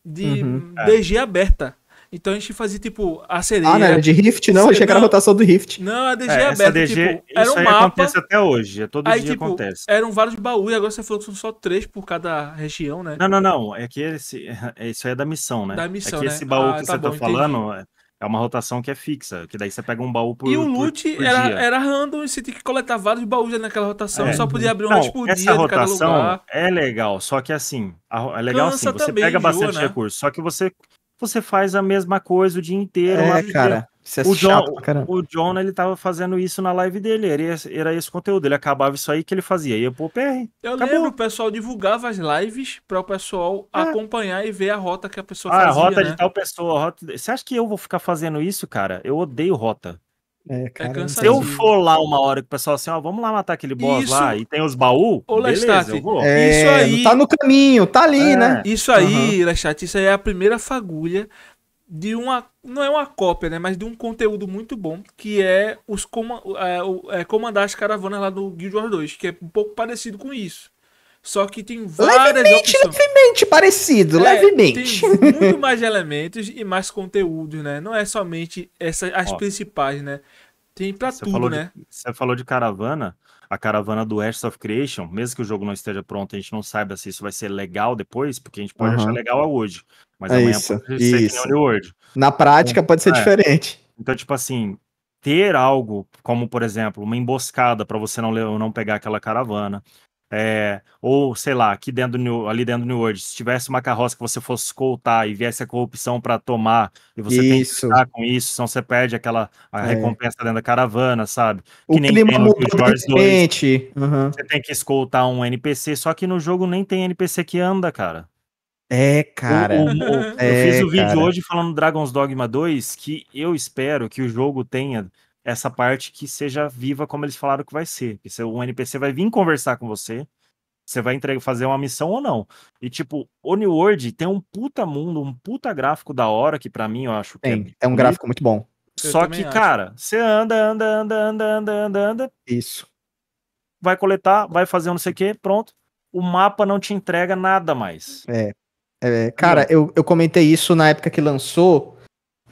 Speaker 2: de uhum, é. DG aberta. Então a gente fazia, tipo, a sereia. Ah, não era de Rift, não? achei que era a rotação
Speaker 3: do Rift. Não, a DG é, é aberta. DG, tipo, era um mapa.
Speaker 2: acontece até hoje. É todo aí, dia tipo, acontece. Eram vários baús, agora você falou que são só três por cada região, né? Não, não,
Speaker 4: não. É que esse, é, isso aí é da missão, né? Da missão. É que né? esse baú ah, que tá você tá bom, tá falando. É uma rotação que é fixa, que daí você pega um baú por E o loot por, por era,
Speaker 2: era random e você tem que coletar vários baús naquela rotação. É. Só podia abrir um Não, loot por essa dia rotação de cada lugar.
Speaker 4: É legal, só que assim, é legal Cansa assim, você também, pega bastante né? recurso. Só que você você faz a mesma coisa o dia inteiro. É, cara. É o, John, o John, ele tava fazendo isso na live dele, era esse, era esse conteúdo, ele acabava isso aí que ele fazia, ia pro PR.
Speaker 2: Eu acabou. lembro, o pessoal
Speaker 4: divulgava as lives
Speaker 2: para o pessoal ah. acompanhar e ver a rota que a pessoa ah, fazia, né? a rota né? de tal
Speaker 4: pessoa, rota... Você acha que eu vou ficar fazendo isso, cara? Eu odeio rota. É, é, cara, é se eu for lá uma hora que o pessoal assim, ó, vamos lá matar aquele boss Isso. lá e tem os baús, Ô, beleza, Lestat, eu vou. É, isso aí. Tá no caminho,
Speaker 3: tá ali, é. né?
Speaker 2: Isso aí, uhum. Lestat, isso aí é a primeira fagulha de uma. Não é uma cópia, né? Mas de um conteúdo muito bom, que é os é, é, comandar as caravanas lá do Guild Wars 2, que é um pouco parecido com isso. Só que tem várias levemente, opções.
Speaker 3: Levemente parecido, é, levemente. Tem
Speaker 2: muito mais elementos e mais conteúdos, né? Não é somente essas as Ó, principais, né? Tem pra tudo, né?
Speaker 4: De, você falou de caravana, a caravana do Ash of Creation, mesmo que o jogo não esteja pronto, a gente não saiba se isso vai ser legal depois, porque a gente pode uhum. achar legal é hoje, mas é amanhã isso, pode ser que nem o World. Na prática então, pode ser é. diferente. Então, tipo assim, ter algo como, por exemplo, uma emboscada para você não, não pegar aquela caravana, é, ou, sei lá, aqui dentro ali dentro do New World, se tivesse uma carroça que você fosse escoltar e viesse a corrupção para tomar, e você isso. tem que lidar com isso, senão você perde aquela é. recompensa dentro da caravana, sabe? O que nem clima tem no George uhum. Você tem que escoltar um NPC, só que no jogo nem tem NPC que anda, cara.
Speaker 3: É, cara. O, o, o,
Speaker 4: é, eu fiz o um vídeo cara. hoje falando Dragon's Dogma 2 que eu espero que o jogo tenha essa parte que seja viva como eles falaram que vai ser. Que um NPC vai vir conversar com você, você vai entregar, fazer uma missão ou não. E tipo, New World tem um puta mundo, um puta gráfico da hora que para mim eu acho que é tem, é, é um gráfico
Speaker 3: muito bom. Só que, acho. cara,
Speaker 4: você anda, anda, anda, anda, anda, anda, anda. Isso. Vai coletar, vai fazer um não sei o quê, pronto. O mapa não te entrega nada mais.
Speaker 3: É. é cara, eu, eu comentei isso na época que lançou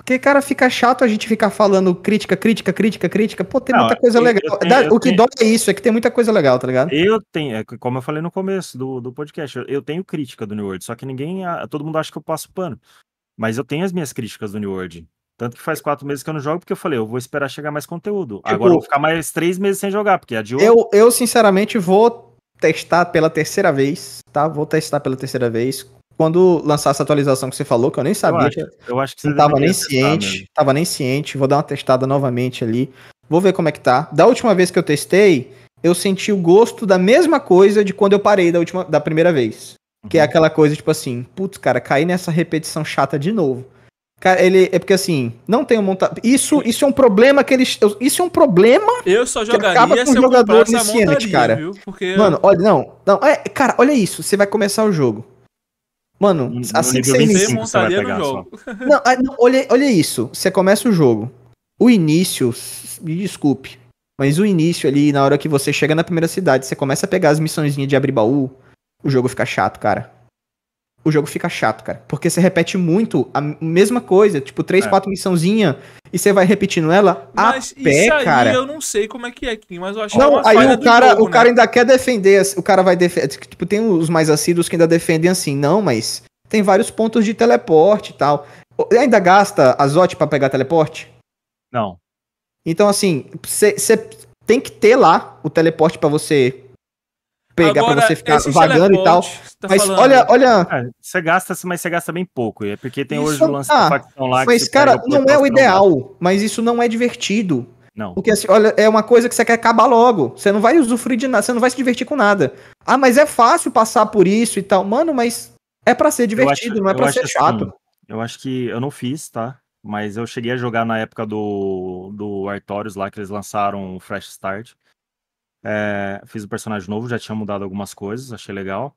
Speaker 3: porque, cara, fica chato a gente ficar falando crítica, crítica, crítica, crítica. Pô, tem não, muita coisa eu, legal. Eu tenho, o que tenho... dói
Speaker 4: é isso, é que tem muita coisa legal, tá ligado? Eu tenho, é como eu falei no começo do, do podcast, eu, eu tenho crítica do New World, só que ninguém. Ah, todo mundo acha que eu passo pano. Mas eu tenho as minhas críticas do New World. Tanto que faz quatro meses que eu não jogo, porque eu falei, eu vou esperar chegar mais conteúdo. Tipo, Agora eu vou ficar mais três meses sem jogar, porque adiou. Eu,
Speaker 3: eu, sinceramente, vou testar pela terceira vez, tá? Vou testar pela terceira vez quando lançar essa atualização que você falou, que eu nem sabia. Eu
Speaker 4: acho, eu acho que você tava nem ciente. Mesmo.
Speaker 3: Tava nem ciente. Vou dar uma testada novamente ali. Vou ver como é que tá. Da última vez que eu testei, eu senti o gosto da mesma coisa de quando eu parei da, última, da primeira vez. Uhum. Que é uhum. aquela coisa, tipo assim, putz, cara, caí nessa repetição chata de novo. Cara, ele. É porque assim, não tem um montador. Isso, isso é um problema que eles. Isso é um problema.
Speaker 2: Eu só jogaria que acaba com se um jogador iniciante, montaria, cara. Viu? Porque... Mano,
Speaker 3: olha, não. não é, cara, olha isso. Você vai começar o jogo. Mano, no, assim que você inicia. Você montaria no jogo. Não, não, olha, olha isso. Você começa o jogo. O início, me desculpe, mas o início ali, na hora que você chega na primeira cidade, você começa a pegar as missõezinhas de abrir baú, o jogo fica chato, cara o jogo fica chato, cara. Porque você repete muito a mesma coisa, tipo, três, é. quatro missãozinha, e você vai repetindo ela mas a pé, aí, cara. eu
Speaker 2: não sei como é que é aqui, mas eu acho não, que é aí o cara, jogo, o né? cara
Speaker 3: ainda quer defender, o cara vai defender, tipo, tem os mais assíduos que ainda defendem assim, não, mas tem vários pontos de teleporte e tal. Ainda gasta azote para pegar teleporte? Não. Então assim, você tem que ter lá o teleporte para você pegar para pra você ficar vagando e tal. Tá mas falando. olha, olha.
Speaker 4: É, você gasta, mas você gasta bem pouco. É porque tem isso, hoje o lance ah, da facção lá Mas, cara, não é o
Speaker 3: ideal, mas isso não é divertido. Não. Porque assim, olha, é uma coisa que você quer acabar logo. Você não vai usufruir de nada, você não vai se divertir com nada. Ah, mas é fácil passar por isso e tal. Mano, mas é para ser divertido, acho, não é pra ser assim, chato. Assim,
Speaker 4: eu acho que eu não fiz, tá? Mas eu cheguei a jogar na época do, do Artorius lá, que eles lançaram o Fresh Start. É, fiz o um personagem novo, já tinha mudado algumas coisas, achei legal.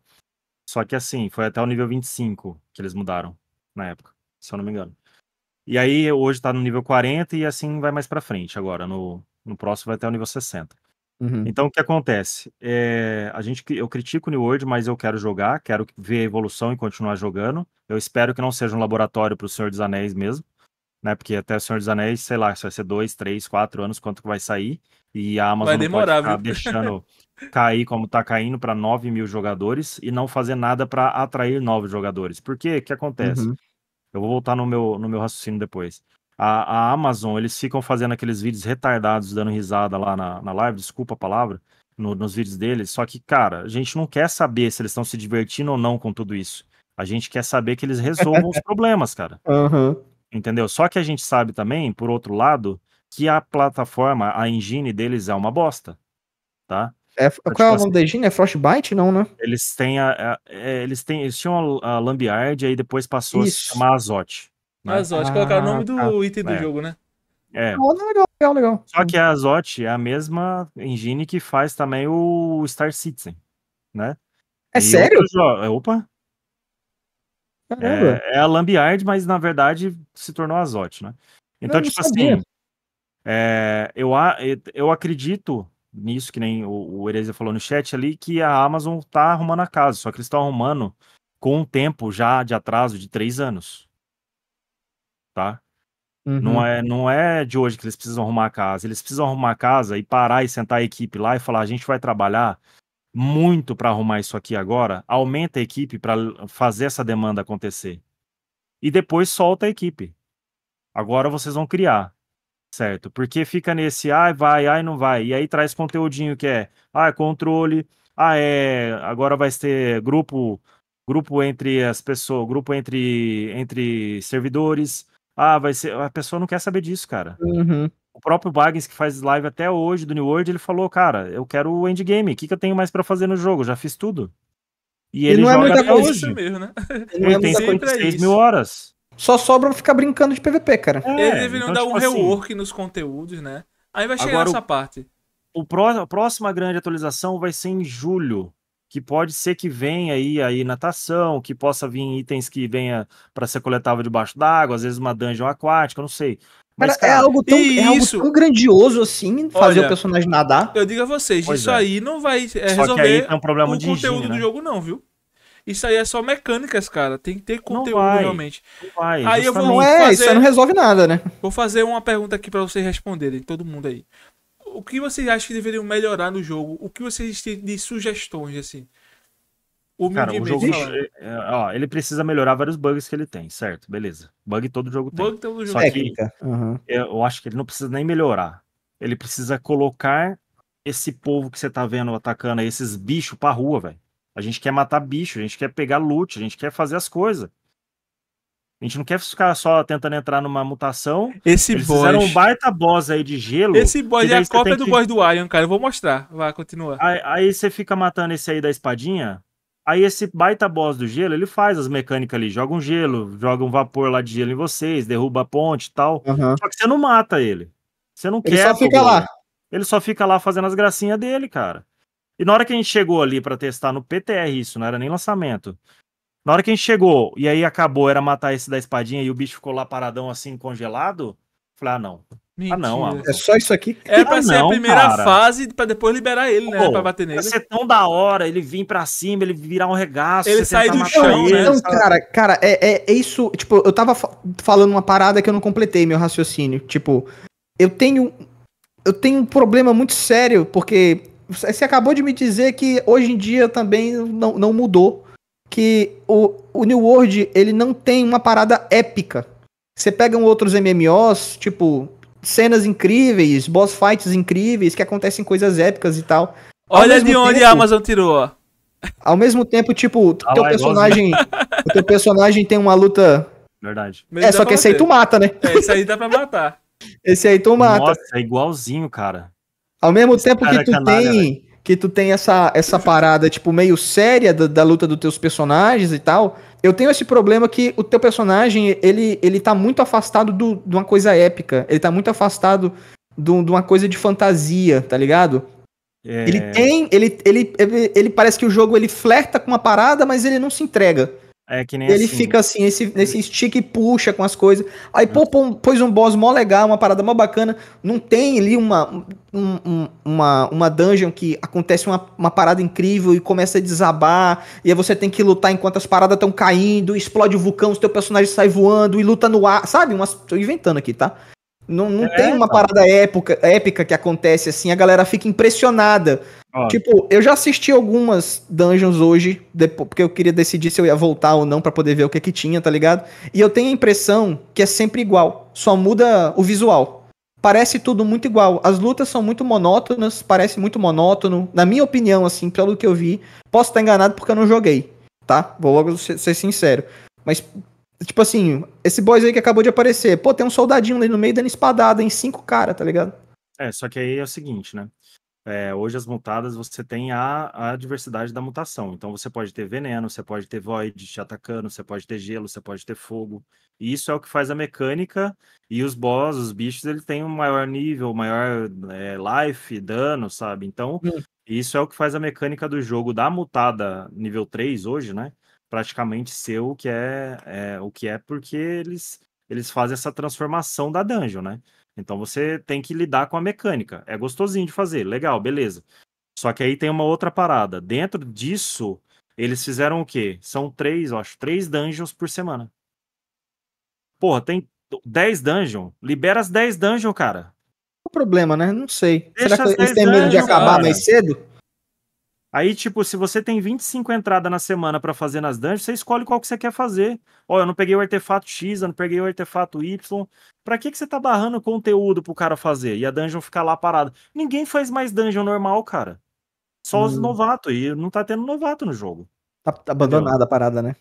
Speaker 4: Só que assim, foi até o nível 25 que eles mudaram na época, se eu não me engano. E aí hoje tá no nível 40 e assim vai mais para frente agora. No, no próximo vai até o nível 60. Uhum. Então o que acontece? É, a gente, eu critico o New World, mas eu quero jogar, quero ver a evolução e continuar jogando. Eu espero que não seja um laboratório pro Senhor dos Anéis mesmo. Né, porque até o Senhor dos Anéis, sei lá, se vai ser dois, três, quatro anos, quanto que vai sair. E a Amazon vai demorar, pode deixando cair como está caindo para 9 mil jogadores e não fazer nada para atrair novos jogadores. Porque o que acontece? Uhum. Eu vou voltar no meu, no meu raciocínio depois. A, a, Amazon, eles ficam fazendo aqueles vídeos retardados, dando risada lá na, na live, desculpa a palavra, no, nos vídeos deles. Só que, cara, a gente não quer saber se eles estão se divertindo ou não com tudo isso. A gente quer saber que eles resolvam os problemas, cara. Uhum. Entendeu? Só que a gente sabe também, por outro lado, que a plataforma, a engine deles é uma bosta, tá? É, então, qual é tipo é o nome assim, da
Speaker 3: engine? É Frostbite, não, né?
Speaker 4: Eles têm a, a é, eles têm, eles tinham a, a Lambiard e aí depois passou Isso. a se chamar Azote. Né? Azote, ah, colocaram o nome do ah, tá. item do é. jogo, né? É. Oh,
Speaker 3: legal, legal, legal.
Speaker 4: Só que a Azote é a mesma engine que faz também o Star Citizen, né? É e sério? Outro, é, opa. É, é a Lambiard, mas na verdade se tornou Azote, né? Então, tipo sabia. assim, é, eu, eu acredito nisso, que nem o, o Ereza falou no chat ali, que a Amazon tá arrumando a casa, só que eles estão arrumando com um tempo já de atraso de três anos. Tá? Uhum. Não, é, não é de hoje que eles precisam arrumar a casa. Eles precisam arrumar a casa e parar e sentar a equipe lá e falar: a gente vai trabalhar muito para arrumar isso aqui agora. Aumenta a equipe para fazer essa demanda acontecer. E depois solta a equipe. Agora vocês vão criar certo? Porque fica nesse, ai, ah, vai, ai, não vai. E aí traz conteúdinho que é, ah, é controle, ah, é, agora vai ter grupo, grupo entre as pessoas, grupo entre, entre servidores. Ah, vai ser, a pessoa não quer saber disso, cara. Uhum. O próprio Baggins, que faz live até hoje do New World, ele falou, cara, eu quero o endgame, o que, que eu tenho mais para fazer no jogo? Já fiz tudo. E, ele não é joga é muita até coisa hoje.
Speaker 2: Mesmo, né? É ele, ele é tem 6
Speaker 4: mil horas só sobra ficar brincando de PVP, cara. É, Eles
Speaker 2: deveriam então, dar tipo um assim rework assim, nos conteúdos, né? Aí vai chegar essa parte.
Speaker 4: O pró a próxima grande atualização vai ser em julho, que pode ser que venha aí, aí natação, que possa vir itens que venha para ser coletável debaixo d'água, às vezes uma dungeon aquática, não sei. Mas, é cara, cara, é, algo tão, é algo tão
Speaker 3: grandioso assim, fazer Olha, o
Speaker 4: personagem nadar. Eu digo a vocês,
Speaker 2: pois isso é. aí não vai é, resolver aí é um problema o de conteúdo higiene, do né? jogo não, viu? Isso aí é só mecânicas, cara. Tem que ter conteúdo não vai, realmente. Não vai, aí eu vou não é, fazer... isso não resolve nada, né? Vou fazer uma pergunta aqui para vocês responderem, todo mundo aí. O que vocês acham que deveriam melhorar no jogo? O que vocês têm de sugestões, assim? Cara, o jogo, é,
Speaker 4: é, ó, ele precisa melhorar vários bugs que ele tem, certo? Beleza. Bug todo jogo tem. Bug todo jogo. Só que uhum. eu acho que ele não precisa nem melhorar. Ele precisa colocar esse povo que você tá vendo atacando aí, esses bichos pra rua, velho. A gente quer matar bicho, a gente quer pegar loot, a gente quer fazer as coisas. A gente não quer ficar só tentando entrar numa mutação. Esse Eles boss. fizeram um baita boss aí de gelo. Esse boss é a cópia do que... boss do Iron, cara. Eu vou mostrar. Vai, continua. Aí, aí, você fica matando esse aí da espadinha. Aí esse baita boss do gelo, ele faz as mecânicas ali. Joga um gelo, joga um vapor lá de gelo em vocês, derruba a ponte e tal. Uhum. Só que você não mata ele. Você não ele quer. Ele só fica lá. Ele só fica lá fazendo as gracinhas dele, cara. E na hora que a gente chegou ali para testar no PTR, isso não era nem lançamento. Na hora que a gente chegou e aí acabou, era matar esse da espadinha e o bicho ficou lá paradão assim, congelado. Falei, ah, não. Mentira. Ah, não. Amor. É só
Speaker 3: isso aqui? É pra ah, ser não, a primeira cara.
Speaker 4: fase pra depois liberar ele, né? Pô, pra bater nele. Pra ser tão da hora, ele vir pra cima, ele virar um regaço. Ele sair do chão, ele, né? Não, cara,
Speaker 3: cara, é, é, é isso. Tipo, eu tava falando uma parada que eu não completei meu raciocínio. Tipo, eu tenho. Eu tenho um problema muito sério, porque você acabou de me dizer que hoje em dia também não, não mudou. Que o, o New World ele não tem uma parada épica. Você pega outros MMOs, tipo, cenas incríveis, boss fights incríveis, que acontecem coisas épicas e tal. Olha de tempo, onde a Amazon tirou. Ao mesmo tempo, tipo, ah, teu lá, é personagem, o teu personagem tem uma luta.
Speaker 4: Verdade. Mas é, só que esse aí tu mata, né? É, esse aí dá pra matar.
Speaker 3: esse aí tu mata. Nossa,
Speaker 4: é igualzinho, cara.
Speaker 3: Ao mesmo Esse tempo que tu é canalha, tem. Véio. Que tu tem essa, essa parada, tipo, meio séria da, da, luta dos teus personagens e tal. Eu tenho esse problema que o teu personagem, ele, ele tá muito afastado do, de uma coisa épica. Ele tá muito afastado do, de uma coisa de fantasia, tá ligado? É... Ele tem. Ele, ele, ele, ele parece que o jogo ele flerta com uma parada, mas ele não se entrega.
Speaker 4: É que nem ele assim. fica
Speaker 3: assim, esse, nesse stick e puxa com as coisas. Aí pô, pô, pôs um boss mó legal, uma parada mó bacana. Não tem ali uma, um, um, uma, uma dungeon que acontece uma, uma parada incrível e começa a desabar. E aí você tem que lutar enquanto as paradas estão caindo, explode o vulcão, o teu personagem sai voando e luta no ar. Sabe? Umas, tô inventando aqui, tá? Não, não é, tem uma então. parada época, épica que acontece assim, a galera fica impressionada Tipo, eu já assisti algumas dungeons hoje, depois, porque eu queria decidir se eu ia voltar ou não para poder ver o que que tinha, tá ligado? E eu tenho a impressão que é sempre igual, só muda o visual. Parece tudo muito igual. As lutas são muito monótonas, parece muito monótono. Na minha opinião, assim, pelo que eu vi, posso estar enganado porque eu não joguei, tá? Vou logo ser, ser sincero. Mas Tipo assim, esse boys aí que acabou de aparecer, pô, tem um soldadinho ali no meio dando espadada em cinco cara, tá ligado?
Speaker 4: É, só que aí é o seguinte, né? É, hoje as mutadas você tem a, a diversidade da mutação. Então você pode ter veneno, você pode ter void te atacando, você pode ter gelo, você pode ter fogo. E isso é o que faz a mecânica. E os boss, os bichos, eles têm um maior nível, maior é, life, dano, sabe? Então Sim. isso é o que faz a mecânica do jogo da mutada nível 3 hoje, né? Praticamente ser o que é, é o que é porque eles, eles fazem essa transformação da dungeon, né? Então você tem que lidar com a mecânica. É gostosinho de fazer, legal, beleza. Só que aí tem uma outra parada. Dentro disso, eles fizeram o quê? São três, eu acho, três dungeons por semana. Porra, tem dez dungeons. Libera as dez dungeons, cara.
Speaker 3: O problema, né? Não sei. Deixa Será que eles têm medo de acabar cara. mais cedo?
Speaker 4: Aí, tipo, se você tem 25 entradas na semana para fazer nas dungeons, você escolhe qual que você quer fazer. Ó, eu não peguei o artefato X, eu não peguei o artefato Y. Pra que, que você tá barrando conteúdo pro cara fazer? E a dungeon ficar lá parada. Ninguém faz mais dungeon normal, cara. Só hum. os novatos. E não tá tendo novato no jogo. Tá, tá abandonada a parada, né?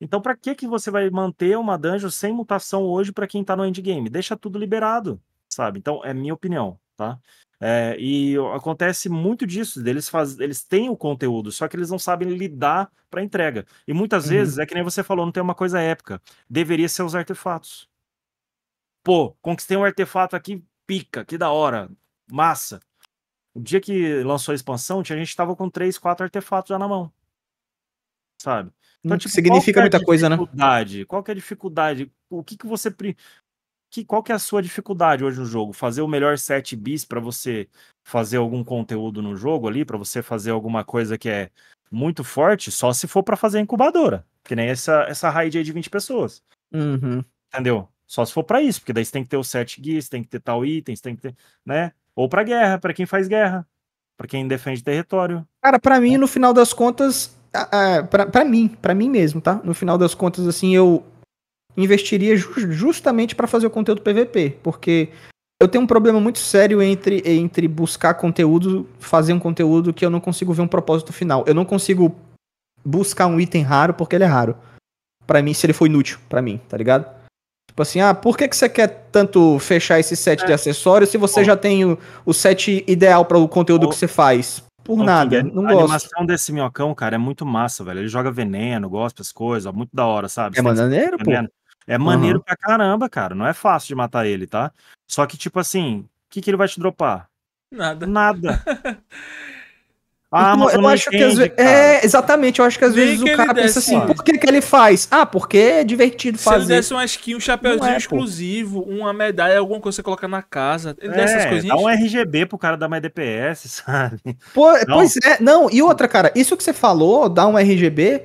Speaker 4: Então, pra que, que você vai manter uma dungeon sem mutação hoje para quem tá no endgame? Deixa tudo liberado, sabe? Então, é minha opinião, tá? É, e acontece muito disso, deles faz, eles têm o conteúdo, só que eles não sabem lidar para entrega. E muitas uhum. vezes, é que nem você falou, não tem uma coisa épica. Deveria ser os artefatos. Pô, conquistei um artefato aqui, pica, que da hora, massa. O dia que lançou a expansão, a gente tava com 3, 4 artefatos já na mão. Sabe? Então, hum, tipo, significa é muita coisa, né? Qual que é a dificuldade? O que, que você que, qual que é a sua dificuldade hoje no jogo? Fazer o melhor set bis para você fazer algum conteúdo no jogo ali, para você fazer alguma coisa que é muito forte, só se for para fazer incubadora, que nem essa essa raid aí de 20 pessoas. Uhum. Entendeu? Só se for para isso, porque daí você tem que ter o set guias, tem que ter tal item, você tem que ter, né? Ou para guerra, para quem faz guerra, para quem defende território.
Speaker 3: Cara, para mim, é. no final das contas, para mim, para mim mesmo, tá? No final das contas, assim, eu investiria ju justamente para fazer o conteúdo PVP, porque eu tenho um problema muito sério entre, entre buscar conteúdo, fazer um conteúdo que eu não consigo ver um propósito final. Eu não consigo buscar um item raro porque ele é raro. Para mim, se ele foi inútil, para mim, tá ligado? Tipo assim, ah, por que, que você quer tanto fechar esse set é. de acessórios se você já tem o, o set ideal para o conteúdo que você faz?
Speaker 4: Por nada, não a gosto. animação desse minhocão, cara, é muito massa, velho. Ele joga veneno, gosta das coisas, muito da hora, sabe? É maneiro, pô. Veneno. É maneiro uhum. pra caramba, cara. Não é fácil de matar ele, tá? Só que, tipo assim, o que, que ele vai te dropar? Nada. Nada. Ah, então, mas eu acho entende, que vezes, É, exatamente, eu acho que às vezes que o cara pensa assim, por que,
Speaker 3: que ele faz? Ah, porque é divertido fazer. Se ele desse uma skin,
Speaker 2: um chapéuzinho é, exclusivo, pô. uma medalha,
Speaker 4: alguma coisa que você coloca na casa, ele é, dessas coisinhas. Dá um RGB pro cara dar mais DPS, sabe? Pô,
Speaker 3: pois é, não, e outra, cara, isso que você falou, dar um RGB,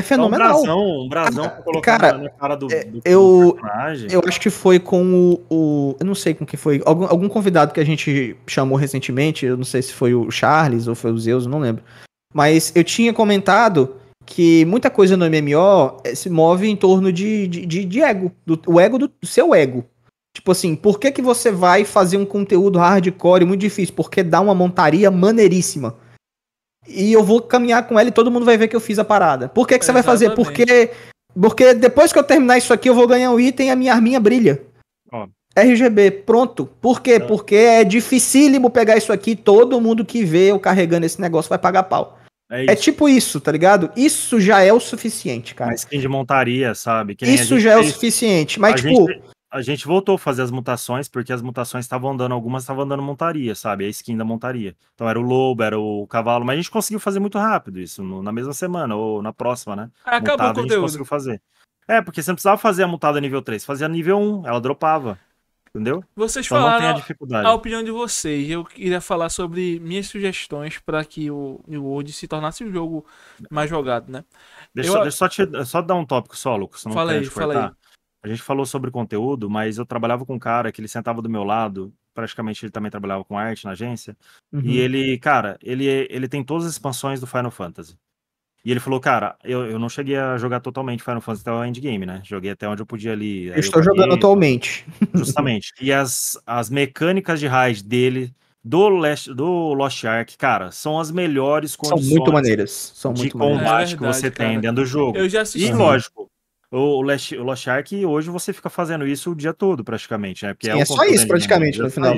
Speaker 3: é fenomenal. um
Speaker 4: brasão, um brasão ah, cara, na cara é, do, do
Speaker 3: eu, personagem. Eu acho que foi com o, o, Eu não sei com que foi. Algum, algum convidado que a gente chamou recentemente, eu não sei se foi o Charles ou foi o Zeus, não lembro. Mas eu tinha comentado que muita coisa no MMO eh, se move em torno de, de, de, de ego. Do, o ego do, do seu ego. Tipo assim, por que, que você vai fazer um conteúdo hardcore muito difícil? Porque dá uma montaria maneiríssima e eu vou caminhar com ela e todo mundo vai ver que eu fiz a parada. Por que, que você vai fazer? Porque, porque depois que eu terminar isso aqui, eu vou ganhar um item e a minha arminha brilha. Ó. RGB, pronto. Por quê? Tá. Porque é dificílimo pegar isso aqui, todo mundo que vê eu carregando esse negócio vai pagar pau. É, é, tipo isso, tá ligado? Isso já é o suficiente, cara. Mas
Speaker 4: quem de montaria, sabe? Que isso já é o
Speaker 3: suficiente. Mas, a tipo. Gente
Speaker 4: a gente voltou a fazer as mutações, porque as mutações estavam andando, algumas estavam andando montaria, sabe? A skin da montaria. Então era o lobo, era o cavalo, mas a gente conseguiu fazer muito rápido isso, no, na mesma semana ou na próxima, né? Acabou mutada, o conteúdo. A gente conseguiu fazer. É, porque você não precisava fazer a mutada nível 3, fazia nível 1, ela dropava. Entendeu? Vocês então falaram a, a,
Speaker 2: opinião de vocês. Eu queria falar sobre minhas sugestões para que o New World se tornasse um jogo mais jogado, né? Deixa, eu... deixa só, te,
Speaker 4: só dar um tópico só, Lucas. Não Fala aí a gente falou sobre conteúdo, mas eu trabalhava com um cara que ele sentava do meu lado, praticamente ele também trabalhava com arte na agência, uhum. e ele, cara, ele, ele tem todas as expansões do Final Fantasy. E ele falou, cara, eu, eu não cheguei a jogar totalmente Final Fantasy até o endgame, né? Joguei até onde eu podia ali. Eu estou eu jogando
Speaker 3: atualmente. Justamente.
Speaker 4: e as, as mecânicas de raid dele do, Last, do Lost Ark, cara, são as melhores condições são muito maneiras. São muito de combate é que você tem dentro do jogo. Eu já assisti. E, lógico, o Last, o Ark, hoje você fica fazendo isso o dia todo, praticamente, né? Porque Sim, é, é só isso, né, praticamente, no final.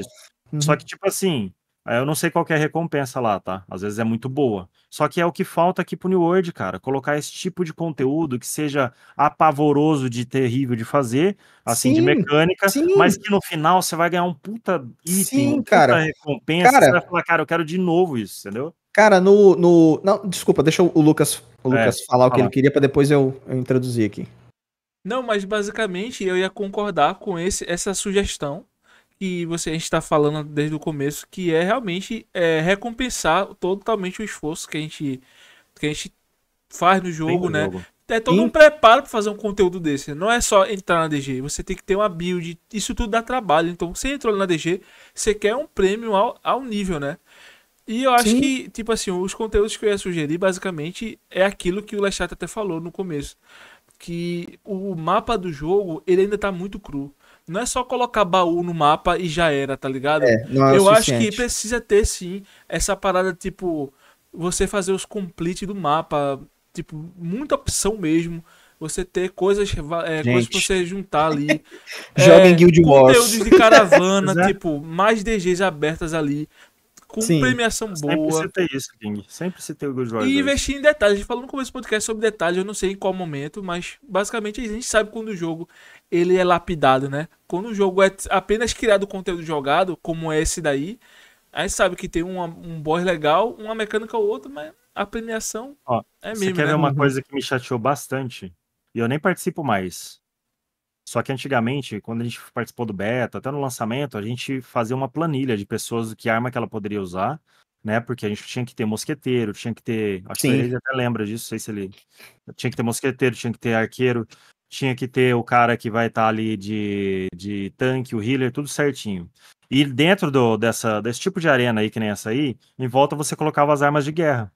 Speaker 4: Uhum. Só que, tipo assim, eu não sei qual é a recompensa lá, tá? Às vezes é muito boa. Só que é o que falta aqui pro New World, cara. Colocar esse tipo de conteúdo que seja apavoroso de terrível de fazer, assim, sim, de mecânica, sim. mas que no final você vai ganhar um puta item, sim, puta cara. recompensa. Cara, você vai falar, cara, eu quero de novo isso, entendeu?
Speaker 3: Cara, no. no... Não, desculpa, deixa o Lucas, o é, Lucas é, falar o que ele queria para depois eu, eu introduzir aqui.
Speaker 2: Não, mas basicamente eu ia concordar com esse, essa sugestão que você está falando desde o começo, que é realmente é, recompensar totalmente o esforço que a gente, que a gente faz no jogo, né? Jogo. É todo Sim. um preparo para fazer um conteúdo desse. Não é só entrar na DG, você tem que ter uma build. Isso tudo dá trabalho. Então, você entrou na DG, você quer um prêmio ao, ao nível, né? E eu acho Sim. que, tipo assim, os conteúdos que eu ia sugerir, basicamente, é aquilo que o Lechat até falou no começo que o mapa do jogo ele ainda tá muito cru. Não é só colocar baú no mapa e já era, tá ligado? É, é eu acho que precisa ter sim essa parada tipo você fazer os complete do mapa, tipo muita opção mesmo. Você ter coisas, é, coisas pra você juntar ali. Joga em é, Guild Wars. Conteúdos de caravana, tipo, mais DGs abertas ali com Sim. premiação boa. Sempre citei
Speaker 4: isso, King. Sempre citei o Good Lord. E
Speaker 2: investir em detalhes. A gente falou no começo do podcast sobre detalhes, eu não sei em qual momento, mas basicamente a gente sabe quando o jogo ele é lapidado, né? Quando o jogo é apenas criado conteúdo jogado, como é esse daí, a gente sabe que tem uma, um boss legal, uma mecânica ou outra, mas a premiação Ó, é mesmo. Você quer né? ver uma uhum. coisa
Speaker 4: que me chateou bastante? E eu nem participo mais. Só que antigamente, quando a gente participou do beta, até no lançamento, a gente fazia uma planilha de pessoas, que arma que ela poderia usar, né? Porque a gente tinha que ter mosqueteiro, tinha que ter. Acho Sim. que ele até lembra disso, sei se ele. Tinha que ter mosqueteiro, tinha que ter arqueiro, tinha que ter o cara que vai estar tá ali de, de tanque, o healer, tudo certinho. E dentro do, dessa, desse tipo de arena aí, que nem essa aí, em volta você colocava as armas de guerra,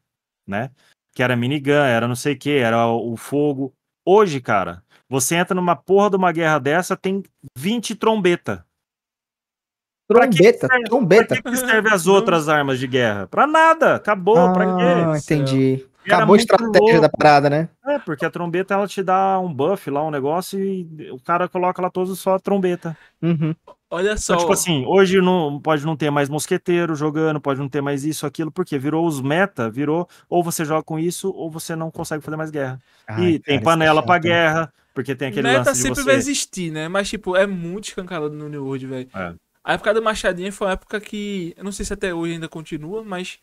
Speaker 4: né? Que era minigun, era não sei o que, era o fogo. Hoje, cara, você entra numa porra de uma guerra dessa, tem 20 trombeta. Trombeta, pra que trombeta. Pra que serve as outras armas de guerra? Pra nada, acabou, ah, pra quê?
Speaker 3: entendi. acabou a estratégia louco. da parada, né?
Speaker 4: É, porque a trombeta ela te dá um buff lá, um negócio, e o cara coloca lá todos só a trombeta. Uhum. Olha então, só. Então, tipo assim, hoje não, pode não ter mais mosqueteiro jogando, pode não ter mais isso, aquilo, porque virou os meta, virou ou você joga com isso, ou você não consegue fazer mais guerra. Ai, e cara, tem é panela é pra guerra porque tem aquele Meta lance sempre você... vai
Speaker 2: existir, né? Mas, tipo, é muito escancarado no New World, velho. É. A época do Machadinha foi uma época que, eu não sei se até hoje ainda continua, mas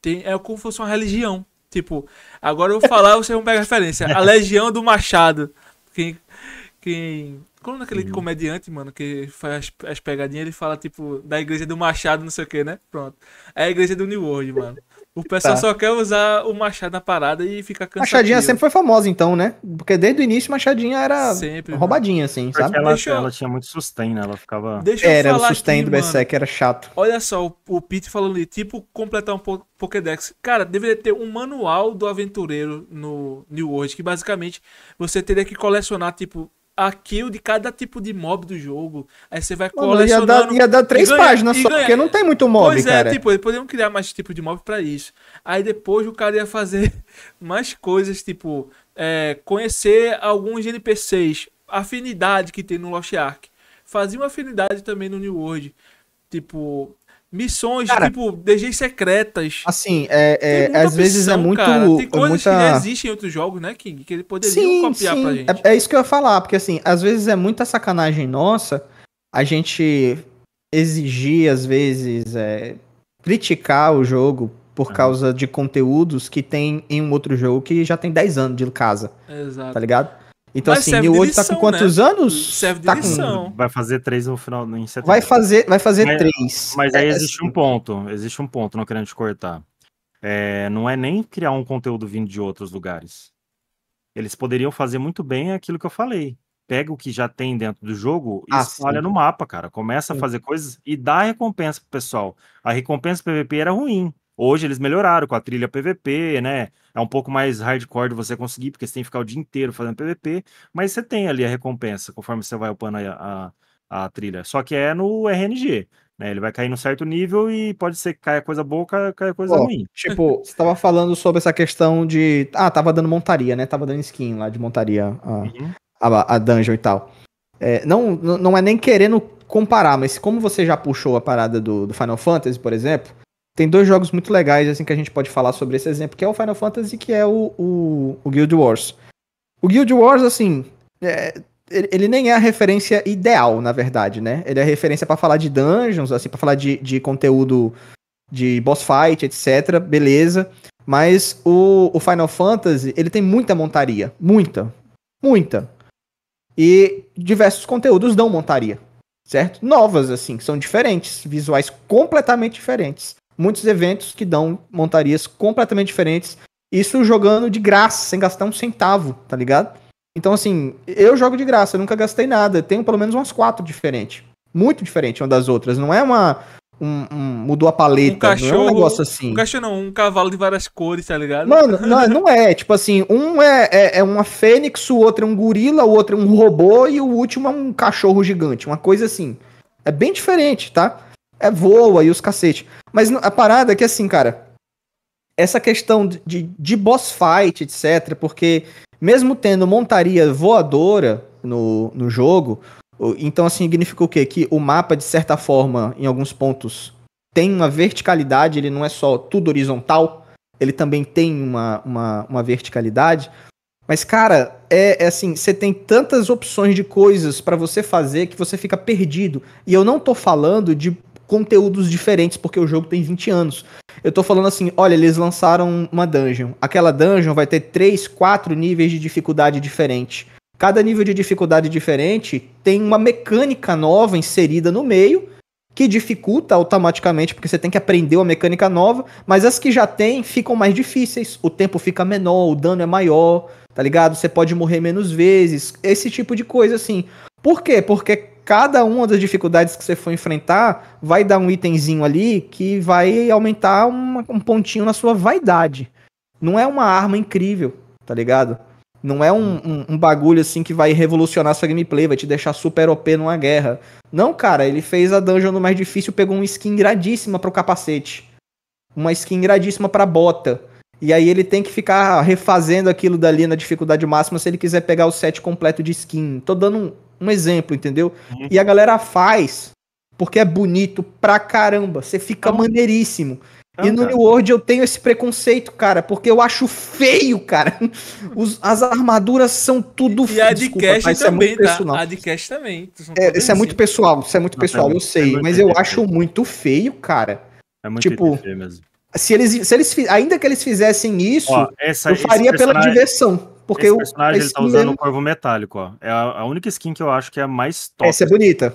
Speaker 2: tem, é como se fosse uma religião. Tipo, agora eu vou falar, vocês vão pegar referência. A Legião do Machado. Quem. quem como é aquele hum. comediante, mano, que faz as, as pegadinhas, ele fala, tipo, da igreja do Machado, não sei o que, né? Pronto. É a igreja do New World, mano. O pessoal tá. só quer usar o Machado na parada e ficar cansado. Machadinha sempre
Speaker 3: foi famosa, então, né? Porque desde o início Machadinha era sempre, roubadinha, assim, sabe? Ela, eu... ela,
Speaker 4: tinha muito sustain, né? Ela ficava. Deixa eu era, falar o sustain aqui, do Berserk era chato. Olha só, o,
Speaker 2: o Pete falando ali, tipo, completar um po Pokédex. Cara, deveria ter um manual do aventureiro no New World, que basicamente você teria que colecionar, tipo, a kill de cada tipo de mob do jogo. Aí você vai Mano, colecionando... Ia dar, ia dar três ganha, páginas só, porque não tem muito mob, pois é, cara. Pois é, tipo, eles poderiam criar mais tipo de mob para isso. Aí depois o cara ia fazer mais coisas, tipo, é, conhecer alguns NPCs, afinidade que tem no Lost Ark. Fazia uma afinidade também no New World. Tipo, Missões, cara, tipo, DG secretas. Assim,
Speaker 3: é, é às opção, vezes é muito. Cara. Tem coisas muita... que não
Speaker 2: existem em outros jogos, né? Que, que ele poderia sim, copiar sim. pra gente.
Speaker 3: É, é, isso que eu ia falar, porque assim, às vezes é muita sacanagem nossa a gente exigir, às vezes, é, criticar o jogo por ah. causa de conteúdos que tem em um outro jogo que já tem 10 anos de casa. Tá Exato. Tá
Speaker 4: ligado? Então, Mas assim, New World lição, tá com quantos né?
Speaker 3: anos? Serve de tá lição. Com...
Speaker 4: Vai fazer três no final, em setembro. Vai fazer, vai fazer mas, três. Mas aí é, existe é assim. um ponto, existe um ponto, não querendo te cortar. É, não é nem criar um conteúdo vindo de outros lugares. Eles poderiam fazer muito bem aquilo que eu falei. Pega o que já tem dentro do jogo e ah, espalha sim. no mapa, cara. Começa sim. a fazer coisas e dá recompensa pro pessoal. A recompensa PVP era ruim. Hoje eles melhoraram com a trilha PVP, né? É um pouco mais hardcore de você conseguir, porque você tem que ficar o dia inteiro fazendo PVP, mas você tem ali a recompensa conforme você vai upando a, a, a trilha. Só que é no RNG. Né, ele vai cair num certo nível e pode ser que caia coisa boa, ou caia coisa ruim.
Speaker 3: Tipo, você tava falando sobre essa questão de. Ah, tava dando montaria, né? Tava dando skin lá de montaria a, uhum. a, a dungeon e tal. É, não, não é nem querendo comparar, mas como você já puxou a parada do, do Final Fantasy, por exemplo, tem dois jogos muito legais assim que a gente pode falar sobre esse exemplo, que é o Final Fantasy que é o, o, o Guild Wars. O Guild Wars, assim, é, ele, nem é a referência ideal, na verdade, né? Ele é referência para falar de dungeons, assim, para falar de, de conteúdo de boss fight, etc. Beleza. Mas o, o Final Fantasy, ele tem muita montaria. Muita. Muita. E diversos conteúdos dão montaria certo? Novas, assim, são diferentes, visuais completamente diferentes muitos eventos que dão montarias completamente diferentes. Isso jogando de graça, sem gastar um centavo, tá ligado? Então, assim, eu jogo de graça, eu nunca gastei nada. tenho pelo menos umas quatro diferentes. Muito diferente uma das outras. Não é uma. Um, um, mudou a paleta, um cachorro, não é um negócio assim. Um cachorro
Speaker 2: não, um cavalo de várias cores, tá ligado? Mano, não, é,
Speaker 3: não é. Tipo assim, um é, é, é, uma fênix, o outro é um gorila, o outro é um robô e o último é um cachorro gigante. Uma coisa assim. É bem diferente, tá? é voa e os cacete. Mas a parada é que assim, cara, essa questão de, de boss fight, etc., porque mesmo tendo montaria voadora no, no jogo, então assim, significa o quê? Que o mapa, de certa forma, em alguns pontos, tem uma verticalidade, ele não é só tudo horizontal, ele também tem uma, uma, uma verticalidade. Mas, cara, é, é assim, você tem tantas opções de coisas para você fazer que você fica perdido. E eu não tô falando de conteúdos diferentes, porque o jogo tem 20 anos. Eu tô falando assim, olha, eles lançaram uma dungeon. Aquela dungeon vai ter 3, 4 níveis de dificuldade diferente. Cada nível de dificuldade diferente tem uma mecânica nova inserida no meio que dificulta automaticamente, porque você tem que aprender uma mecânica nova, mas as que já tem ficam mais difíceis, o tempo fica menor, o dano é maior, tá ligado? Você pode morrer menos vezes, esse tipo de coisa assim. Por quê? Porque cada uma das dificuldades que você for enfrentar vai dar um itemzinho ali que vai aumentar uma, um pontinho na sua vaidade. Não é uma arma incrível, tá ligado? Não é um, um, um, bagulho assim que vai revolucionar sua gameplay, vai te deixar super OP numa guerra. Não, cara, ele fez a dungeon no mais difícil, pegou uma skin gradíssima pro capacete. Uma skin gradíssima pra bota. E aí ele tem que ficar refazendo aquilo dali na dificuldade máxima se ele quiser pegar o set completo de skin. Tô dando um, um exemplo, entendeu? Uhum. E a galera faz porque é bonito pra caramba. Você fica uhum. maneiríssimo. Uhum. e então, no New World eu tenho esse preconceito, cara, porque eu acho feio, cara. Os, as armaduras são tudo feio. E a de cash tá? é também, é Pessoal.
Speaker 2: A de cash também.
Speaker 3: É, isso é muito pessoal, isso é muito tá pessoal, eu é sei. mas eu acho muito feio, cara. É muito tipo, feio mesmo. Se eles, se eles, ainda que eles fizessem isso, Ó, essa, eu faria pela diversão. Porque Esse personagem o, ele tá usando é... um
Speaker 4: corvo metálico, ó. É a, a, única skin que eu acho que é a mais top. Essa é bonita.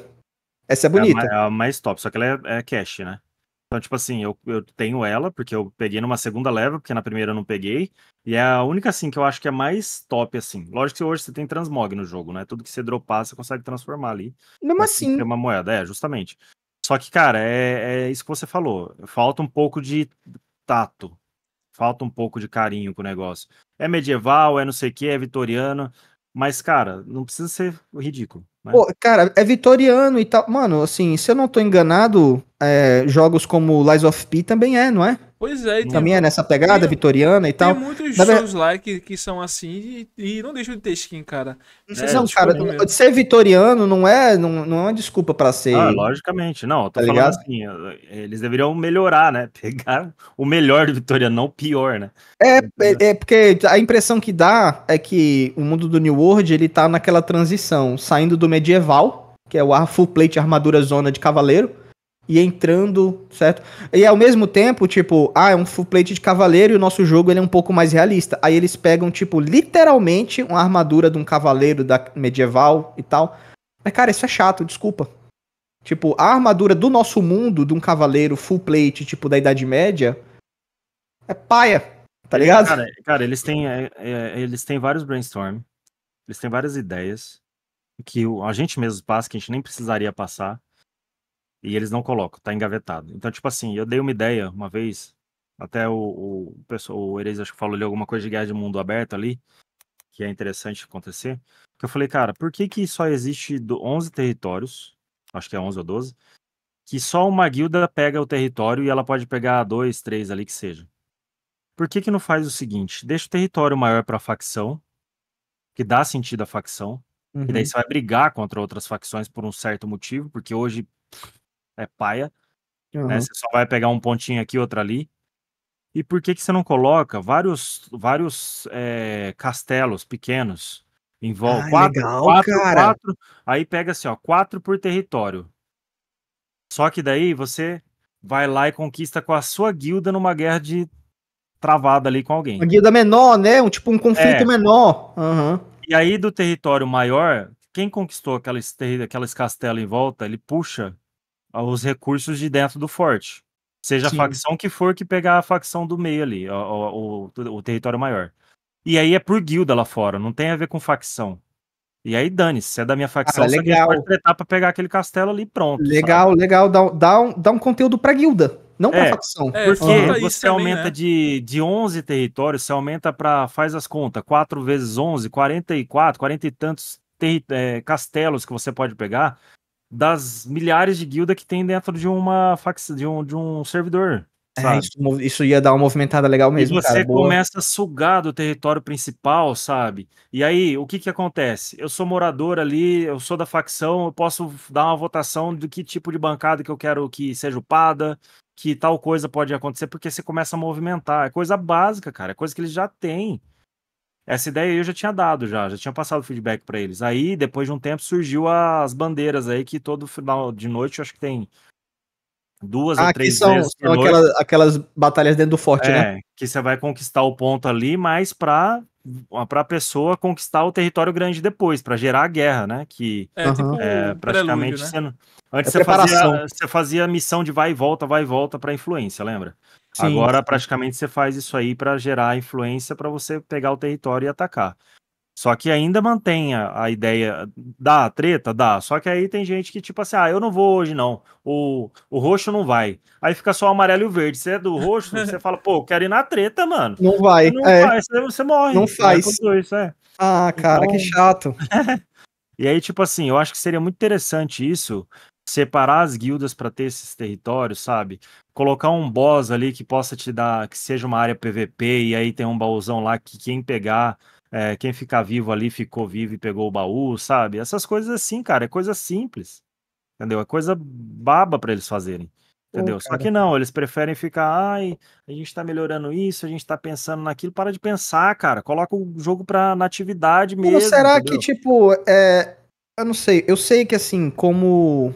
Speaker 4: Essa é bonita. É a, é a mais top, só que ela é, é cash, né? Então, tipo assim, eu, eu tenho ela, porque eu peguei numa segunda leva, porque na primeira eu não peguei. E é a única, assim, que eu acho que é mais top, assim. Lógico que hoje você tem transmog no jogo, né? Tudo que você dropar, você consegue transformar ali. Não, mas assim. É uma moeda, é, justamente. Só que, cara, é, é isso que você falou. Falta um pouco de tato falta um pouco de carinho pro negócio. É medieval, é não sei o que, é vitoriano, mas, cara, não precisa ser ridículo. Né? Pô,
Speaker 3: cara, é vitoriano e tal. Mano, assim, se eu não tô enganado, é, jogos como Lies of P também é, não é? Pois é. Também é nessa pegada tem, vitoriana e tal. Tem muitos
Speaker 2: Na lá que, que são assim e, e não deixa de ter skin, cara. Não, é sei é, se não cara, ser
Speaker 3: vitoriano não é, não, não é uma desculpa para ser... Ah,
Speaker 4: logicamente, não. Eu tô tá falando ligado? assim, eles deveriam melhorar, né? Pegar o melhor do vitoriano, não o pior, né?
Speaker 3: É, é, é porque a impressão que dá é que o mundo do New World, ele tá naquela transição, saindo do medieval, que é o full plate armadura zona de cavaleiro, e entrando, certo? E ao mesmo tempo, tipo, ah, é um full plate de cavaleiro e o nosso jogo ele é um pouco mais realista. Aí eles pegam, tipo, literalmente uma armadura de um cavaleiro da medieval e tal. Mas, cara, isso é chato, desculpa. Tipo, a armadura do nosso mundo, de um cavaleiro full plate, tipo, da Idade Média, é paia, tá ligado? Cara,
Speaker 4: cara eles, têm, é, é, eles têm vários brainstorm, eles têm várias ideias que a gente mesmo passa, que a gente nem precisaria passar e eles não colocam, tá engavetado. Então, tipo assim, eu dei uma ideia uma vez, até o, o, o, o Erez acho que falou ali alguma coisa de guerra de mundo aberto ali, que é interessante acontecer. Que eu falei, cara, por que que só existe 11 territórios, acho que é 11 ou 12, que só uma guilda pega o território e ela pode pegar dois, três ali que seja. Por que que não faz o seguinte? Deixa o território maior para facção, que dá sentido à facção, uhum. e daí uhum. você vai brigar contra outras facções por um certo motivo, porque hoje é paia. Uhum. Né? Você só vai pegar um pontinho aqui, outro ali. E por que, que você não coloca vários, vários é, castelos pequenos em volta? Ah, quatro, legal, quatro, quatro, Aí pega assim, ó, quatro por território. Só que daí você vai lá e conquista com a sua guilda numa guerra de travada ali com alguém. Uma guilda
Speaker 3: menor, né? Um tipo um conflito é. menor. Uhum.
Speaker 4: E aí do território maior, quem conquistou aquelas aquelas castelos em volta, ele puxa os recursos de dentro do forte. Seja Sim. a facção que for que pegar a facção do meio ali, o, o, o, território maior. E aí é por guilda lá fora, não tem a ver com facção. E aí dane-se, se é da minha ah, facção, ah, legal. você pode tretar pra pegar aquele castelo ali pronto. Legal,
Speaker 3: sabe? legal, dá, dá, um, dá um conteúdo pra guilda. Não é, pra facção. É, porque uhum. você também, aumenta
Speaker 4: né? de, de 11 territórios, você aumenta para faz as contas, 4 vezes 11, 44, 40 e tantos é, castelos que você pode pegar das milhares de guildas que tem dentro de uma fax, de um, de um servidor. É, isso, isso, ia dar uma movimentada legal mesmo. E você cara, começa a sugar do território principal, sabe? E aí, o que que acontece? Eu sou morador ali, eu sou da facção, eu posso dar uma votação do que tipo de bancada que eu quero que seja upada, que tal coisa pode acontecer, porque você começa a movimentar. É coisa básica, cara, é coisa que eles já têm. Essa ideia eu já tinha dado, já, já tinha passado feedback para eles. Aí, depois de um tempo, surgiu as bandeiras aí, que todo final de noite, eu acho que tem duas ah, ou três são, vezes. São aquelas,
Speaker 3: aquelas, batalhas dentro do forte, é, né?
Speaker 4: Que você vai conquistar o ponto ali, mas para para a pessoa conquistar o território grande depois, para gerar a guerra, né? Que é, tipo é um praticamente né? você, antes é você, fazia, você fazia missão de vai e volta, vai e volta para influência, lembra? Sim. Agora, praticamente, você faz isso aí para gerar influência para você pegar o território e atacar. Só que ainda mantenha a ideia da treta, dá. Só que aí tem gente que, tipo assim, ah, eu não vou hoje, não. O, o roxo não vai. Aí fica só o amarelo e o verde. Você é do roxo, você fala, pô, eu quero ir na treta, mano. Não vai. Não é. vai, você, você morre. Não é faz. Isso, é. Ah, cara, então... que chato. e aí, tipo assim, eu acho que seria muito interessante isso, separar as guildas para ter esses territórios, sabe? colocar um boss ali que possa te dar, que seja uma área PVP, e aí tem um baúzão lá que quem pegar, é, quem ficar vivo ali ficou vivo e pegou o baú, sabe? Essas coisas assim, cara, é coisa simples, entendeu? É coisa baba para eles fazerem. Entendeu? Só que não, eles preferem ficar, ai, a gente tá melhorando isso, a gente tá pensando naquilo, para de pensar, cara. Coloca o jogo pra natividade mesmo. Ou será entendeu? que,
Speaker 3: tipo, é... eu não sei, eu sei que assim, como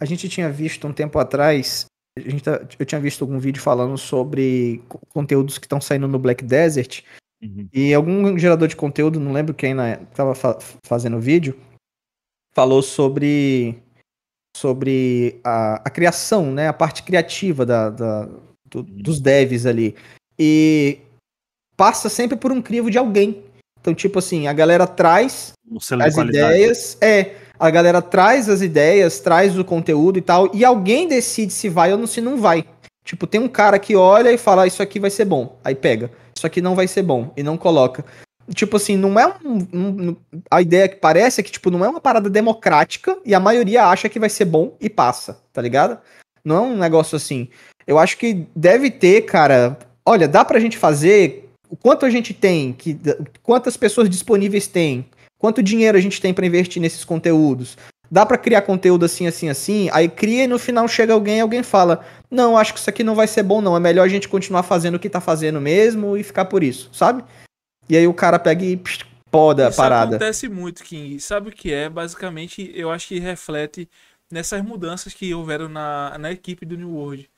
Speaker 3: a gente tinha visto um tempo atrás, a gente tá, eu tinha visto algum vídeo falando sobre conteúdos que estão saindo no Black Desert. Uhum. E algum gerador de conteúdo, não lembro quem estava fa fazendo o vídeo, falou sobre, sobre a, a, criação, né? A parte criativa da, da do, uhum. dos devs ali. E passa sempre por um crivo de alguém. Então, tipo assim, a galera traz
Speaker 4: as qualidade. ideias.
Speaker 3: É, a galera traz as ideias, traz o conteúdo e tal, e alguém decide se vai ou se não vai. Tipo, tem um cara que olha e fala, ah, isso aqui vai ser bom, aí pega. Isso aqui não vai ser bom, e não coloca. Tipo assim, não é um, um, A ideia que parece é que, tipo, não é uma parada democrática e a maioria acha que vai ser bom e passa, tá ligado? Não é um negócio assim. Eu acho que deve ter, cara. Olha, dá pra gente fazer o quanto a gente tem, que, quantas pessoas disponíveis tem, Quanto dinheiro a gente tem para investir nesses conteúdos? Dá para criar conteúdo assim, assim, assim? Aí cria e no final chega alguém e alguém fala: Não, acho que isso aqui não vai ser bom, não. É melhor a gente continuar fazendo o que tá fazendo mesmo e ficar por isso, sabe? E aí o cara pega e psh, poda a parada. acontece
Speaker 2: muito, King. Sabe o que é? Basicamente, eu acho que reflete nessas mudanças que houveram na, na equipe do New World.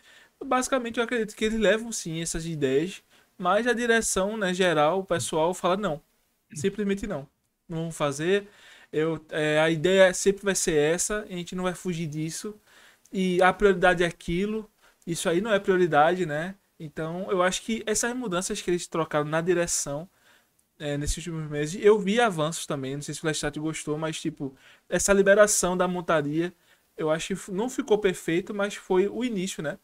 Speaker 2: Basicamente, eu acredito que eles levam sim essas ideias, mas a direção, né, geral, o pessoal fala não. Simplesmente não vamos fazer. Eu, é, a ideia sempre vai ser essa, a gente não vai fugir disso. E a prioridade é aquilo, isso aí não é prioridade, né? Então, eu acho que essas mudanças que eles trocaram na direção é, nesses últimos meses, eu vi avanços também, não sei se o Lestat gostou, mas tipo, essa liberação da montaria, eu acho que não ficou perfeito, mas foi o início, né?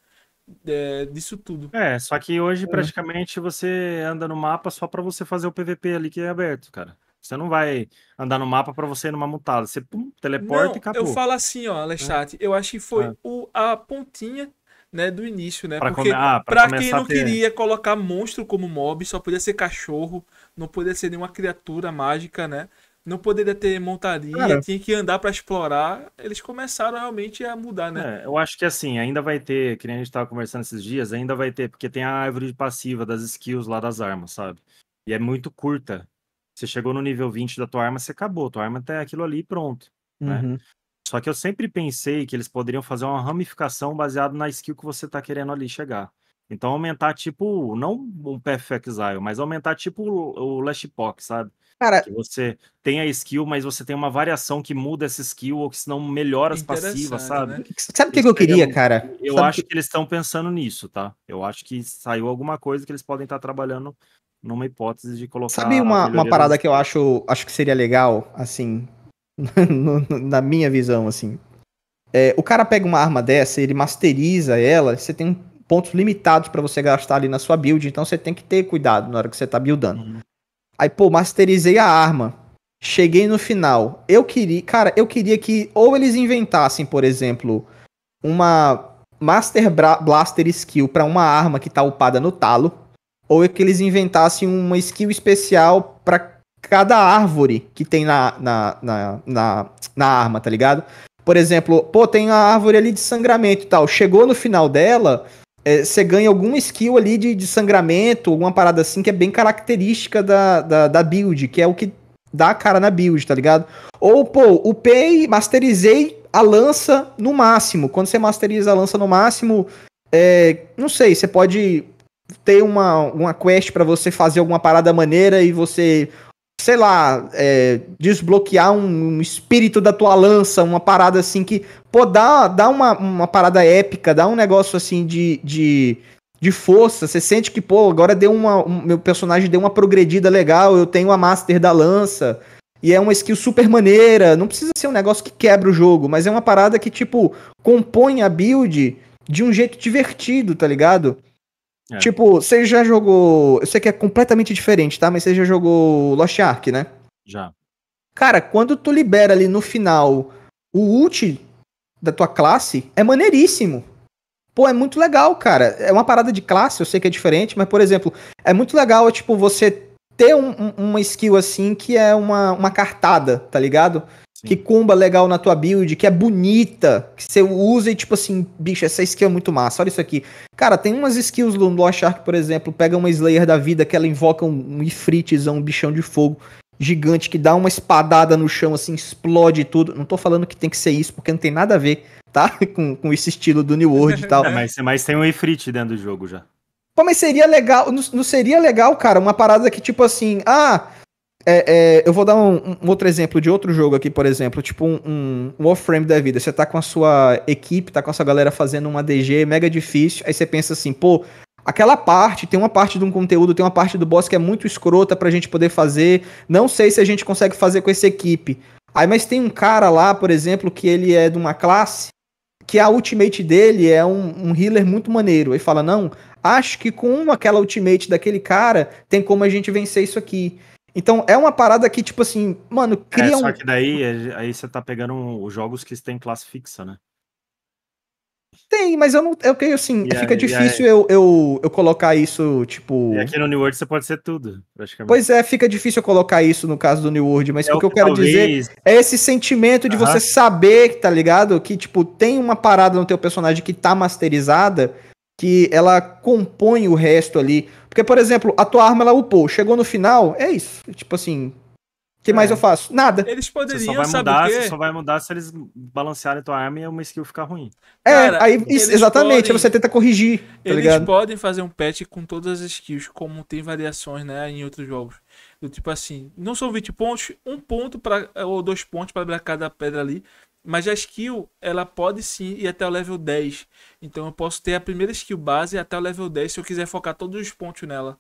Speaker 2: É, disso tudo.
Speaker 4: É, só que hoje é. praticamente você anda no mapa só para você fazer o PVP ali que é aberto, cara. Você não vai andar no mapa para você ir numa mutada. Você pum, teleporta não, e acabou. Eu falo
Speaker 2: assim, ó, Alexate. é. eu acho que foi é. o, a pontinha né, do início, né? Pra Porque come... Ah, quem não ter... queria colocar monstro como mob, só podia ser cachorro, não podia ser nenhuma criatura mágica, né? Não poderia ter montaria, Cara. tinha que andar para
Speaker 4: explorar.
Speaker 2: Eles começaram realmente a mudar, né?
Speaker 4: É, eu acho que assim, ainda vai ter, que nem a gente tava conversando esses dias, ainda vai ter, porque tem a árvore passiva das skills lá das armas, sabe? E é muito curta. Você chegou no nível 20 da tua arma, você acabou. Tua arma tá aquilo ali pronto, né? Uhum. Só que eu sempre pensei que eles poderiam fazer uma ramificação baseado na skill que você tá querendo ali chegar. Então aumentar, tipo, não um perfect Exile, mas aumentar, tipo, o Last Pock, sabe? Cara... Que você tem a skill, mas você tem uma variação que muda essa skill, ou que se não melhora as passivas, sabe? Né?
Speaker 3: Sabe o que, eu queria, cara? Eu sabe acho
Speaker 4: que... que eles estão pensando nisso, tá? Eu acho que saiu alguma coisa que eles podem estar tá trabalhando numa hipótese de colocar. Sabe uma, uma parada que eu
Speaker 3: acho, acho que seria legal, assim, na minha visão, assim. É, o cara pega uma arma dessa, ele masteriza ela, você tem pontos limitados para você gastar ali na sua build, então você tem que ter cuidado na hora que você tá buildando. Uhum. Aí, pô, masterizei a arma. Cheguei no final. Eu queria, cara, eu queria que ou eles inventassem, por exemplo, uma Master Blaster Skill para uma arma que tá upada no talo ou é que eles inventassem uma skill especial para cada árvore que tem na, na, na, na, na arma, tá ligado? Por exemplo, pô, tem a árvore ali de sangramento e tal. Chegou no final dela, é, você é, ganha alguma skill ali de, de sangramento, alguma parada assim que é bem característica da, da, da build, que é o que dá a cara na build, tá ligado? Ou, pô, upei, masterizei a lança no máximo. Quando você masteriza a lança no máximo, é, não sei, você pode ter uma, uma quest para você fazer alguma parada maneira e você, sei lá, é, desbloquear um, um, espírito da tua lança, uma parada assim que, pô, dá, dá uma, uma parada épica, dá um negócio assim de, de, de força. Você sente que, pô, agora deu uma. Um, meu personagem deu uma progredida legal, eu tenho a Master da lança. E é uma skill super maneira. Não precisa ser um negócio que quebra o jogo, mas é uma parada que, tipo, compõe a build de um jeito divertido, tá ligado? É. Tipo, você já jogou. Eu sei que é completamente diferente, tá? Mas você já jogou Lost Ark, né? Já. Cara, quando tu libera ali no final o ult da tua classe, é maneiríssimo. Pô, é muito legal, cara. É uma parada de classe, eu sei que é diferente, mas, por exemplo, é muito legal, tipo, você ter um, um, uma skill assim que é uma, uma cartada, tá ligado? que comba legal na tua build, que é bonita, que você usa e tipo assim, bicho, essa skill é muito massa, olha isso aqui. Cara, tem umas skills no Lost Ark, por exemplo, pega uma Slayer da vida que ela invoca um, um Ifritzão, um bichão de fogo gigante que dá uma espadada no chão, assim, explode tudo. Não tô falando que tem que ser isso, porque não tem nada a ver, tá? com, com esse
Speaker 4: estilo do New World e tal. É, mas, mas tem um Ifrit dentro do jogo já.
Speaker 3: Pô, mas seria legal, não, não seria legal, cara, uma parada que tipo assim, ah... É, é, eu vou dar um, um, outro exemplo de outro jogo aqui, por exemplo, tipo um, um, um Warframe da vida. Você tá com a sua equipe, tá com a sua galera fazendo uma DG mega difícil, aí você pensa assim, pô, aquela parte, tem uma parte de um conteúdo, tem uma parte do boss que é muito escrota pra gente poder fazer, não sei se a gente consegue fazer com essa equipe. Aí, mas tem um cara lá, por exemplo, que ele é de uma classe, que a ultimate dele é um, um healer muito maneiro. Aí fala, não, acho que com aquela ultimate daquele cara, tem como a gente vencer isso aqui. Então é uma parada que, tipo assim, mano, é, cria é, só um. Só que
Speaker 4: daí é, aí você tá pegando os jogos que tem classe fixa, né?
Speaker 3: Tem, mas eu não. É que assim, e fica aí, difícil eu, eu, eu colocar isso, tipo. E aqui
Speaker 4: no New World você pode ser tudo, praticamente. Pois
Speaker 3: é, fica difícil eu colocar isso no caso do New World, mas é o que eu quero talvez... dizer é esse sentimento de uh -huh. você saber, tá ligado? Que, tipo, tem uma parada no teu personagem que tá masterizada, que ela compõe o resto ali. Porque, por exemplo, a tua arma ela upou, chegou no final, é isso. Tipo assim, o que é. mais eu faço? Nada. Eles
Speaker 4: poderiam, você só vai mudar, Você só vai mudar se eles balancearem tua arma e uma skill ficar ruim. É, Cara, aí,
Speaker 3: isso, exatamente, podem, aí você tenta corrigir, tá Eles ligado?
Speaker 4: podem fazer um patch com todas as skills,
Speaker 2: como tem variações, né, em outros jogos. Do tipo assim, não são 20 pontos, um ponto para ou dois pontos para cada pedra ali, mas a skill, ela pode sim ir até o level 10. Então eu posso ter a primeira skill base até o level 10 se eu quiser focar todos os pontos nela.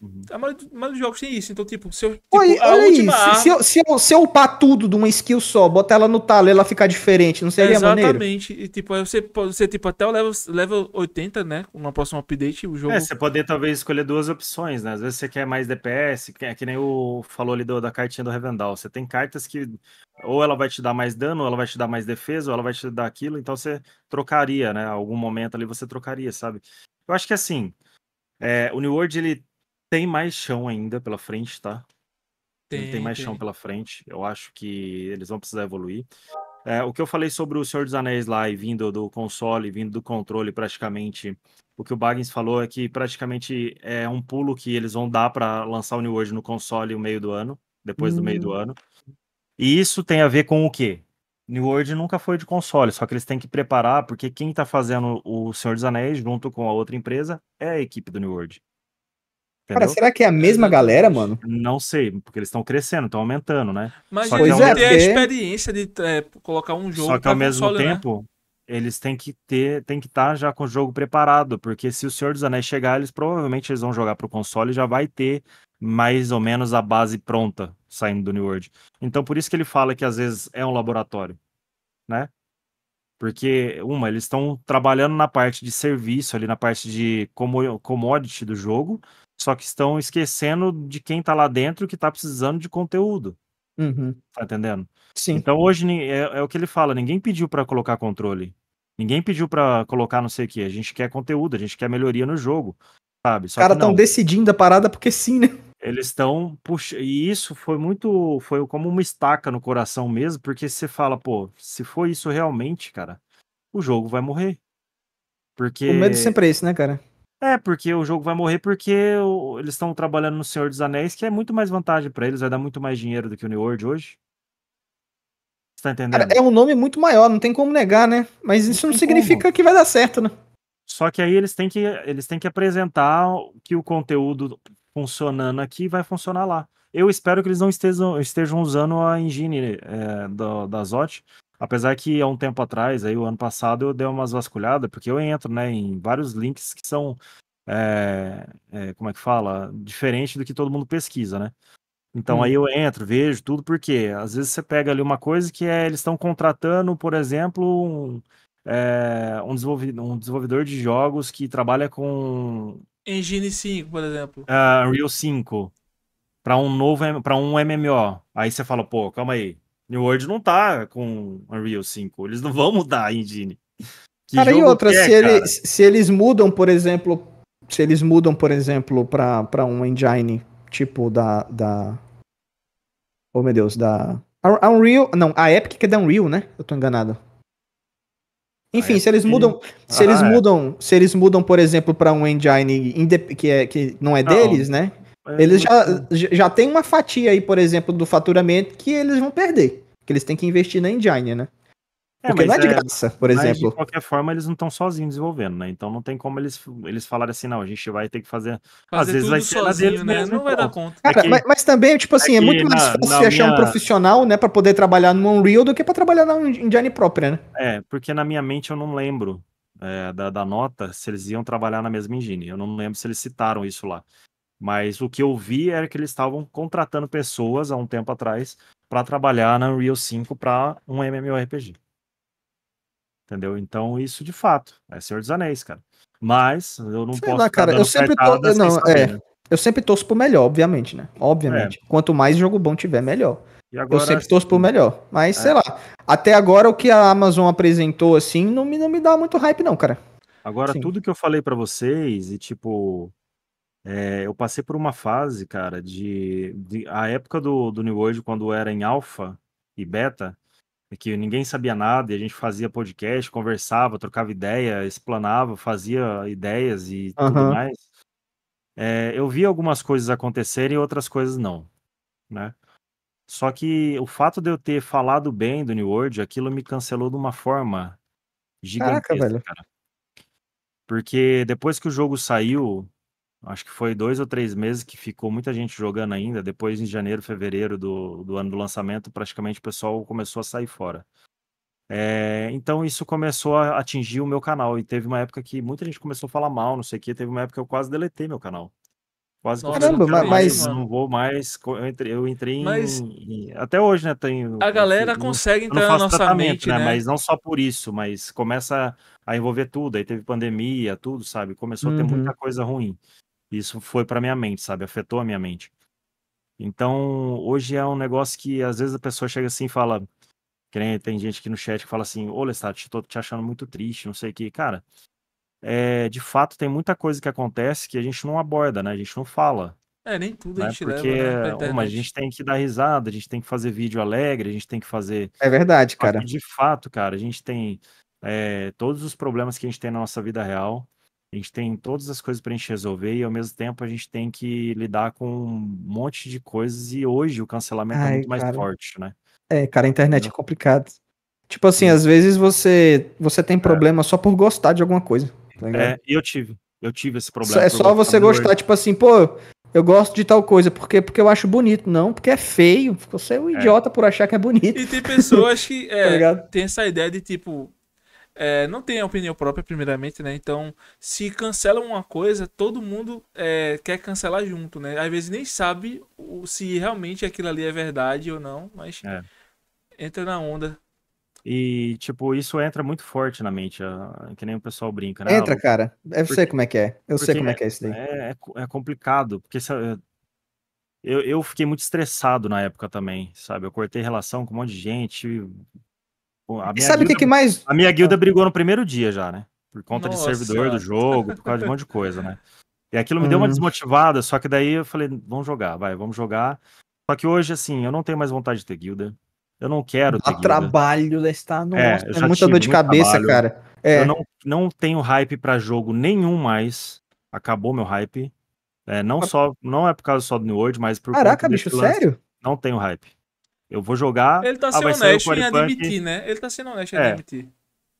Speaker 2: Uhum. A, maioria, maioria, dos jogos tem isso. Então, tipo, se eu. Tipo, olha, isso. Arma... Se, eu,
Speaker 3: se, eu, se eu upar tudo de uma skill só, botar ela no talo ela ficar diferente, não seria Exatamente. maneiro?
Speaker 2: Exatamente. E, tipo, você, você, tipo, até o level, level 80, né? Uma próxima update, o
Speaker 4: jogo. É, você poder talvez escolher duas opções, né? Às vezes você quer mais DPS, que, é que nem o falou ali do, da cartinha do Revendal. Você tem cartas que ou ela vai te dar mais dano, ou ela vai te dar mais defesa, ou ela vai te dar aquilo. Então, você trocaria, né? Algum momento ali você trocaria, sabe? Eu acho que assim. É, o New World ele tem mais chão ainda pela frente, tá? Tem, tem mais tem. chão pela frente. Eu acho que eles vão precisar evoluir. É, o que eu falei sobre o Senhor dos Anéis lá e vindo do console, vindo do controle, praticamente. O que o Baggins falou é que praticamente é um pulo que eles vão dar para lançar o New World no console no meio do ano, depois hum. do meio do hum. ano. E isso tem a ver com o quê? New World nunca foi de console, só que eles têm que preparar, porque quem está fazendo o Senhor dos Anéis junto com a outra empresa é a equipe do New World. Entendeu? Cara, será que é a mesma galera, mano? Não sei, porque eles estão crescendo, estão aumentando, né? Mas Só eles é, ter a é, experiência
Speaker 2: de é, colocar um jogo. Só que ao mesmo console, né?
Speaker 4: tempo, né? eles têm que ter, têm que estar tá já com o jogo preparado, porque se o Senhor dos Anéis chegar, eles provavelmente eles vão jogar pro console e já vai ter mais ou menos a base pronta saindo do New World. Então por isso que ele fala que às vezes é um laboratório, né? Porque, uma, eles estão trabalhando na parte de serviço, ali na parte de commodity do jogo, só que estão esquecendo de quem está lá dentro que está precisando de conteúdo. Uhum. Tá entendendo? Sim. Então hoje é, é o que ele fala: ninguém pediu para colocar controle. Ninguém pediu para colocar não sei o que. A gente quer conteúdo, a gente quer melhoria no jogo. Sabe? Os caras estão decidindo a parada porque sim, né? Eles estão. Puxa, e isso foi muito. Foi como uma estaca no coração mesmo, porque você fala, pô, se for isso realmente, cara, o jogo vai morrer. Porque. O medo sempre é esse, né, cara? É, porque o jogo vai morrer porque o- eles estão trabalhando no Senhor dos Anéis, que é muito mais vantagem pra eles, vai dar muito mais dinheiro do que o New World hoje. Você tá Cara, entendendo?
Speaker 3: é um nome muito maior, não tem como negar, né? Mas isso não significa como. que vai dar
Speaker 4: certo, né? Só que aí eles têm que, eles têm que apresentar que o conteúdo funcionando aqui vai funcionar lá. Eu espero que eles não estejam, estejam usando a engine eh, da da Zot, Apesar que há um tempo atrás, aí o ano passado, eu dei umas vasculhadas, porque eu entro né, em vários links que são, é, é, como é que fala? Diferente do que todo mundo pesquisa, né? Então hum. aí uhum. eu entro, vejo tudo, porque às vezes você pega ali uma coisa que é, eles estão contratando, por exemplo, um, é, um, desenvolvedor, um desenvolvedor de jogos que trabalha com. Engine 5, por exemplo. Uh, Unreal 5. Para um novo para um MMO. Aí você fala, pô, calma aí. New World não tá com Unreal 5. Eles não vão mudar a engine. Que cara, e outra, é, se, ele,
Speaker 3: se, eles mudam, por exemplo, se eles mudam, por exemplo, pra, pra um engine tipo da, da... Oh, meu Deus, da... A Unreal... Não, a Epic que é da Unreal, né? Eu tô enganado. Enfim, se eles mudam, se ah, eles é. mudam, se eles mudam, por exemplo, para um engine que é que não é não. deles, né? É, eles já, já tem uma fatia aí, por exemplo, do faturamento que eles vão perder. Que eles têm que investir na Engine, né?
Speaker 4: É, Porque não é de é, graça, por mas exemplo. De qualquer forma, eles não estão sozinhos desenvolvendo, né? Então não tem como eles, eles falarem assim, não, a gente vai ter que fazer. fazer às vezes vai ser sozinho, deles, né? Não vai dar então. conta. Cara, é mas, mas, também, tipo assim, é muito mais fácil na, achar minha... um
Speaker 3: profissional, né, para poder trabalhar no Unreal do que para trabalhar na Engine própria, né?
Speaker 4: É, porque na minha mente eu não lembro é, da, da nota se eles iam trabalhar na mesma engine. Eu não lembro se eles citaram isso lá. Mas o que eu vi era que eles estavam contratando pessoas há um tempo atrás para trabalhar na Unreal 5 para um MMORPG. Entendeu? Então, isso de fato é Senhor dos Anéis, cara. Mas eu não Sei posso. Lá, cara, eu sempre tô... não, é, né?
Speaker 3: eu sempre torço por melhor, obviamente, né? Obviamente. É. Quanto mais jogo bom tiver, melhor. Agora, eu sempre torço por melhor. Mas, é. sei lá, até agora o que a Amazon apresentou, assim, não me, não me dá muito hype, não, cara.
Speaker 4: Agora, Sim. tudo que eu falei para vocês, e tipo, é, eu passei por uma fase, cara, de, de a época do, do New World, quando era em alfa e beta, é que ninguém sabia nada e a gente fazia podcast, conversava, trocava ideia, explanava, fazia ideias e uhum. tudo mais. É, eu vi algumas coisas acontecerem e outras coisas não, né? Só que o fato de eu ter falado bem do New World, aquilo me cancelou de uma forma gigantesca, Caraca, velho. cara. Porque depois que o jogo saiu, acho que foi dois ou três meses que ficou muita gente jogando ainda. Depois, em janeiro, fevereiro do, do ano do lançamento, praticamente o pessoal começou a sair fora. É, então isso começou a atingir o meu canal. E teve uma época que muita gente começou a falar mal, não sei o que. Teve uma época que eu quase deletei meu canal. Quase que Caramba, mas. não vou mais. Eu entrei, eu entrei mas... em, Até hoje, né? Tenho, a galera eu, consegue eu entrar na nossa mente. Né? né? Mas não só por isso, mas começa a envolver tudo. Aí teve pandemia, tudo, sabe? Começou uhum. a ter uhum. muita coisa ruim. Isso foi para minha mente, sabe? Afetou a minha mente. Então, hoje é um negócio que às vezes a pessoa chega assim e fala, tem gente aqui no chat que fala assim, ô Lestat, tô te achando muito triste, não sei o que. Cara, é, de fato tem muita coisa que acontece que a gente não aborda, né? A gente não fala. É, nem tudo né? a gente Porque, leva né, uma, a gente tem que dar risada, a gente tem que fazer vídeo alegre, a gente tem que fazer... É
Speaker 3: verdade, cara. de
Speaker 4: fato, cara, a gente tem é, todos os problemas que a gente tem na nossa vida real, a gente tem todas as coisas para a gente resolver e ao mesmo tempo a gente tem que lidar com um monte de coisas e hoje o cancelamento é Ai, é muito cara. mais forte, né?
Speaker 3: É, cara, a internet é, é complicado. Tipo assim, às vezes você você tem é. problema é. só por gostar de alguma coisa.
Speaker 4: Tá é, eu tive. Eu tive esse problema. É só você gostar,
Speaker 3: tipo assim, pô, eu gosto de tal coisa, porque porque eu acho bonito, não, porque é feio. Você é um é. idiota por achar que é bonito. E tem
Speaker 2: pessoas que tá é, tá tem essa ideia de tipo, é, não tem opinião própria, primeiramente, né? Então, se cancela uma coisa, todo mundo é, quer cancelar junto, né? Às vezes nem sabe o, se realmente aquilo ali é verdade ou não, mas é.
Speaker 4: entra na onda. E, tipo, isso entra muito forte na mente, que nem o pessoal brinca, né? Entra, cara. Eu porque, sei como é que é. Eu sei como é, que é isso daí. É, é, é complicado, porque se, eu, eu fiquei muito estressado na época também, sabe? Eu cortei relação com um monte de gente, e sabe o que, que mais. A minha guilda ah. brigou no primeiro dia já, né? Por conta Nossa. de servidor do jogo, por causa de um monte de coisa, né? E aquilo me deu uma uhum. desmotivada, só que daí eu falei, vamos jogar, vai, vamos jogar. Só que hoje, assim, eu não tenho mais vontade de ter guilda. Eu não quero ter. Dá trabalho,
Speaker 3: da está no. É, é muita dor de cabeça, trabalho. cara. É. Eu não,
Speaker 4: não tenho hype para jogo nenhum mais. Acabou meu hype. É, não só, não é por causa só do New World, mas por Caraca, bicho, sério? Não tenho hype. Eu vou jogar. Ele tá ah, sendo ah, honesto em admitir, né? Ele tá sendo honesto em é, admitir.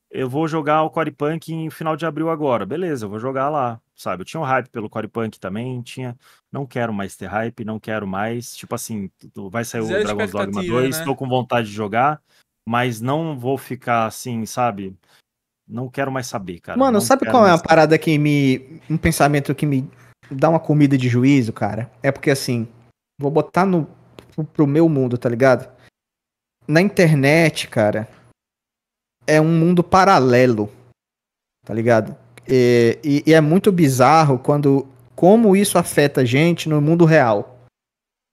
Speaker 4: Eu vou jogar o Core Punk em final de abril agora. Beleza, eu vou jogar lá. Sabe? Eu tinha um hype pelo Core Punk também. Tinha. Não quero mais ter hype, não quero mais. Tipo assim, vai sair Zero o Dragon's Dogma 2. Estou né? com vontade de jogar, mas não vou ficar assim, sabe? Não quero mais saber, cara. Mano, não sabe qual é a saber.
Speaker 3: parada que me. Um pensamento que me dá uma comida de juízo, cara? É porque assim. Vou botar no pro, pro meu mundo, tá ligado? Na internet, cara, é um mundo paralelo, tá ligado? E, e, e, é muito bizarro quando como isso afeta a gente no mundo real.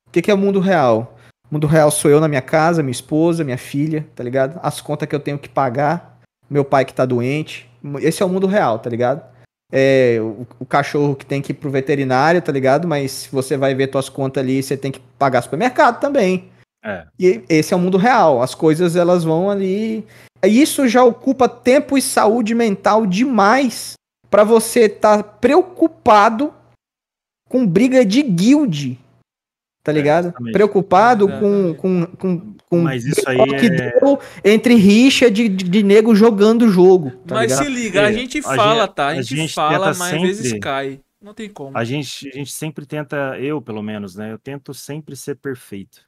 Speaker 3: O que, que é o mundo real? O mundo real sou eu na minha casa, minha esposa, minha filha, tá ligado? As contas que eu tenho que pagar, meu pai que tá doente. Esse é o mundo real, tá ligado? é, o, o, cachorro que tem que ir pro veterinário, tá ligado? Mas se você vai ver tuas contas ali, você tem que pagar supermercado também. É. E esse é o mundo real. As coisas elas vão ali. Isso já ocupa tempo e saúde mental demais para você estar tá preocupado com briga de guild tá é, ligado? É, Preocupado é, com, com, com, com mas isso aí é que deu entre rixa de, de, de nego jogando o jogo. Tá mas ligado? se liga,
Speaker 4: a é, tá? gente fala, a tá? A gente, a gente fala, mas sempre... às vezes cai. Não tem como. A gente, a gente sempre tenta, eu pelo menos, né? Eu tento sempre ser perfeito.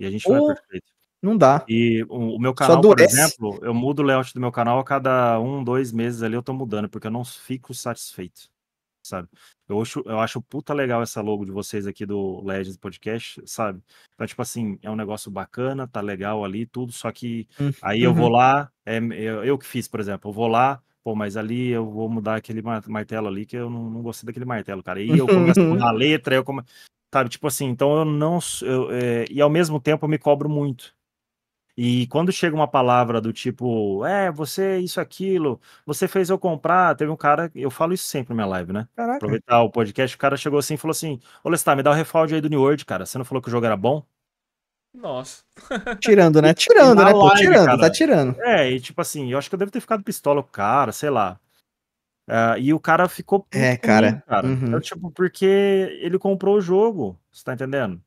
Speaker 4: E a gente Ou... não é perfeito. Não
Speaker 3: dá. E o, meu canal, por exemplo,
Speaker 4: eu mudo o layout do meu canal a cada um, dois meses ali, eu tô mudando, porque eu não fico satisfeito, sabe? Eu acho, eu acho puta legal essa logo de vocês aqui do Legends Podcast, sabe? Então, tipo assim, é um negócio bacana, tá legal ali, tudo, só que hum, aí eu vou uhum. lá, é, eu, eu que fiz, por exemplo, eu vou lá, pô, mas ali eu vou mudar aquele martelo ali, que eu não, não gostei daquele martelo, cara. E eu começo a letra, eu começo. Sabe, tipo assim, então eu não. Eu, é, e ao mesmo tempo eu me cobro muito. E quando chega uma palavra do tipo, é, você, é isso, aquilo, você fez eu comprar, teve um cara, eu falo isso sempre na minha live, né? Caraca. Aproveitar o podcast, o cara chegou assim e falou assim: Ô Lestar, me dá o refalde aí do New World, cara. Você não falou que o jogo era bom?
Speaker 1: Nossa.
Speaker 2: Tirando,
Speaker 4: né? Tirando, né? Pô, tirando, tá cara. tá tirando. É, e tipo assim, eu acho que eu devo ter ficado pistola com o cara, sei lá. Uh, e o cara ficou. É, cara. cara. Uhum. Então, tipo, porque ele comprou o jogo, você tá entendendo?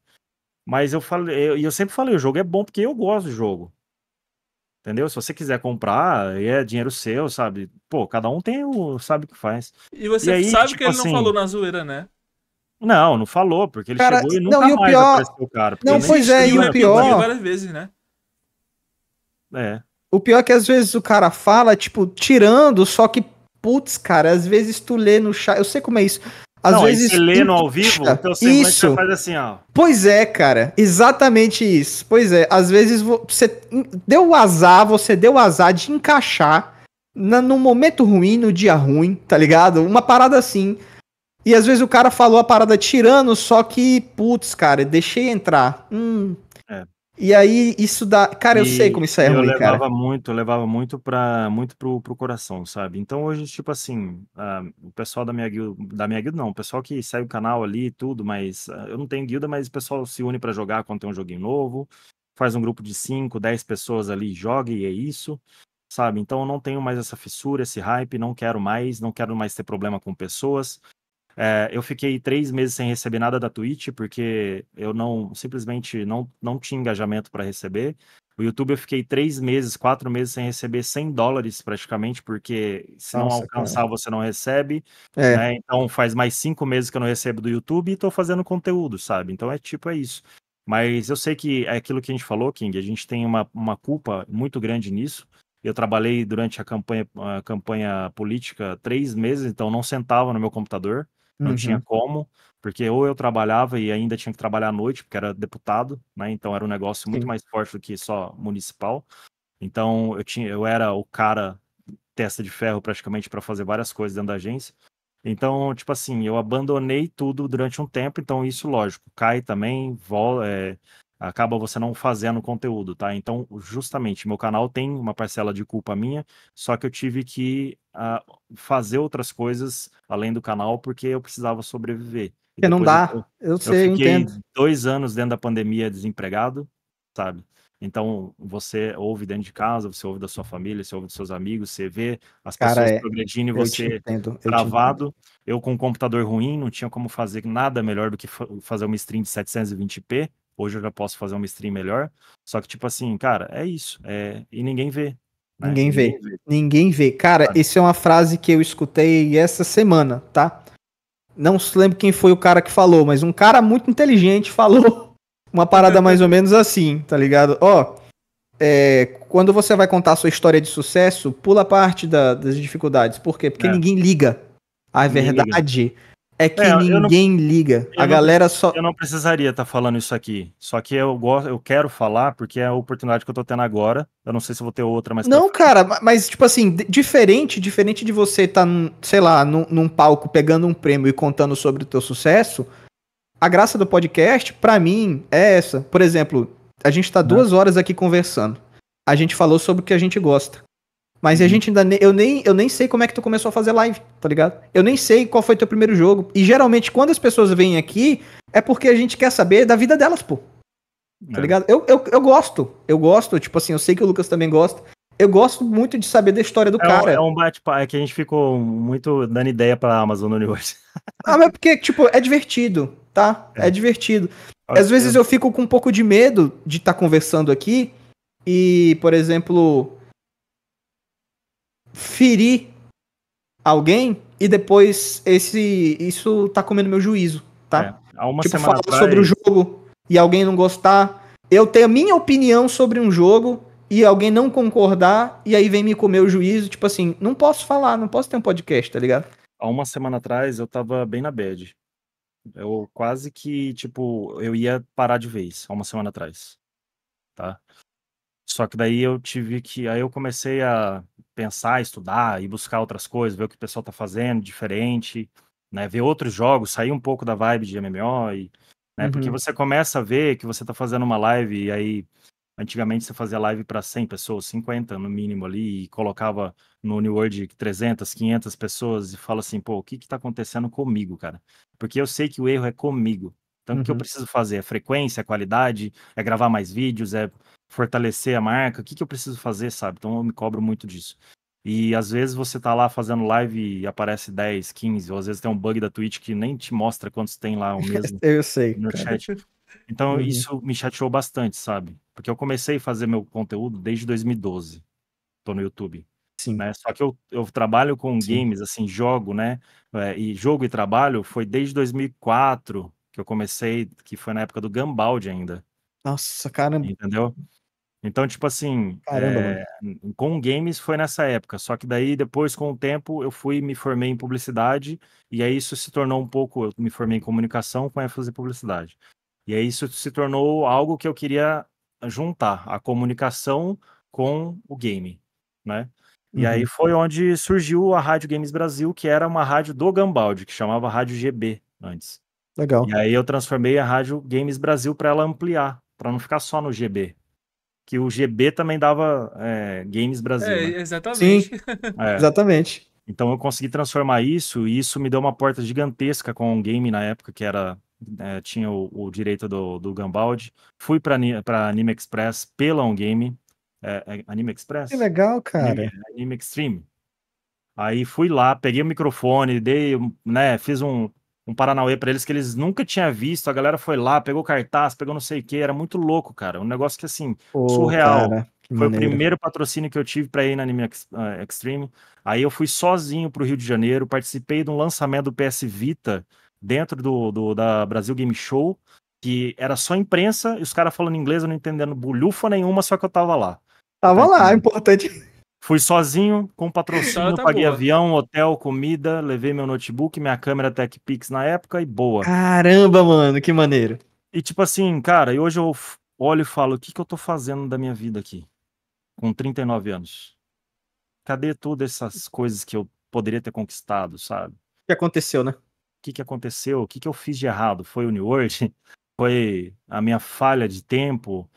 Speaker 4: Mas eu falei, eu, eu sempre falei, o jogo é bom porque eu gosto do jogo. Entendeu? Se você quiser comprar, é dinheiro seu, sabe? Pô, cada um tem o, sabe o que faz. E você e aí, sabe tipo que ele assim, não falou
Speaker 2: na zoeira, né?
Speaker 4: Não, não falou, porque ele cara, chegou e nunca não, e o mais pior... apareceu cara. Não, pois é, e o pior... Várias vezes, né? É.
Speaker 3: O pior é que às vezes o cara fala, tipo, tirando, só que, putz, cara, às vezes tu lê no chat, eu sei como é isso, às não, vezes. Você lê no ao vivo, então você isso. faz assim, ó. Pois é, cara. Exatamente isso. Pois é. Às vezes você deu o azar, você deu o azar de encaixar no num momento ruim, no dia ruim, tá ligado? Uma parada assim. E às vezes o cara falou a parada tirando, só que, putz, cara, deixei entrar. Hum, e aí, isso dá. Cara, eu e, sei como isso é eu ruim, eu levava cara.
Speaker 4: muito, eu levava muito para muito pro, pro coração, sabe? Então hoje, tipo assim, uh, o pessoal da minha guilda, da minha guilda não, o pessoal que segue o canal ali e tudo, mas uh, eu não tenho guilda, mas o pessoal se une para jogar quando tem um joguinho novo, faz um grupo de 5, 10 pessoas ali, joga e é isso, sabe? Então eu não tenho mais essa fissura, esse hype, não quero mais, não quero mais ter problema com pessoas. É, eu fiquei três meses sem receber nada da Twitch, porque eu não simplesmente não, não tinha engajamento para receber. O YouTube eu fiquei três meses, quatro meses sem receber 100 dólares praticamente, porque se Nossa, não alcançar cara. você não recebe. É. Né? Então faz mais cinco meses que eu não recebo do YouTube e estou fazendo conteúdo, sabe? Então é tipo, é isso. Mas eu sei que é aquilo que a gente falou, King, a gente tem uma, uma culpa muito grande nisso. Eu trabalhei durante a campanha, a campanha política três meses, então não sentava no meu computador não uhum. tinha como, porque ou eu trabalhava e ainda tinha que trabalhar à noite, porque era deputado, né? Então era um negócio Sim. muito mais forte do que só municipal. Então eu tinha, eu era o cara testa de ferro praticamente para fazer várias coisas dentro da agência. Então, tipo assim, eu abandonei tudo durante um tempo, então isso, lógico, cai também, volta, é, eh, acaba você não fazendo conteúdo, tá? Então, justamente, meu canal tem uma parcela de culpa minha, só que eu tive que uh, fazer outras coisas além do canal porque eu precisava sobreviver. Porque não dá, eu, eu, eu sei, eu fiquei entendo. dois anos dentro da pandemia desempregado, sabe? Então, você ouve dentro de casa, você ouve da sua família, você ouve dos seus amigos, você vê as Cara, pessoas é, progredindo e você travado. Eu, eu com um computador ruim, não tinha como fazer nada melhor do que fazer uma stream de 720p, Hoje eu já posso fazer uma stream melhor. Só que, tipo assim, cara, é isso. É... E ninguém vê. Né? Ninguém, vê.
Speaker 3: ninguém, vê. Cara, tá. essa é uma frase que eu escutei essa semana, tá? Não se lembro quem foi o cara que falou, mas um cara muito inteligente falou uma parada mais ou menos assim, tá ligado? Ó, é, quando você vai contar sua história de sucesso, pula a parte da, das dificuldades. Por quê? Porque é. ninguém liga. A ninguém verdade liga. É que é, ninguém não, liga. A galera
Speaker 4: não, só. Eu não precisaria estar tá falando isso aqui. Só que eu gosto, eu quero falar porque é a oportunidade que eu tô tendo agora. Eu não sei se vou ter outra, mas. Não,
Speaker 3: cara, mas tipo assim, diferente, diferente de você estar, tá, sei lá, num, num, palco pegando um prêmio e contando sobre o teu sucesso. A graça do podcast, para mim, é essa. Por exemplo, a gente tá né? duas horas aqui conversando. A gente falou sobre o que a gente gosta. Mas uhum. a gente ainda. Ne... Eu nem, eu nem sei como é que tu começou a fazer live, tá ligado? Eu nem sei qual foi teu primeiro jogo. E geralmente, quando as pessoas vêm aqui, é porque a gente quer saber da vida delas, pô. Tá é. ligado? Eu, eu, eu gosto. Eu gosto, tipo assim, eu sei que o Lucas também gosta. Eu gosto muito de saber da história do é cara. Um, é um
Speaker 4: bate-papo, é que a gente ficou muito
Speaker 3: dando ideia pra Amazon Universe.
Speaker 4: ah, mas é porque,
Speaker 3: tipo, é divertido, tá? É, é divertido. Às vezes eu fico com um pouco de medo de estar tá conversando aqui e, por exemplo, ferir alguém e depois esse isso tá comendo meu juízo, tá? É, há uma tipo, semana falar atrás... sobre o jogo e alguém não gostar. Eu tenho a minha opinião sobre um jogo e alguém não concordar e aí vem me comer o juízo, tipo assim, não posso falar, não posso ter um
Speaker 4: podcast, tá ligado? Há uma semana atrás eu tava bem na bad. Eu quase que, tipo, eu ia parar de vez, há uma semana atrás. Tá? Só que daí eu tive que. Aí eu comecei a pensar, estudar e buscar outras coisas, ver o que o pessoal está fazendo diferente, né? Ver outros jogos, sair um pouco da vibe de MMO e, né? Uhum. Porque você começa a ver que você está fazendo uma live e aí antigamente você fazia live para 100 pessoas, 50 no mínimo ali e colocava no New World 300, 500 pessoas e fala assim, pô, o que está acontecendo comigo, cara? Porque eu sei que o erro é comigo. Então, uhum. o que eu uhum. preciso fazer? É frequência, é qualidade, é gravar mais vídeos, é fortalecer a marca, o que, que eu preciso fazer, sabe? Então eu me cobro muito disso. E às vezes você tá lá fazendo live e aparece 10, 15, ou às vezes tem um bug da Twitch que nem te mostra quantos tem lá o mesmo. eu
Speaker 3: sei. No cara. chat.
Speaker 4: Então uhum. isso me chateou bastante, sabe? Porque eu comecei a fazer meu conteúdo desde 2012. Tô no YouTube. Sim. Né? Só que eu, eu trabalho com Sim. games, assim, jogo, né? É, e jogo e trabalho foi desde 2004 que eu comecei, que foi na época do Gambald ainda. Nossa, caramba. Entendeu? Então, tipo assim, Caramba, é, com games foi nessa época. Só que daí, depois, com o tempo, eu fui me formei em publicidade, e aí isso se tornou um pouco. Eu me formei em comunicação com ênfase em publicidade. E aí isso se tornou algo que eu queria juntar, a comunicação com o game, né? E uhum. aí foi onde surgiu a Rádio Games Brasil, que era uma rádio do Gambaldi, que chamava Rádio GB antes. Legal. E aí eu transformei a Rádio Games Brasil para ela ampliar, para não ficar só no GB, que o GB também dava é, games Brasil. Né? É, né? Exatamente. Sim, é. Exatamente. Então eu consegui transformar isso e isso me deu uma porta gigantesca com um game na época que era é, tinha o, o, direito do, do Gambaldi. Fui para Anime Express pela um game. É, é, Anime Express? Que legal, cara. Anime, é, Anime Extreme. Aí fui lá, peguei o microfone, dei, né, fiz um, um Paranauê para eles que eles nunca tinham visto. A galera foi lá, pegou cartaz, pegou não sei o que, era muito louco, cara. Um negócio que assim, oh, surreal. Cara, foi maneiro. o primeiro patrocínio que eu tive para ir na Anime eh, Extreme. Aí eu fui sozinho para o Rio de Janeiro, participei de um lançamento do PS Vita dentro do, do da Brasil Game Show, que era só imprensa e os caras falando inglês, eu não entendendo bulhufa nenhuma, só que eu tava lá. Tava então, lá, é importante. Fui sozinho, com patrocínio, então tá paguei boa. avião, hotel, comida, levei meu notebook, minha câmera Tech Pix na época e boa. Caramba, mano, que maneiro. E tipo assim, cara, e hoje eu olho e falo, o que que eu tô fazendo da minha vida aqui? Com 39 anos. Cadê todas essas coisas que eu poderia ter conquistado, sabe? O que aconteceu, né? O que que aconteceu? O que que eu fiz de errado? Foi o New World? Foi a minha falha de tempo?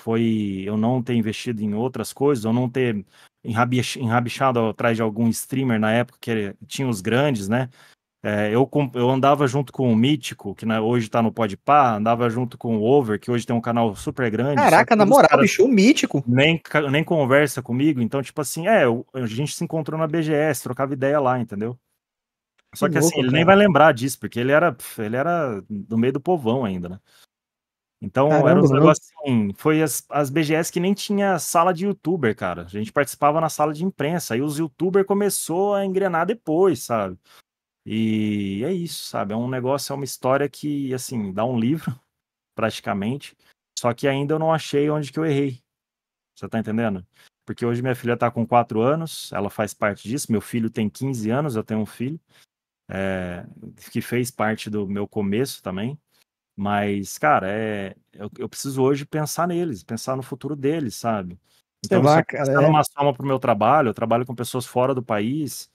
Speaker 4: foi eu não ter investido em outras coisas, ou não ter enrabixado atrás de algum streamer na época que tinha os grandes, né? É, eu, eu andava junto com o Mítico, que hoje tá no Podpah, andava junto com o Over, que hoje tem um canal super grande. Caraca, na moral, bicho, o Mítico. Nem, nem conversa comigo, então, tipo assim, é, a gente se encontrou na BGS, trocava ideia lá, entendeu?
Speaker 3: Só que, que assim, louco, assim, ele nem vai
Speaker 4: lembrar disso, porque ele era, ele era do meio do povão ainda, né? Então, Caramba, era um negócio assim, foi as, as BGS que nem tinha sala de youtuber, cara. A gente participava na sala de imprensa, e os youtuber começou a engrenar depois, sabe? E é isso, sabe? É um negócio, é uma história que, assim, dá um livro, praticamente. Só que ainda eu não achei onde que eu errei. Você tá entendendo? Porque hoje minha filha tá com 4 anos, ela faz parte disso. Meu filho tem 15 anos, eu tenho um filho. É, que fez parte do meu começo também. Mas, cara, é, eu, eu preciso hoje pensar neles, pensar no futuro deles, sabe? É então, lá, é uma soma para o meu trabalho, eu trabalho com pessoas fora do país,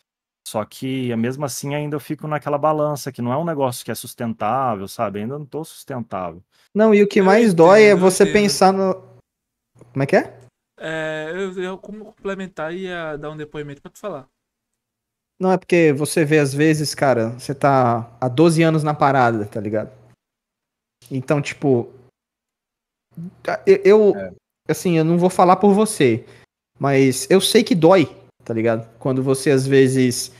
Speaker 4: só que mesmo assim ainda eu fico naquela balança, que não é um negócio que é sustentável, sabe? Ainda não estou sustentável.
Speaker 3: Não, e o que eu mais entendo, dói é você pensar no. Como é que é?
Speaker 2: É, eu, eu como complementar e ah, dar um depoimento para tu falar.
Speaker 3: Não, é porque você vê às vezes, cara, você tá há 12 anos na parada, tá ligado? Então, tipo. Eu. É. Assim, eu não vou falar por você. Mas eu sei que dói, tá ligado? Quando você às vezes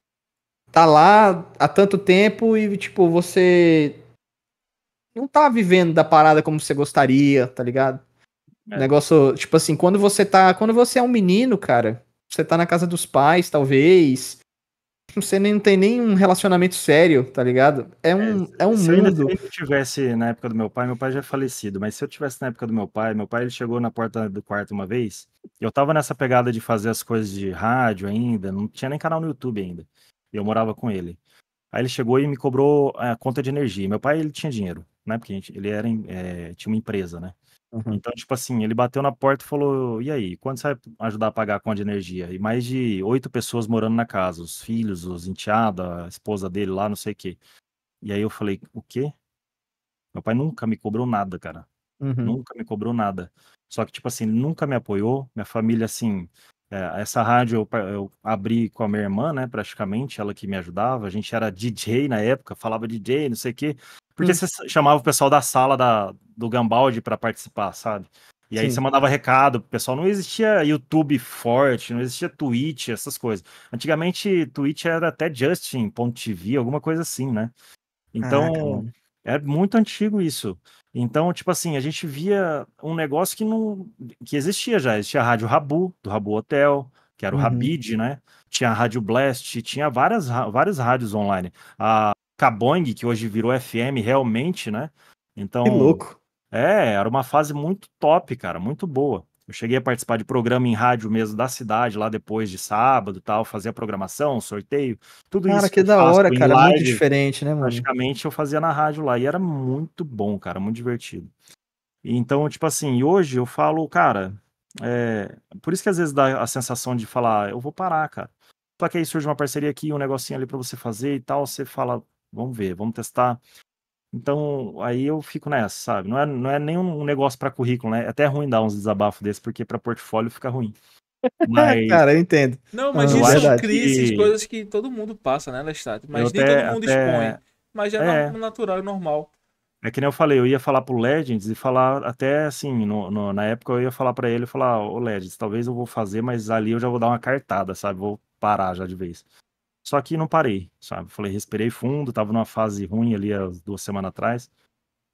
Speaker 3: tá lá há tanto tempo e, tipo, você não tá vivendo da parada como você gostaria, tá ligado? É. Negócio, tipo assim, quando você tá. Quando você é um menino, cara, você tá na casa dos pais, talvez
Speaker 4: você nem tem nenhum relacionamento sério, tá ligado? É um, é, é um se mundo. Se eu tivesse na época do meu pai, meu pai já é falecido, mas se eu tivesse na época do meu pai, meu pai ele chegou na porta do quarto uma vez, eu tava nessa pegada de fazer as coisas de rádio ainda, não tinha nem canal no YouTube ainda. E eu morava com ele. Aí ele chegou e me cobrou a eh, conta de energia. Meu pai ele tinha dinheiro, né? Porque gente, ele era é, tinha uma empresa, né? Uhum. Então, tipo assim, ele bateu na porta e falou: E aí, quando você vai ajudar a pagar a conta de energia? E mais de oito pessoas morando na casa: os filhos, os enteados, a esposa dele lá, não sei o quê. E aí eu falei: O quê? Meu pai nunca me cobrou nada, cara. Uhum. Nunca me cobrou nada. Só que, tipo assim, nunca me apoiou. Minha família, assim, é, essa rádio eu, eu, abri com a minha irmã, né, praticamente, ela que me ajudava. A gente era DJ na época, falava DJ, não sei o quê. Porque hum. você chamava o pessoal da sala da, do Gambaldi para participar, sabe? E aí Sim. você mandava recado pro pessoal. Não existia YouTube forte, não existia Twitch, essas coisas. Antigamente, Twitch era até Justin.tv, alguma coisa assim, né?
Speaker 3: Então,
Speaker 4: ah, é muito antigo isso. Então, tipo assim, a gente via um negócio que não que existia já. Existia a Rádio Rabu, do Rabu Hotel, que era o uhum. Rabid, né? Tinha a Rádio Blast, tinha várias, várias rádios online. A Kabong, que hoje virou FM realmente, né? Então. Que louco. É, era uma fase muito top, cara, muito boa. Eu cheguei a participar de programa em rádio mesmo da cidade, lá depois de sábado tal, fazia programação, sorteio, tudo cara, isso. Cara, que, que da hora, cara, live, muito diferente, né, mano? Praticamente eu fazia na rádio lá e era muito bom, cara, muito divertido. Então, tipo assim, hoje eu falo, cara, é... por isso que às vezes dá a sensação de falar, ah, eu vou parar, cara. Só que aí surge uma parceria aqui, um negocinho ali para você fazer e tal, você fala, Vamos ver, vamos testar. Então, aí eu fico nessa, sabe? Não é, não é nenhum negócio para currículo, né? É até ruim dar uns desabafos desses, porque para portfólio fica ruim. Mas... Cara, eu entendo. Não, mas não, isso é são crises, que... coisas
Speaker 2: que todo mundo passa, né, Lestat? Mas eu nem até, todo mundo até... expõe. Mas já é, é natural e normal.
Speaker 4: É que nem eu falei, eu ia falar pro Legends e falar até assim, no, no, na época eu ia falar para ele, falar, ô Legends, talvez eu vou fazer, mas ali eu já vou dar uma cartada, sabe? Vou parar já de vez. Só que não parei, sabe? Falei, respirei fundo, tava numa fase ruim ali há duas semanas atrás.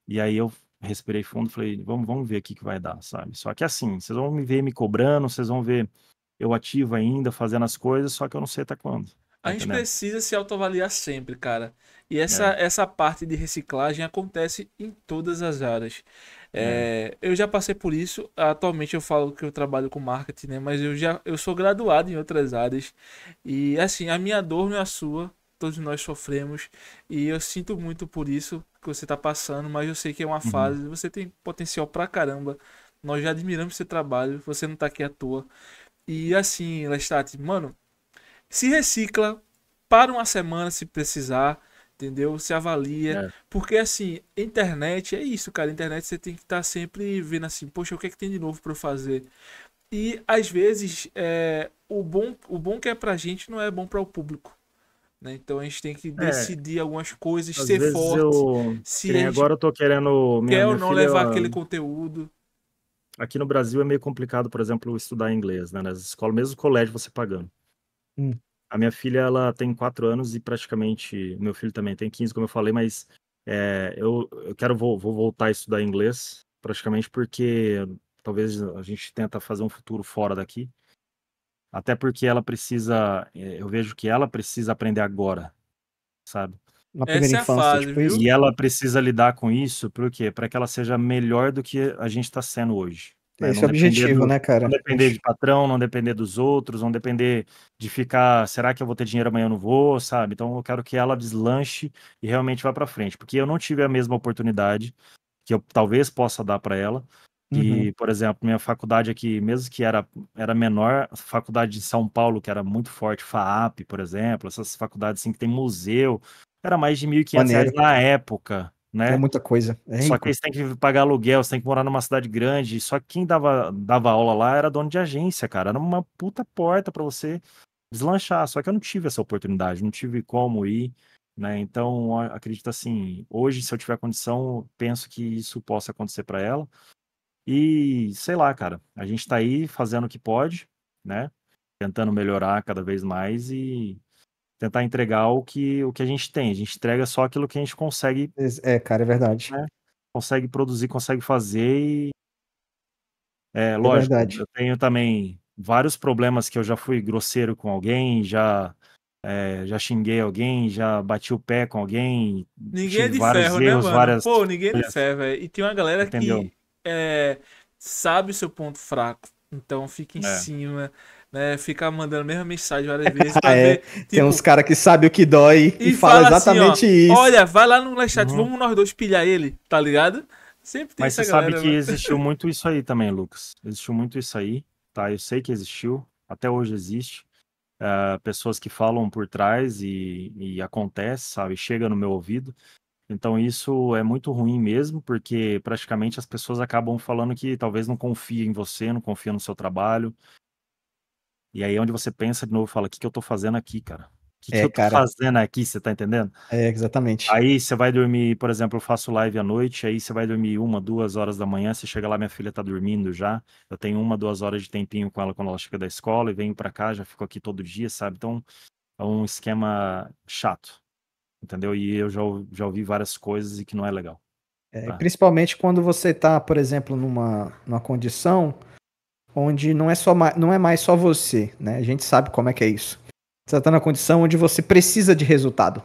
Speaker 4: E aí eu respirei fundo, falei, vamos, vamos ver o que, vai dar, sabe? Só que assim, vocês vão me ver me cobrando, vocês vão ver eu ativo ainda, fazendo as coisas, só que eu não sei até quando. A gente precisa
Speaker 2: se autoavaliar sempre, cara. E essa, é. essa parte de reciclagem acontece em todas as áreas. É. é, eu já passei por isso. Atualmente eu falo que eu trabalho com marketing, né? Mas eu já eu sou graduado em outras áreas. E assim, a minha dor não é a sua. Todos nós sofremos. E eu sinto muito por isso que você está passando. Mas eu sei que é uma uhum. fase. Você tem potencial pra caramba. Nós já admiramos seu trabalho. Você não tá aqui à toa. E assim, Lestat, mano, se recicla. Para uma semana se precisar entendeu? Se avalia. É. Porque, assim, internet é isso, cara. Internet você tem que estar tá sempre vendo assim, poxa, o que é que tem de novo para eu fazer? E, às vezes, é, o, bom, o bom que é pra gente não é bom para o público. Né? Então a gente tem que é. decidir é. algumas coisas, às ser forte. Eu... Se agora eu tô querendo. Minha, quer ou não levar aquele conteúdo.
Speaker 4: Aqui no Brasil é meio complicado, por exemplo, estudar inglês, né? Nas escolas, mesmo colégio você pagando. Hum. A minha filha, ela tem quatro anos e praticamente, meu filho também tem 15, como eu falei, mas é, eu, eu quero, vou, vou voltar a estudar inglês, praticamente porque talvez a gente tenta fazer um futuro fora daqui. Até porque ela precisa, é, eu vejo que ela precisa aprender agora, sabe? Na primeira Essa é infância, é fase, tipo, e ela precisa lidar com isso, por quê? Para que ela seja melhor do que a gente está sendo hoje. Né? Esse é o objetivo, do, né, cara? Não depender de patrão, não depender dos outros, não depender de ficar, será que eu vou ter dinheiro amanhã eu não vou, sabe? Então eu quero que ela deslanche e realmente vá para frente, porque eu não tive a mesma oportunidade que eu talvez possa dar para ela. E, uhum. por exemplo, minha faculdade aqui, mesmo que era, era menor, a faculdade de São Paulo, que era muito forte, FAAP, por exemplo, essas faculdades assim que tem museu, era mais de 1.500 na época.
Speaker 3: Né? É muita coisa. É só que
Speaker 4: você tem que pagar aluguel, você tem que morar numa cidade grande. Só que quem dava, dava aula lá era dono de agência, cara. Era uma puta porta para você deslanchar. Só que eu não tive essa oportunidade, não tive como ir. Né? Então, acredito assim, hoje, se eu tiver condição, penso que isso possa acontecer para ela. E sei lá, cara, a gente está aí fazendo o que pode, né? Tentando melhorar cada vez mais e tentar entregar o que, o que a gente tem. A gente entrega só aquilo que a gente consegue. É, cara, é verdade. Né? Consegue produzir, consegue fazer e. É, é lógico, é eu tenho também vários problemas que eu já fui grosseiro com alguém, já. É, já xinguei alguém, já bati o pé com alguém. Ninguém é de ferro, né, erros, né, mano? Várias... Pô, ninguém é de ferro,
Speaker 2: velho. É. E tem uma galera Entendeu? que é, sabe o seu ponto fraco. Então fica em é. cima né, ficar mandando a mesma mensagem várias vezes. ah, é. ver, tipo, Tem uns
Speaker 3: caras que sabem o
Speaker 4: que dói e, e fala, fala exatamente assim, ó, isso. Olha,
Speaker 2: vai lá no chat, uhum. vamos nós dois pilhar ele, tá ligado? Sempre tem Mas você sabe que mano. Né? existiu muito
Speaker 4: isso aí também, Lucas. Existiu muito isso aí, tá? Eu sei que existiu, até hoje existe. Uh, pessoas que falam por trás e, e acontece, sabe? Chega no meu ouvido. Então isso é muito ruim mesmo, porque praticamente as pessoas acabam falando que talvez não confia em você, não confia no seu trabalho, e aí é onde você pensa de novo, fala, o que, que eu tô fazendo aqui, cara? O que, é, que eu tô cara... fazendo aqui, você tá entendendo?
Speaker 3: É, exatamente.
Speaker 4: Aí você vai dormir, por exemplo, eu faço live à noite, aí você vai dormir uma, duas horas da manhã, você chega lá, minha filha tá dormindo já, eu tenho uma, duas horas de tempinho com ela quando ela chega da escola e venho para cá, já fico aqui todo dia, sabe? Então é um esquema chato, entendeu? E eu já, já ouvi várias coisas e que não é legal. É, tá?
Speaker 3: Principalmente quando você tá, por exemplo, numa, numa condição onde não é, só, não é mais só você, né? A gente sabe como é que é isso. Você tá na condição onde você precisa de resultado.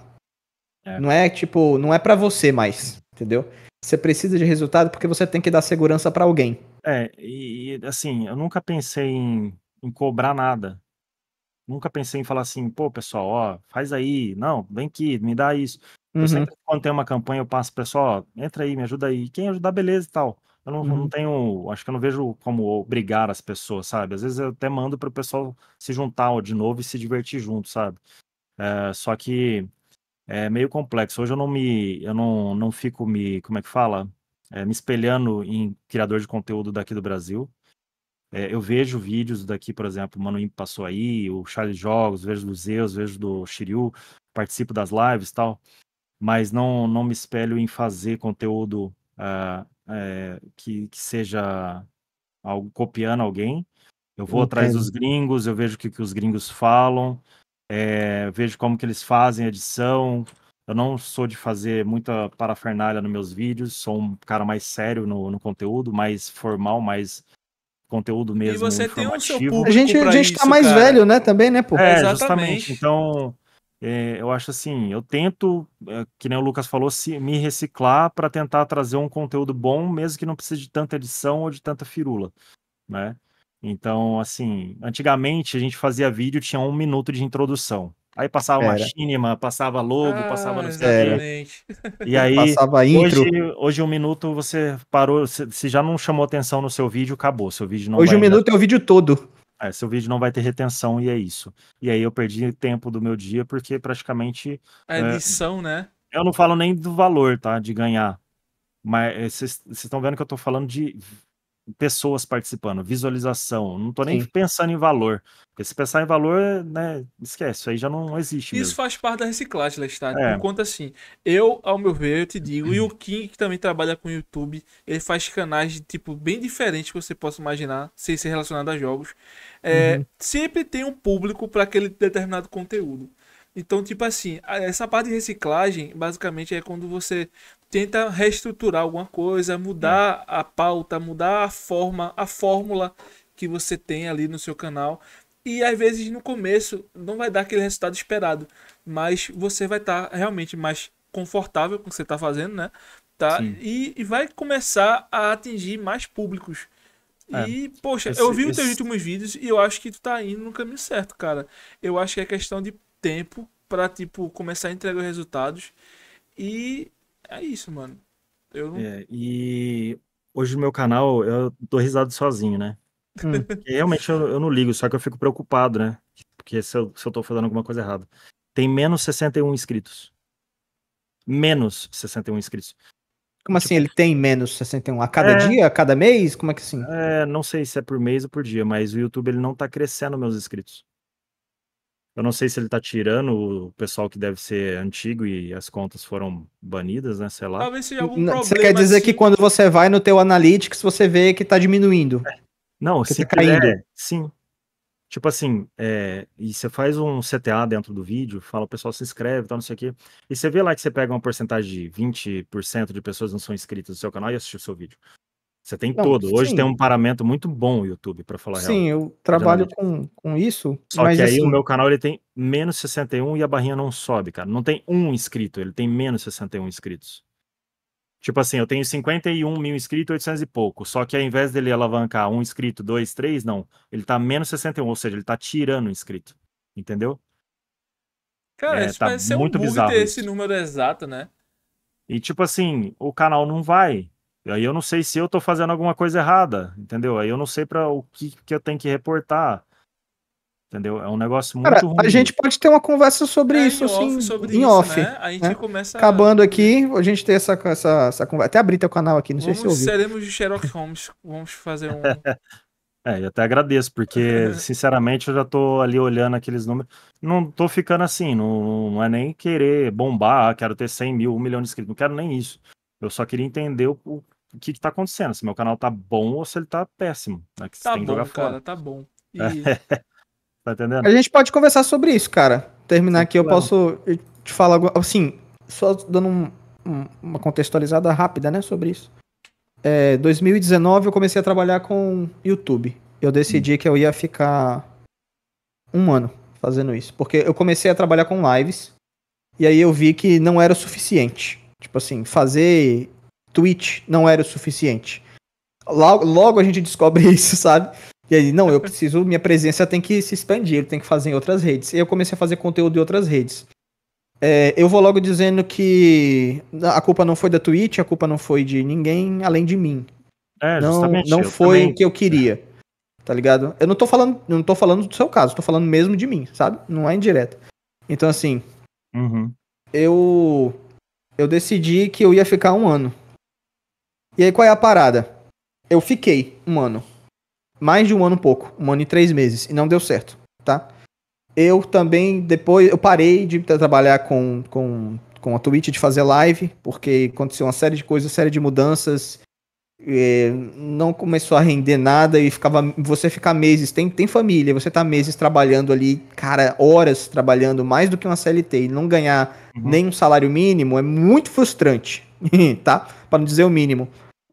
Speaker 3: É. Não é tipo, não é para você mais, entendeu? Você precisa de resultado porque você tem que dar segurança para alguém.
Speaker 4: É, e, e, assim, eu nunca pensei em, em, cobrar nada. Nunca pensei em falar assim, pô, pessoal, ó, faz aí, não, vem aqui, me dá isso. Uhum. Eu sempre, quando tem uma campanha, eu passo, pessoal, ó, entra aí, me ajuda aí. Quem ajudar, beleza e tal. Eu não, uhum. não, tenho, acho que eu não vejo como obrigar as pessoas, sabe? Às vezes eu até mando para o pessoal se juntar ó, de novo e se divertir junto, sabe? É, só que é meio complexo. Hoje eu não me, eu não, não fico me, como é que fala? É, me espelhando em criador de conteúdo daqui do Brasil. É, eu vejo vídeos daqui, por exemplo, o Mano passou aí, o Charles Jogos, vejo do Zeus, vejo do Shiryu, participo das lives e tal, mas não, não me espelho em fazer conteúdo uh, é, que, que seja algo, copiando alguém. Eu vou atrás dos gringos, eu vejo o que, que os gringos falam, é, vejo como que eles fazem edição. Eu não sou de fazer muita parafernália nos meus vídeos, sou um cara mais sério no, no conteúdo, mais formal, mais conteúdo mesmo. E você tem o seu público. A gente, a gente tá isso, mais cara. velho, né, também, né, pô? É, exatamente. Justamente. Então, é, eu acho assim, eu tento, é, que nem o Lucas falou, se, me reciclar para tentar trazer um conteúdo bom, mesmo que não precise de tanta edição ou de tanta firula, né? Então, assim, antigamente a gente fazia vídeo, tinha um minuto de introdução. Aí passava era. machinima, passava logo, ah, passava no CD. E aí, passava hoje, hoje um minuto você parou, se já não chamou atenção no seu vídeo, acabou. Seu vídeo não Hoje um ainda. minuto é o vídeo todo. Ah, seu vídeo não vai ter retenção e é isso. E aí eu perdi tempo do meu dia porque praticamente. É, é lição, né? Eu não falo nem do valor, tá? De ganhar. Mas eh, vocês estão vendo que eu estou falando de pessoas participando, visualização. Não tô nem Sim. pensando em valor. Porque se pensar em valor, né, esquece, isso aí já não, existe. Isso mesmo.
Speaker 2: faz parte da reciclagem, Lestat. Né, é. Por conta assim, eu, ao meu ver, eu te digo, e o uhum. Kim, que também trabalha com YouTube, ele faz canais de tipo bem diferentes que você possa imaginar, sem ser relacionado a jogos. É, uhum. Sempre tem um público para aquele determinado conteúdo. Então, tipo assim, essa parte de reciclagem, basicamente, é quando você tenta reestruturar alguma coisa, mudar é. a pauta, mudar a forma, a fórmula que você tem ali no seu canal. E às vezes no começo não vai dar aquele resultado esperado, mas você vai estar tá realmente mais confortável com o que você está fazendo, né? Tá? E, e, vai começar a atingir mais públicos. É, e, poxa, esse, eu vi esse... os teus últimos vídeos e eu acho que tu tá indo no caminho certo, cara. Eu acho que é questão de tempo para tipo, começar a entregar os resultados. E é isso, mano. Eu não... é,
Speaker 4: e hoje no meu canal eu dou risada sozinho, né? Hum. Realmente eu, eu, não ligo, só que eu fico preocupado, né? Porque se eu, se eu tô fazendo alguma coisa errada. Tem menos 61 inscritos. Menos 61 inscritos. Como assim? Tipo, ele tem
Speaker 3: menos 61 a cada é... dia,
Speaker 4: a cada mês? Como é que assim? É, não sei se é por mês ou por dia, mas o YouTube ele não tá crescendo meus inscritos. Eu não sei se ele tá tirando o pessoal que deve ser antigo e as contas foram banidas, né? Sei lá. Talvez seja algum problema. Você quer dizer assim... que
Speaker 3: quando você vai no teu Analytics, você vê que tá diminuindo. É. Não, se tá caindo.
Speaker 4: sim. Tipo assim, é, e você faz um CTA dentro do vídeo, fala o pessoal se inscreve, tal, não sei o quê. E você vê lá que você pega uma porcentagem de 20% de pessoas não são inscritas no seu canal e assistiu o seu vídeo. Você tem não, todo. Hoje sim. tem um paramento muito bom o YouTube, para falar sim, real. Sim, eu tá trabalho
Speaker 3: com, com isso. Só que aí o assim meu
Speaker 4: canal ele tem menos 61 e a barrinha não sobe, cara. Não tem um inscrito, ele tem menos 61 inscritos. Tipo assim, eu tenho 51 mil inscritos, 800 e pouco. Só que ao invés dele alavancar um inscrito, dois, três, não. Ele tá menos 61, ou seja, ele tá tirando o inscrito. Entendeu? Cara, é, isso tá parece muito ser um bug ter esse
Speaker 2: número exato, né?
Speaker 4: E tipo assim, o canal não vai Aí eu não sei se eu tô fazendo alguma coisa errada, entendeu? Aí eu não sei para o que, que eu tenho que reportar. Entendeu? É um negócio muito Cara, ruim. A gente
Speaker 3: pode ter uma conversa sobre é, isso, em assim, off, sobre em isso, off. Né? A gente né? começa... Acabando aqui, a gente tem essa, essa, essa conversa. Até abrir teu canal aqui,
Speaker 4: não Vamos, sei se ouviu. Seremos
Speaker 2: de Sherlock Holmes. Vamos fazer um...
Speaker 4: É, eu até agradeço, porque, sinceramente, eu já tô ali olhando aqueles números. Não tô ficando assim, não, não é nem querer bombar, ah, quero ter 100 mil, 1 milhão de inscritos, não quero nem isso. Eu só queria entender o, o que, que tá acontecendo, se meu canal tá bom ou se ele tá péssimo. Né? Que tá tem bom, jogar cara, fora. tá bom. E... É. tá entendendo? A gente pode
Speaker 3: conversar sobre isso, cara. Terminar aqui, eu claro. posso te falar, assim, só dando um, uma contextualizada rápida, né, sobre isso. É, 2019 eu comecei a trabalhar com YouTube. Eu decidi hum. que eu ia ficar um ano fazendo isso, porque eu comecei a trabalhar com lives e aí eu vi que não era o suficiente. Tipo assim, fazer Twitch não era o suficiente. Logo, logo a gente descobre isso, sabe? E aí, não, eu preciso, minha presença tem que se expandir, tem que fazer em outras redes. E eu comecei a fazer conteúdo em outras redes. É, eu vou logo dizendo que a culpa não foi da Twitch, a culpa não foi de ninguém além de mim. É, não, não foi o que eu queria. Tá ligado? Eu não tô falando, não tô falando do seu caso, tô falando mesmo de mim, sabe? Não é indireta. Então assim, uhum. eu eu decidi que eu ia ficar um ano e aí qual é a parada? Eu fiquei um ano. Mais de um ano pouco. Um ano e três meses. E não deu certo, tá? Eu também, depois, eu parei de trabalhar com, com, com a Twitch, de fazer live, porque aconteceu uma série de coisas, série de mudanças. não começou a render nada e ficava você ficar meses tem, tem família você tá meses trabalhando ali cara horas trabalhando mais do que uma CLT e não ganhar uhum. nem um salário mínimo é muito frustrante tá para não dizer o mínimo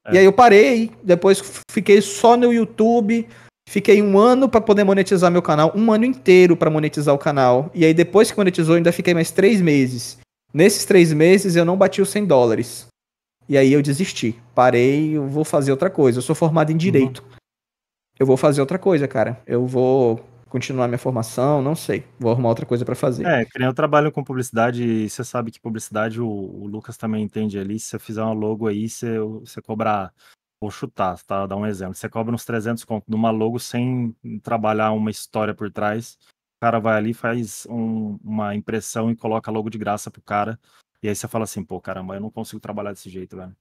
Speaker 4: é. E aí eu parei,
Speaker 3: depois fiquei só no YouTube, fiquei um ano para poder monetizar meu canal, um ano inteiro para monetizar o canal. E aí depois que monetizou, ainda fiquei mais três meses. Nesses três meses eu não bati os 100 dólares. E aí eu desisti, parei, eu vou fazer outra coisa. Eu sou formado em direito. Uhum. Eu vou fazer outra coisa, cara. Eu vou continuar minha formação, não sei. Vou arrumar outra coisa para fazer. É,
Speaker 4: eu trabalho com publicidade e você sabe que publicidade o, o, Lucas também entende ali. Se você fizer uma logo aí, você, você cobrar. Vou chutar, tá? Dar um exemplo. Você cobra uns 300 conto numa uma logo sem trabalhar uma história por trás. O cara vai ali, faz um, uma impressão e coloca logo de graça pro cara. E aí você fala assim, pô, caramba, eu não consigo trabalhar desse jeito, velho.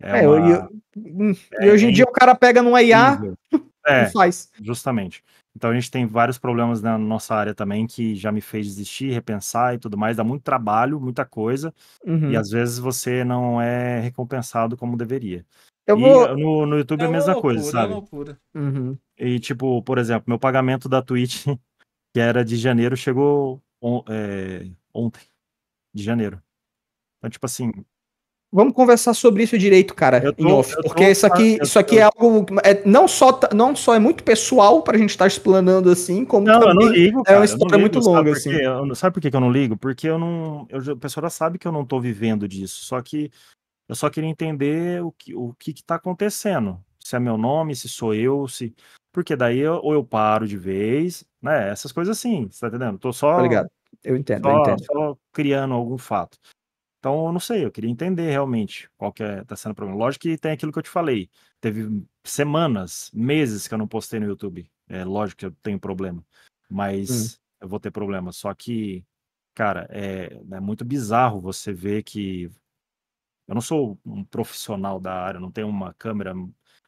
Speaker 4: É, é uma... eu,
Speaker 3: hum, eu, é, e hoje em dia o cara pega num IA
Speaker 4: é, e faz. Justamente. Então a gente tem vários problemas na nossa área também que já me fez desistir, repensar e tudo mais. Dá muito trabalho, muita coisa. Uhum. E às vezes você não é recompensado como deveria. Eu e eh, no, no YouTube é, é a mesma loucura, coisa, é sabe? É
Speaker 1: loucura. Uhum.
Speaker 4: E tipo, por exemplo, meu pagamento da Twitch, que era de janeiro, chegou on, é, ontem. De janeiro. Então, tipo assim,
Speaker 3: Vamos conversar sobre isso direito, cara, tô, em off, porque tô, isso aqui, isso aqui tô. é algo é, não só não só é muito pessoal para a gente estar tá explanando assim, como não, eu não ligo, é uma história ligo, muito longa assim.
Speaker 4: sabe por que eu não ligo? Porque eu não, eu, a pessoa já sabe que eu não estou vivendo disso, só que eu só queria entender o que o que, que tá acontecendo, se é meu nome, se sou eu, se porque daí eu, ou eu paro de vez, né? Essas coisas assim, você tá entendendo? Tô só Obrigado.
Speaker 3: Eu entendo, só, eu entendo. Só
Speaker 4: criando algum fato. Então, eu não sei, eu queria entender realmente qual que é, tá sendo o problema. Lógico que tem aquilo que eu te falei. Teve semanas, meses que eu não postei no YouTube. É lógico que eu tenho problema. Mas hum. eu vou ter problema. Só que, cara, é, é muito bizarro você ver que. Eu não sou um profissional da área, não tenho uma câmera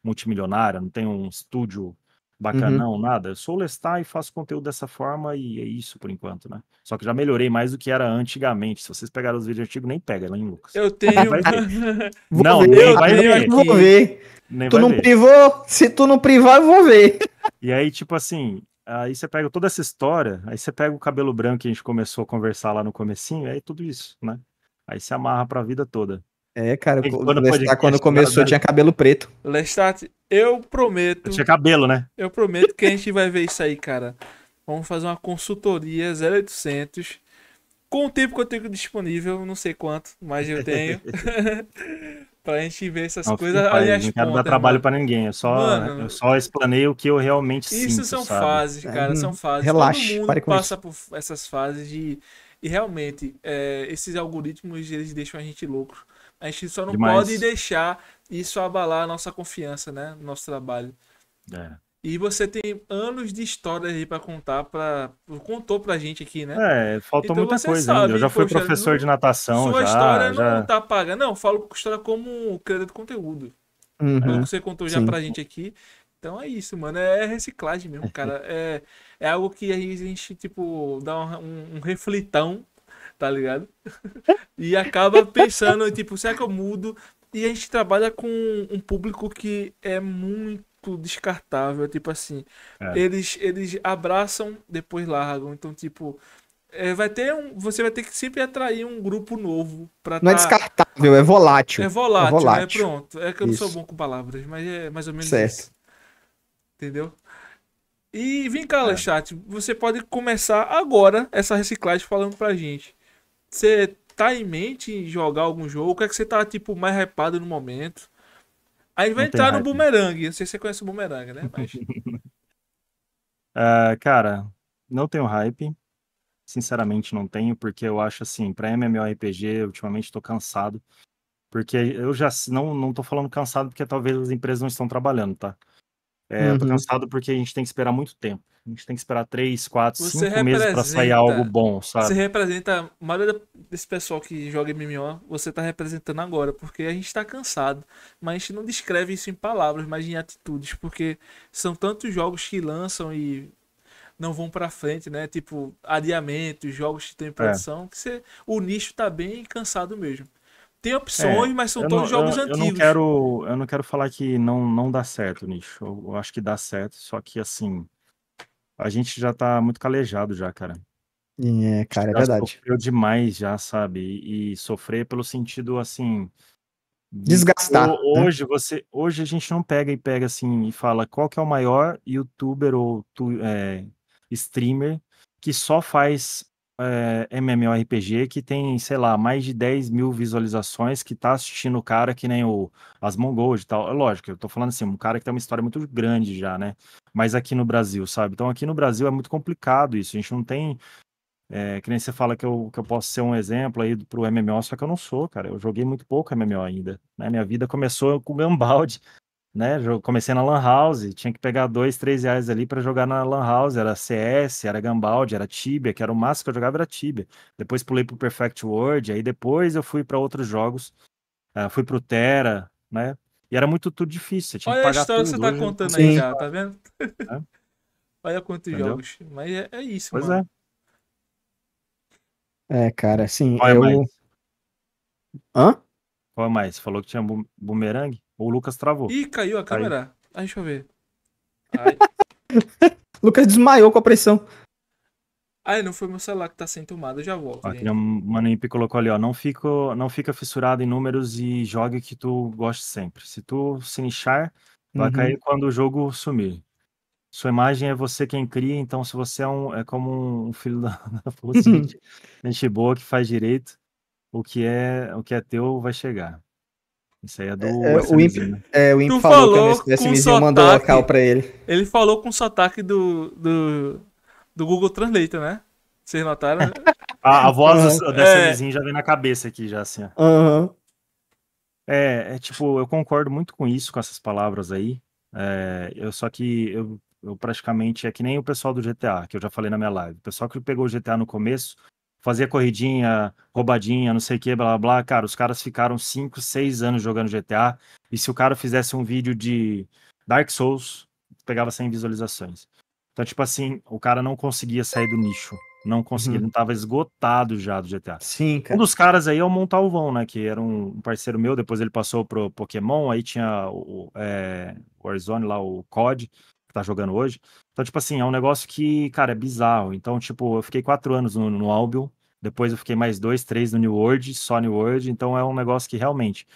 Speaker 4: multimilionária, não tenho um estúdio Uhum. bacanão, uhum. nada. Eu sou lestar e faço conteúdo dessa forma e é isso por enquanto, né? Só que já melhorei mais do que era antigamente. Se vocês pegaram os vídeos antigos, nem pega hein, né, Lucas. Eu tenho. não, ver, nem vai ver. Vou ver. Nem tu não ver.
Speaker 3: privou? Se tu não privar, eu vou ver.
Speaker 4: E aí, tipo assim, aí você pega toda essa história, aí você pega o cabelo branco que a gente começou a conversar lá no comecinho, aí é tudo isso, né? Aí se amarra pra vida toda. É, cara, quando, Lestat, quando começou, tinha cabelo preto.
Speaker 3: Lestat,
Speaker 2: eu prometo.
Speaker 3: Eu tinha cabelo, né?
Speaker 2: Eu prometo que a gente vai ver isso aí, cara. Vamos fazer uma consultoria 0800. Com o tempo que eu tenho disponível, não sei quanto, mas eu tenho. pra gente ver essas coisas pai, Não quero pontas, dar trabalho para ninguém, eu só, né, Mano, eu
Speaker 4: só explanei o que eu realmente isso sinto. Isso são sabe? fases, cara, é, são fases. Relaxa, Todo mundo pare com passa
Speaker 2: isso. por essas fases de. E realmente, é, esses algoritmos, eles deixam a gente louco. A gente só não Demais. pode deixar isso abalar a nossa confiança, né? No nosso trabalho. É. E você tem anos de história aí para contar, para contou pra gente aqui, né? É, faltou então, muita coisa sabe, ainda. Eu já fui poxa, professor de natação, Sua já. história já... não tá paga. Não, falo história como criador de conteúdo.
Speaker 4: Uhum, que você contou já sim. pra
Speaker 2: gente aqui. Então é isso, mano. É, é reciclagem mesmo, cara. é, é algo que a gente, tipo, dá um, um reflitão tá ligado? E acaba pensando, tipo, será que eu mudo? E a gente trabalha com um público que é muito descartável, tipo assim. É. Eles, eles abraçam, depois largam. Então, tipo, é, vai ter um, você vai ter que sempre atrair um grupo novo para não é tá... é descartável é volátil é volátil, é né? volátil. Né? pronto é que eu isso. não sou bom com palavras mas é mais ou menos certo. isso entendeu e vem cá é. chat você pode começar agora essa reciclagem falando pra gente você tá em mente em jogar algum jogo? O que é que você tá, tipo, mais hypado no momento? Aí vai entrar no Boomerang. Não sei se você conhece o Boomerang, né?
Speaker 1: Mas... uh,
Speaker 4: cara, não tenho hype. Sinceramente, não tenho, porque eu acho assim, pra MMORPG, ultimamente tô cansado. Porque eu já não, não tô falando cansado porque talvez as empresas não estão trabalhando, tá? É, uhum. Tô cansado porque a gente tem que esperar muito tempo. A gente tem que esperar 3, 4, você 5 meses para sair algo bom, sabe? Você
Speaker 2: representa, a maioria desse pessoal que joga MMO, você tá representando agora, porque a gente tá cansado. Mas a gente não descreve isso em palavras, mas em atitudes, porque são tantos jogos que lançam e não vão para frente, né? Tipo, adiamentos, jogos que tem em é. produção, é. que você, o nicho tá bem cansado mesmo. Tem opções, é, mas são todos não, jogos eu, antigos. Eu não,
Speaker 4: quero, eu não quero falar que não, não dá certo o nicho. Eu, eu acho que dá certo, só que assim a gente já tá muito calejado já, cara.
Speaker 3: É, cara, é já verdade.
Speaker 4: Sofreu demais já, sabe? E, sofrer pelo sentido assim. Desgastar. Né? Hoje né? você, hoje a gente não pega e pega assim e fala qual que é o maior youtuber ou tu, é, streamer que só faz é, eh, MMORPG que tem, sei lá, mais de 10 mil visualizações que tá assistindo o cara que nem o Asmongold e tal. É lógico, eu tô falando assim, um cara que tem uma história muito grande já, né? Mas aqui no Brasil, sabe? Então aqui no Brasil é muito complicado isso. A gente não tem. É, que nem você fala que eu, que eu posso ser um exemplo aí pro MMO, só que eu não sou, cara. Eu joguei muito pouco MMO ainda. Né? Minha vida começou com Gambaldi, né? Comecei na Lan House, tinha que pegar dois, três reais ali para jogar na Lan House. Era CS, era Gambald, era Tibia, que era o máximo que eu jogava era Tibia. Depois pulei pro Perfect World, aí depois eu fui para outros jogos, uh, fui pro Terra, né? E era muito tudo difícil. Tinha Olha que pagar a história tudo. que você tá Hoje, contando aí já,
Speaker 2: tá vendo? É. Olha quantos Entendeu? jogos. Mas é, é isso, pois mano.
Speaker 4: É. é, cara, assim, Olha é eu... Mais. Hã? Qual mais? Falou que tinha bumerangue? O Lucas travou. Ih, caiu a câmera. Aí.
Speaker 2: Aí, deixa eu ver.
Speaker 4: Lucas desmaiou com a pressão.
Speaker 2: Ai, não foi meu celular que tá sem tomada, eu já volto. Ó, a
Speaker 4: colocou ali, ó. Não, fico, não fica fissurado em números e jogue que tu goste sempre. Se tu se nichar, vai uhum. cair quando o jogo sumir. Sua imagem é você quem cria, então se você é, um, é como um filho da, da gente, gente boa que faz direito, o que é o que é teu vai chegar. Isso aí é do. É, o Imp, é, o Imp falou, né? é, falou que o SMzinho mandou o local pra ele.
Speaker 2: Ele falou com sotaque do, do, do Google Translate, né? Vocês notaram? Né? a, a, voz uhum. do SMzinho é.
Speaker 4: já vem na cabeça aqui, já assim. Ó. Uhum. É, é tipo, eu concordo muito com isso, com essas palavras aí. É, eu só que eu, eu praticamente é que nem o pessoal do GTA, que eu já falei na minha live. O pessoal que pegou o GTA no começo fazia corridinha, roubadinha, não sei o que, blá blá blá. Cara, os caras ficaram 5, 6 anos jogando GTA. E se o cara fizesse um vídeo de Dark Souls, pegava 100 visualizações. Então, tipo assim, o cara não conseguia sair do nicho. Não conseguia, uhum. não tava esgotado já do GTA. Sim, cara. Um dos caras aí é o Montalvão, né? Que era um parceiro meu, depois ele passou pro Pokémon, aí tinha o, é, Warzone lá, o COD, que tá jogando hoje. Então, tipo assim, é um negócio que, cara, é bizarro. Então, tipo, eu fiquei quatro anos no, no Albion, depois eu fiquei mais dois, três no New World, só New World, então é um negócio que realmente.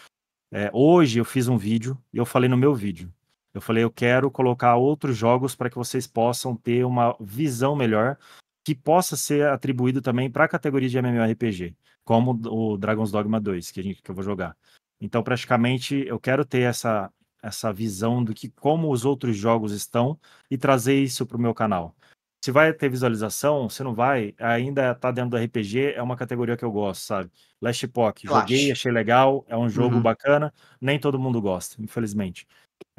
Speaker 4: É, hoje eu fiz um vídeo e eu falei no meu vídeo. Eu falei, eu quero colocar outros jogos para que vocês possam ter uma visão melhor que possa ser atribuído também para a categoria de MMORPG, como o Dragon's Dogma 2, que, a gente, que eu vou jogar. Então, praticamente, eu quero ter essa essa visão do que como os outros jogos estão e trazer isso para o meu canal. Se vai ter visualização, se não vai, ainda está dentro do RPG, é uma categoria que eu gosto, sabe? Last Epoch, joguei, achei legal, é um jogo uhum. bacana, nem todo mundo gosta, infelizmente.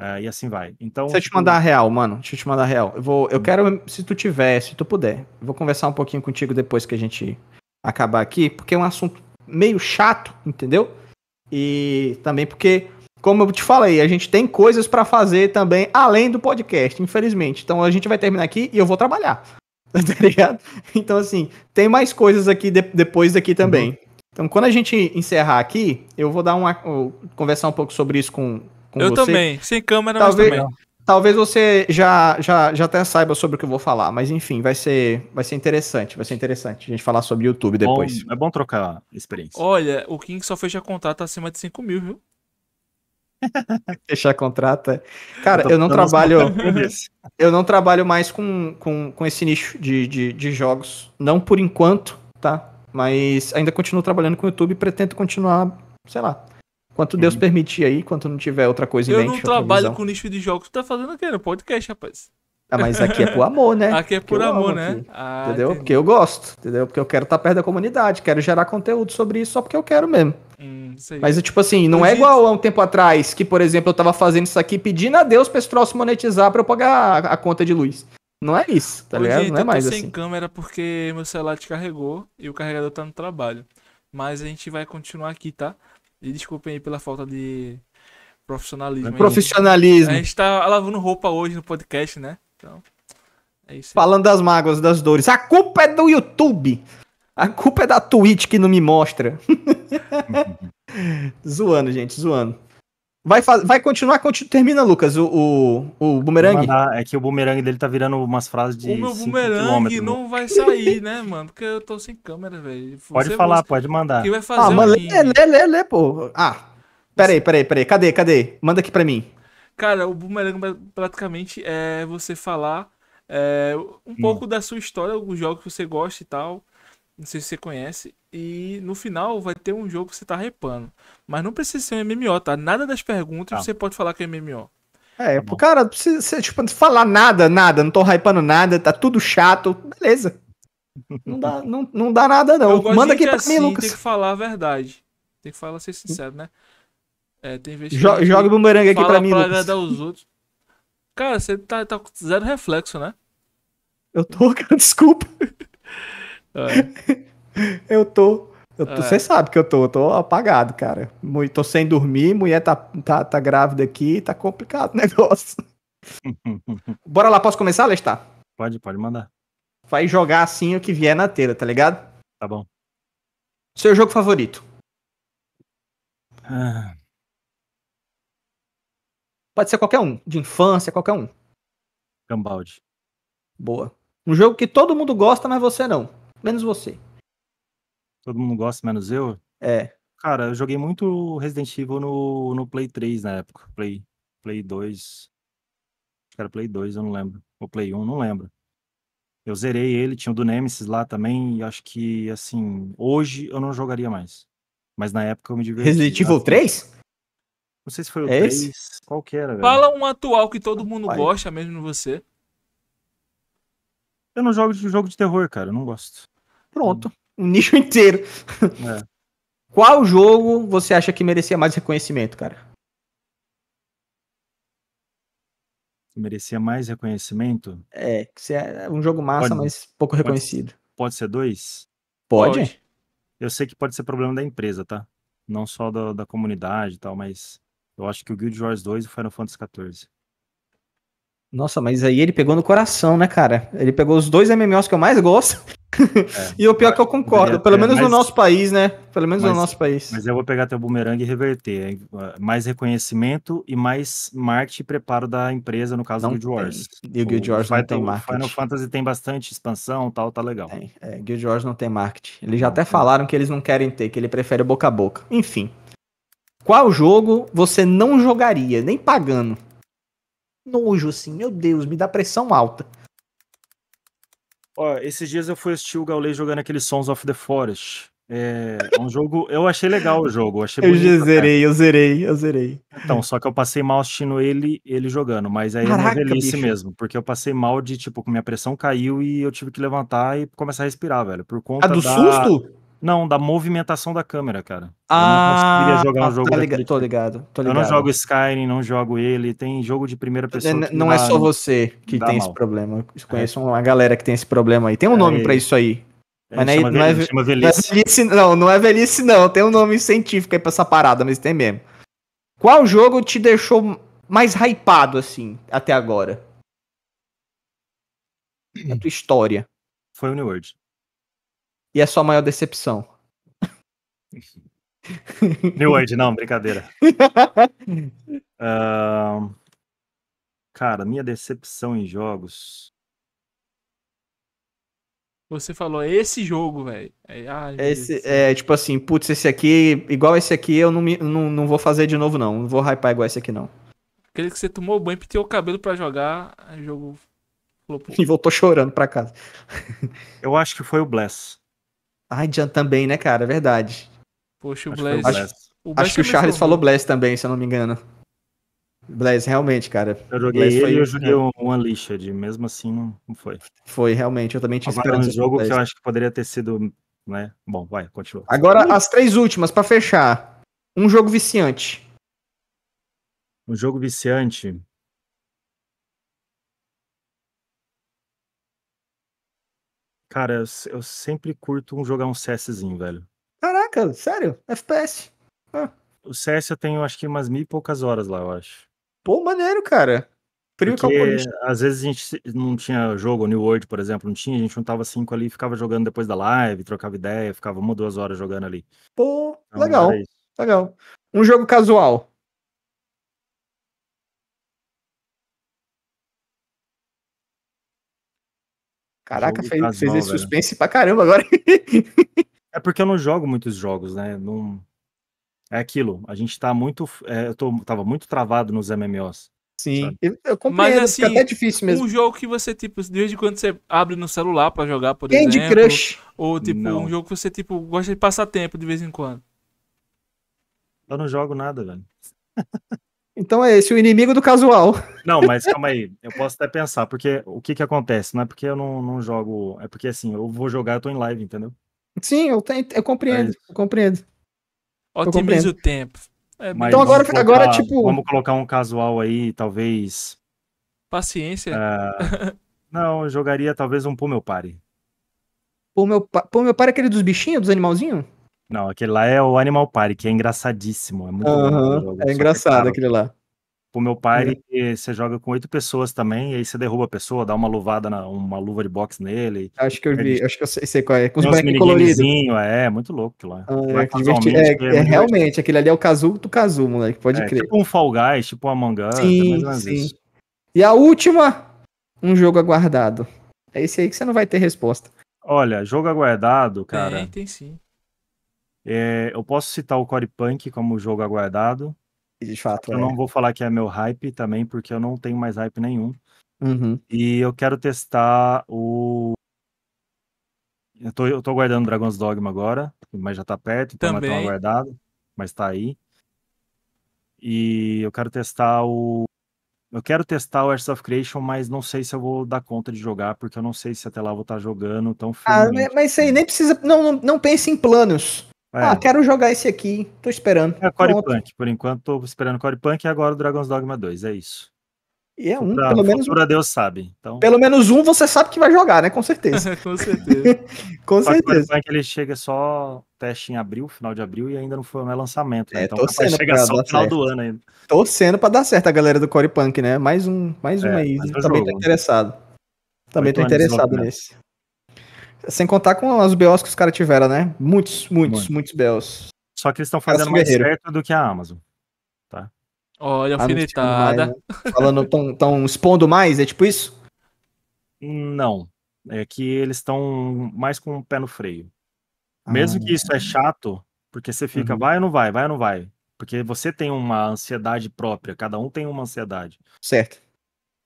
Speaker 4: É, e assim vai. Então, deixa eu te tipo mandar a real,
Speaker 3: mano. Deixa eu te mandar a real. Eu, vou, eu hum. quero, se tu tiver, se tu puder, vou conversar um pouquinho contigo depois que a gente acabar aqui, porque é um assunto meio chato, entendeu? E também porque como eu te falei, a gente tem coisas para fazer também além do podcast, infelizmente. Então a gente vai terminar aqui e eu vou trabalhar. Tá ligado? Então, assim, tem mais coisas aqui de, depois daqui também. Uhum. Então, quando a gente encerrar aqui, eu vou dar uma. Vou conversar um pouco sobre isso com, com eu você. Eu também,
Speaker 2: sem câmera, talvez, mas também.
Speaker 3: Talvez você já, já, já até saiba sobre o que eu vou falar, mas enfim, vai ser, vai ser interessante. Vai ser interessante a gente falar sobre YouTube depois. Bom, é bom trocar experiência.
Speaker 2: Olha, o King só fez a contato acima de 5 mil, viu?
Speaker 3: Fechar contrato. Cara, eu, então eu não trabalho. eu não trabalho mais com, com, com esse nicho de, de, de jogos. Não por enquanto, tá? Mas ainda continuo trabalhando com o YouTube e pretendo continuar, sei lá. Quanto Deus uhum. permitir aí, quanto não tiver outra coisa eu em mente. Eu não trabalho com
Speaker 2: nicho de jogos, tu tá fazendo o quê? No podcast, rapaz?
Speaker 3: Ah, mas aqui é por amor, né? Aqui é por amor, né? Ah, entendeu? Entendi. Porque eu gosto, entendeu? Porque eu quero estar tá perto da comunidade, quero gerar conteúdo sobre isso só porque eu quero mesmo.
Speaker 1: Hum, mas, tipo assim, não é Hoje... é
Speaker 3: igual há um tempo atrás que, por exemplo, eu tava fazendo isso aqui pedindo a Deus pra esse troço monetizar pra eu pagar a, a conta de luz. Não é isso, tá Hoje, ligado? Não é mais assim. Eu tô sem assim.
Speaker 2: câmera porque meu celular descarregou e o carregador tá no trabalho. Mas a gente vai continuar aqui, tá? E desculpem aí pela falta de profissionalismo. É profissionalismo. A gente tá lavando roupa hoje no podcast, né? Então,
Speaker 3: é isso. Aí. Falando das mágoas, das dores. A culpa é do YouTube. A culpa é da Twitch que não me mostra. zoando, gente, zoando. Vai, vai continuar,
Speaker 4: continu termina, Lucas, o, o, o bumerangue? É que o bumerangue dele tá virando umas frases de. O meu bumerangue não
Speaker 2: vai sair, né, mano? Porque eu tô sem câmera, velho. Pode Você falar, pode
Speaker 4: mandar.
Speaker 3: vai ah, fazer ah, mas lê, lê, lê, lê, pô. Ah, peraí, peraí, peraí. Cadê, cadê? Manda aqui pra mim.
Speaker 2: Cara, o Boomerang praticamente é você falar é, um hum. pouco da sua história, alguns jogos que você gosta e tal. Não sei se você conhece. E no final vai ter um jogo que você tá repando. Mas não precisa ser um MMO, tá? Nada das perguntas tá. você pode falar que é MMO.
Speaker 3: É, tá cara, não precisa, você, tipo, falar nada, nada, não tô hypando nada, tá tudo chato, beleza. Não dá, não, não dá nada, não. Manda aqui pra assim, mim, Lucas. Tem que
Speaker 2: falar a verdade. Tem que falar, ser sincero, né? É, tem vez que. Jo joga o bumerangue aqui pra mim, pra agradar os outros. Cara, você tá, tá com zero reflexo, né?
Speaker 3: Eu tô, cara, desculpa. É. Eu tô. É. Você é. sabe que eu tô, eu tô apagado, cara. Tô sem dormir, mulher tá, tá, tá grávida aqui, tá complicado o negócio. Bora lá, posso começar, Lestar? Pode, pode mandar. Vai jogar assim o que vier na tela tá ligado? Tá bom. Seu jogo favorito? Ah, Pode ser qualquer um, de infância, qualquer um. Gambald. Boa.
Speaker 4: Um jogo que todo mundo gosta, mas você não. Menos você. Todo mundo gosta, menos eu? É. Cara, eu joguei muito Resident Evil no, no Play 3 na época. Play, Play 2. Acho que era Play 2, eu não lembro. Ou Play 1, não lembro. Eu zerei ele, tinha o do Nemesis lá também, e acho que, assim, hoje eu não jogaria mais. Mas na época eu me diverti. Resident Evil 3? Não sei se foi o é 3. Esse? Qual que era, velho? Fala
Speaker 2: um atual que todo mundo Pai. gosta, mesmo você.
Speaker 4: Eu não jogo de jogo de terror, cara. Eu não gosto. Pronto. Um nicho inteiro. É.
Speaker 3: Qual jogo você acha que merecia mais reconhecimento, cara?
Speaker 4: Merecia mais reconhecimento?
Speaker 3: É, que é um jogo massa, pode, mas pouco pode, reconhecido.
Speaker 4: Pode ser dois? Pode. pode. Eu sei que pode ser problema da empresa, tá? Não só da, da comunidade e tal, mas eu acho que o Guild Wars 2 e o Final Fantasy 14.
Speaker 3: Nossa, mas aí ele pegou no coração, né, cara? Ele pegou os dois MMOs que eu mais gosto. É,
Speaker 4: e o pior é que eu concordo, é, pelo menos mas, no nosso país, né? Pelo menos mas, no nosso país. Mas eu vou pegar teu bumerangue e reverter. Mais reconhecimento e mais marketing e preparo da empresa, no caso não do Guild Wars. E o Guild Wars o não Final, tem marketing. Final Fantasy tem bastante expansão tal, tá legal.
Speaker 3: É, Guild Wars não tem marketing. Eles já não, até não. falaram que eles não querem ter, que ele prefere boca a boca. Enfim. Qual jogo você não jogaria, nem pagando? Nojo, assim, meu Deus, me dá pressão alta.
Speaker 4: Ó, esses dias eu fui assistir o Gaulei jogando aquele Sons of the Forest. É, é um jogo. Eu achei legal o jogo. Achei eu bonito, né? zerei, cara. eu zerei, eu zerei. Então, só que eu passei mal assistindo ele, ele jogando, mas aí é Caraca, é velhice bicho. mesmo, porque eu passei mal de tipo, minha pressão caiu e eu tive que levantar e começar a respirar, velho. Por conta. Ah, do da... susto? Não, da movimentação da câmera, cara. Ah, eu não ah, jogar um tá jogo tá ligado, tô ligado, tô ligado. Eu não jogo Skyrim, não jogo ele. Tem jogo de primeira pessoa. Né, não, não é só você que tem mal. esse problema. Eu é. conheço é. uma galera
Speaker 3: que tem esse problema aí. Tem um é nome para isso aí.
Speaker 4: É, mas não, é não, é, não, velhice. não, não é velhice,
Speaker 3: não. Tem um nome científico aí pra essa parada, mas tem mesmo. Qual jogo te deixou mais hypado, assim, até agora? A tua história. Foi New World e é sua maior decepção?
Speaker 4: New Age, não, brincadeira. uh, cara, minha decepção em jogos.
Speaker 2: Você falou, é esse jogo, velho. Esse,
Speaker 4: é, tipo assim,
Speaker 3: putz, esse aqui, igual esse aqui, eu não, me, não, não vou fazer de novo, não. Não vou hypar igual esse aqui, não.
Speaker 2: Aquele que você tomou banho, penteou o cabelo para jogar, jogo. E
Speaker 3: voltou chorando pra casa. eu acho que foi o Bless. Ah, Jan também, né, cara? É verdade.
Speaker 4: Poxa, o acho
Speaker 3: Acho, o acho que o Charles falou bless também, se eu não me engano. Bless, realmente, cara. Eu joguei ele foi... e eu joguei
Speaker 4: uma lixa Unleashed, mesmo assim não, foi.
Speaker 3: Foi, realmente, eu também tinha esperado um jogo que eu acho
Speaker 4: que poderia ter sido, né? Bom, vai, continua.
Speaker 3: Agora, as três últimas, para fechar. Um jogo viciante.
Speaker 4: Um jogo viciante? Cara, eu, eu sempre curto um jogar um CSzinho, velho. Caraca, sério? FPS? Ah. O CS eu tenho acho que umas mil e poucas horas lá, eu acho. Pô, maneiro, cara.
Speaker 3: Frio Porque
Speaker 4: às vezes a gente não tinha jogo, New World, por exemplo, não tinha, a gente juntava cinco ali, ficava jogando depois da live, trocava ideia, ficava uma ou duas horas jogando ali.
Speaker 1: Pô, então, legal,
Speaker 4: legal. Um jogo casual, Caraca, fez, fez esse né? suspense velho. pra caramba agora. é porque eu não jogo muitos jogos, né? Não... É aquilo, a gente tá muito. É, eu tô, tava muito travado nos MMOs. Sim, sabe? eu, compreendo, Mas, é assim, até difícil mesmo. Um
Speaker 2: jogo que você, tipo, de vez em quando você abre no celular pra jogar, por Candy exemplo. Crush. Ou, tipo, não. um jogo que você, tipo, gosta de passar tempo de vez em
Speaker 3: quando.
Speaker 4: Eu não jogo nada, velho.
Speaker 3: Então é esse o inimigo do casual.
Speaker 4: Não, mas calma aí, eu posso até pensar, porque o que que acontece? Não é porque eu não, não jogo, é porque assim, eu vou jogar, eu tô em live, entendeu?
Speaker 3: Sim, eu, tenho, eu compreendo, é eu compreendo. Otimiza o tempo. É, então agora, colocar, agora, tipo. Vamos
Speaker 4: colocar um casual aí, talvez.
Speaker 2: Paciência. Uh,
Speaker 4: não, eu jogaria talvez um Pumel Party. Pumel, Pumel Party é aquele dos bichinhos, dos animalzinhos? Não, aquele lá é o Animal Party, que é engraçadíssimo. É, muito uhum, é engraçado que, aquele lá. O meu party, é. você joga com oito pessoas também, e aí você derruba a pessoa, dá uma luvada, na, uma luva de boxe nele. Acho que eu vi, acho que eu sei, qual é. Com os bonequinhos coloridos. É, é, muito louco aquilo lá. Ah, é, é, é, é realmente, aquele ali é o casu do casu, moleque, pode é, crer. Tipo um Fall Guys, tipo uma Among sim, sim. Isso. E
Speaker 3: a última, um jogo aguardado. É esse aí que
Speaker 4: você não vai ter resposta. Olha, jogo aguardado, cara.
Speaker 2: Tem, tem sim.
Speaker 4: É, eu posso citar o Core Punk como jogo aguardado. De fato. Eu é. não vou falar que é meu hype também, porque eu não tenho mais hype nenhum. Uhum. E eu quero testar o. Eu tô, eu tô guardando Dragon's Dogma agora, mas já tá perto, então também. não é tão aguardado, mas tá aí. E eu quero testar o. Eu quero testar o Earth of Creation, mas não sei se eu vou dar conta de jogar, porque eu não sei se até lá eu vou estar tá jogando tão firme. Ah,
Speaker 3: mas isso aí assim. nem precisa. Não, não, não pense em planos. É. Ah, quero jogar esse aqui, tô esperando. É Core
Speaker 4: Punk, por enquanto tô esperando Core Punk e agora o Dragon's Dogma 2, é isso. E é um, pra, pelo menos. Por Deus sabe. Então... Pelo
Speaker 3: menos um você sabe que vai jogar, né? Com
Speaker 4: certeza. Com certeza. Com certeza. ele chega só teste em abril, final de abril, e ainda não foi o meu lançamento. Né? É, então vai chegar só no final certo. do ano ainda.
Speaker 3: Torcendo pra dar certo a galera do Core Punk, né? Mais um, mais é, um aí. Né? É Também jogo,
Speaker 4: interessado. Também tô interessado nesse.
Speaker 3: Sem contar com as BOs que os caras tiveram, né? Muitos, muitos, muitos, muitos BOs. Só que eles estão fazendo mais perto certo
Speaker 4: do que a Amazon. Tá?
Speaker 3: Olha, ah, alfinetada. Né? Falando, tão, tão expondo mais, é tipo isso?
Speaker 4: Não. É que eles estão mais com o pé no freio. Ah. Mesmo ah, que isso é chato, porque você fica, uhum. vai ou não vai, vai ou não vai. Porque você tem uma ansiedade própria, cada um tem uma ansiedade. Certo.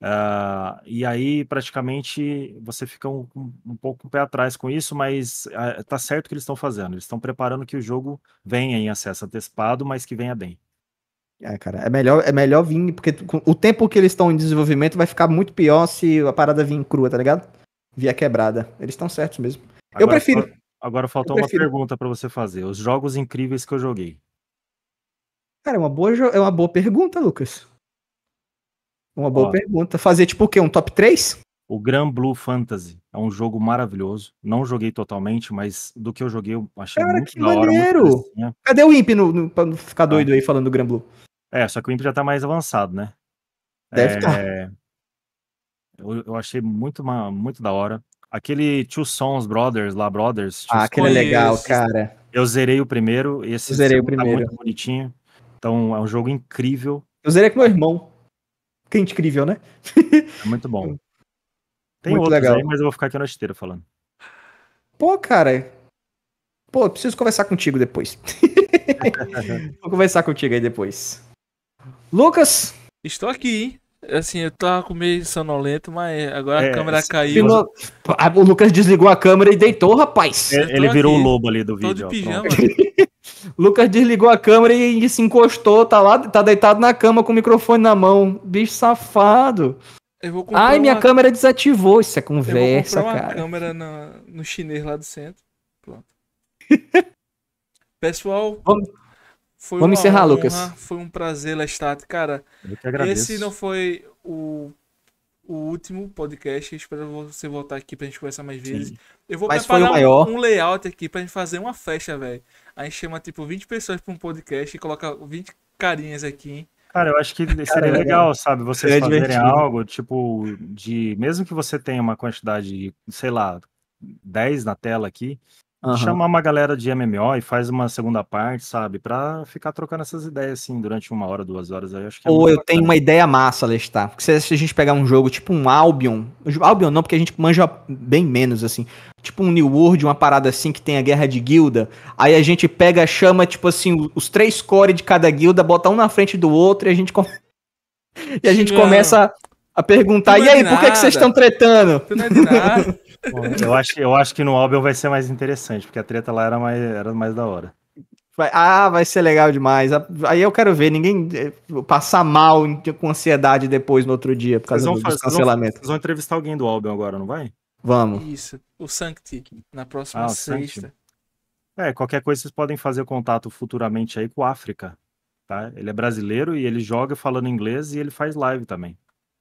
Speaker 4: Uh, e aí, praticamente, você fica um, um pouco pé atrás com isso, mas uh, tá certo o que eles estão fazendo. Eles estão preparando que o jogo venha em acesso antecipado, mas que venha bem.
Speaker 3: É, cara, é melhor, é melhor vir, porque o tempo que eles estão em desenvolvimento vai ficar muito pior se a parada vir crua, tá ligado? Via quebrada. Eles estão certos mesmo. Agora, eu prefiro. Agora faltou uma
Speaker 4: pergunta para você fazer. Os jogos incríveis que eu joguei.
Speaker 3: Cara, é uma boa, é uma boa pergunta, Lucas.
Speaker 4: Uma boa Ó, pergunta. Fazer tipo o quê? Um top 3? O Gran Blue Fantasy é um jogo maravilhoso. Não joguei totalmente, mas do que eu joguei, eu achei Cara, muito que maneiro! Cadê o Imp no, no, pra não ficar ah. doido ah. aí falando do Gran Blue? É, só que o Imp já tá mais avançado, né? Deve estar. Tá. É... Tá. Eu, eu, achei muito, muito da hora. Aquele Two Sons Brothers lá, Brothers. Ah, aquele é legal, cara. Eu zerei o primeiro. Esse eu zerei o primeiro. Tá muito bonitinho. Então, é um jogo incrível. Eu zerei com meu irmão. Que é incrível, né? É muito bom. Tem muito outros legal. aí, mas eu vou ficar aqui na esteira falando.
Speaker 3: Pô, cara. Pô, preciso conversar contigo depois. vou conversar contigo aí depois. Lucas? Estou
Speaker 2: aqui, Assim, eu tava com meio sonolento, mas agora é, a câmera assim, caiu.
Speaker 4: Ah, o Lucas desligou a câmera e deitou, rapaz. ele virou aqui. o lobo ali do vídeo. Tô de
Speaker 3: pijama. Lucas desligou a câmera e, e, se encostou, tá lá, tá deitado na cama com o microfone na mão. Bicho safado. Ai, minha uma... câmera desativou. Isso é conversa, eu vou comprar cara.
Speaker 2: uma câmera no chinês lá do centro.
Speaker 1: Pronto. Pessoal, vamos,
Speaker 2: foi vamos encerrar, honra, Lucas. Foi um prazer, Lestat. Cara, esse não foi o o último podcast. Espero você voltar aqui pra gente conversar mais vezes. Sim. Eu vou Mas preparar um layout aqui pra gente fazer uma festa, velho. A gente chama, tipo, 20 pessoas pra um podcast e coloca 20 carinhas aqui, hein? Cara, eu acho que seria Cara, é legal,
Speaker 4: é, sabe? Vocês é fazerem algo, tipo, de. Mesmo que você tenha uma quantidade, sei lá, 10 na tela aqui, Uhum. Chamar uma galera de MMO e faz uma segunda parte, sabe? Pra ficar trocando essas ideias, assim, durante uma hora, duas horas. Aí acho que é Ou eu bacana. tenho uma
Speaker 3: ideia massa, Lestar. Porque se a gente pegar um jogo tipo um Albion. Albion não, porque a gente manja bem menos, assim. Tipo um New World, uma parada assim que tem a guerra de guilda. Aí a gente pega, chama, tipo assim, os três cores de cada guilda, bota um na frente do outro e a gente. e a gente é. começa a perguntar, é e aí, por que, é que vocês é estão tretando? É
Speaker 4: Bom, eu, acho, eu acho que no Albion vai ser mais interessante, porque a treta lá era mais, era mais da hora.
Speaker 3: Vai, ah, vai ser legal demais. Aí eu quero ver ninguém eh, passar mal com ansiedade depois no outro dia por causa do, fazer, cancelamento. Vocês
Speaker 4: vão, entrevistar alguém do Albion agora, não vai? Vamos.
Speaker 2: Isso, o Sancti, na próxima ah, sexta.
Speaker 4: É, qualquer coisa vocês podem fazer contato futuramente aí com a África, tá? Ele é brasileiro e ele joga falando inglês e ele faz live também.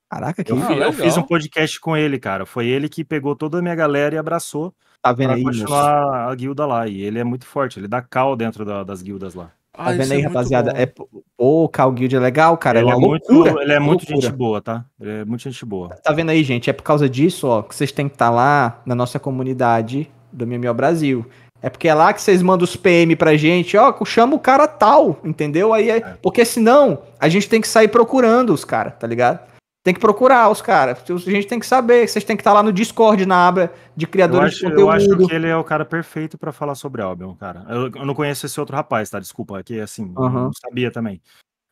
Speaker 3: Caraca, que eu, ah, eu fiz um
Speaker 4: podcast com ele, cara. Foi ele que pegou toda a minha galera e abraçou tá vendo pra aí, continuar a guilda lá. E ele é muito forte, ele dá cal dentro da, das guildas lá. Ah, tá vendo aí, é rapaziada?
Speaker 3: É, o Cal Guild é legal, cara. É ele, é, muito, loucura. Ele é muito loucura. gente boa,
Speaker 4: tá? Ele é muito gente boa.
Speaker 3: Tá vendo aí, gente? É por causa disso, ó, que vocês têm que estar tá lá na nossa comunidade do MMO Brasil. É porque é lá que vocês mandam os PM pra gente, ó, chama o cara tal, entendeu? Aí é... é. Porque senão a gente tem que sair procurando os caras, tá ligado? Tem que procurar os caras. A gente tem que saber. Vocês têm que estar tá lá no Discord, na aba de criadores acho, de conteúdo. Eu acho que
Speaker 4: ele é o cara perfeito para falar sobre Albion, cara. Eu, eu, não conheço esse outro rapaz, tá? Desculpa, é que assim, uhum. não sabia também.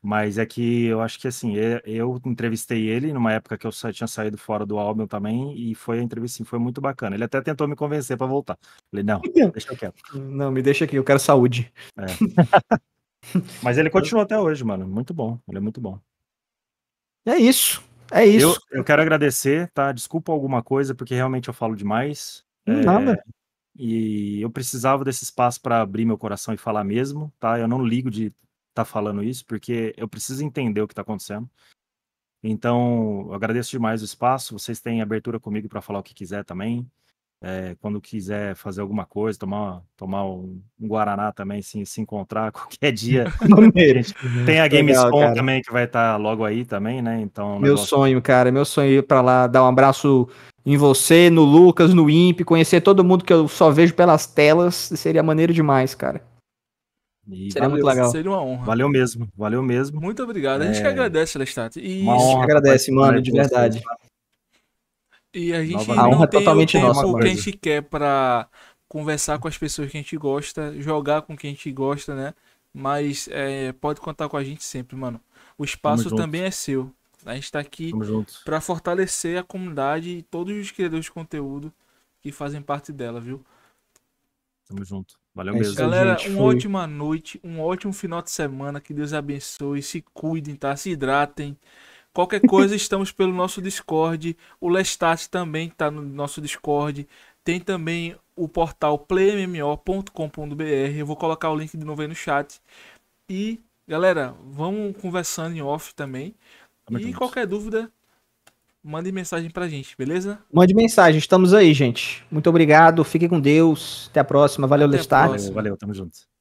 Speaker 4: Mas é que eu acho que assim, é, eu entrevistei ele numa época que eu tinha saído fora do Albion também, e foi a entrevista, foi muito bacana. Ele até tentou me convencer para voltar. Falei, não, deixa quieto. Não, me deixa aqui, eu quero saúde. É. Mas ele continua até hoje, mano. Muito bom. Ele é muito bom. É
Speaker 3: isso. É isso. Eu,
Speaker 4: eu, quero agradecer, tá? Desculpa alguma coisa, porque realmente eu falo demais. é, nada. E eu precisava desse espaço para abrir meu coração e falar mesmo, tá? Eu não ligo de estar tá falando isso, porque eu preciso entender o que está acontecendo. Então, eu agradeço demais o espaço. Vocês têm abertura comigo para falar o que quiser também. É, quando quiser fazer alguma coisa, tomar, tomar um, um Guaraná também, se, se encontrar qualquer dia. Né? tem a Gamescom também, que vai estar tá logo aí também, né? Então, Meu negócio... sonho,
Speaker 3: cara, meu sonho é ir pra lá, dar um abraço em você, no Lucas, no Imp, conhecer todo mundo que eu só vejo pelas telas, seria maneiro demais, cara.
Speaker 4: E seria valeu, muito legal. Seria uma honra. Valeu mesmo, valeu mesmo. Muito obrigado. A gente é... que agradece, Lestat. E... gente que agradece, mano, de verdade. Você.
Speaker 3: Tá?
Speaker 2: E a gente Nova... não é tem totalmente o tempo nossa, que a gente quer para conversar com as pessoas que a gente gosta, jogar com quem a gente gosta, né? Mas é, pode contar com a gente sempre, mano. O espaço também é seu. A gente tá aqui para fortalecer a comunidade e todos os criadores de conteúdo que fazem parte dela, viu?
Speaker 4: Tamo junto. Valeu é mesmo. Galera, uma foi... ótima
Speaker 2: noite, um ótimo final de semana. Que Deus abençoe. Se cuidem, tá? Se hidratem. Qualquer coisa, estamos pelo nosso Discord. O Lestat também está no nosso Discord. Tem também o portal playmmo.com.br. Eu vou colocar o link de novo aí no chat. E, galera, vamos conversando em off também. e qualquer dúvida, mande mensagem pra gente, beleza?
Speaker 3: Mande mensagem, estamos aí, gente. Muito obrigado, fique com Deus. Até a próxima. Valeu, Lestat. Valeu,
Speaker 1: valeu, tamo junto.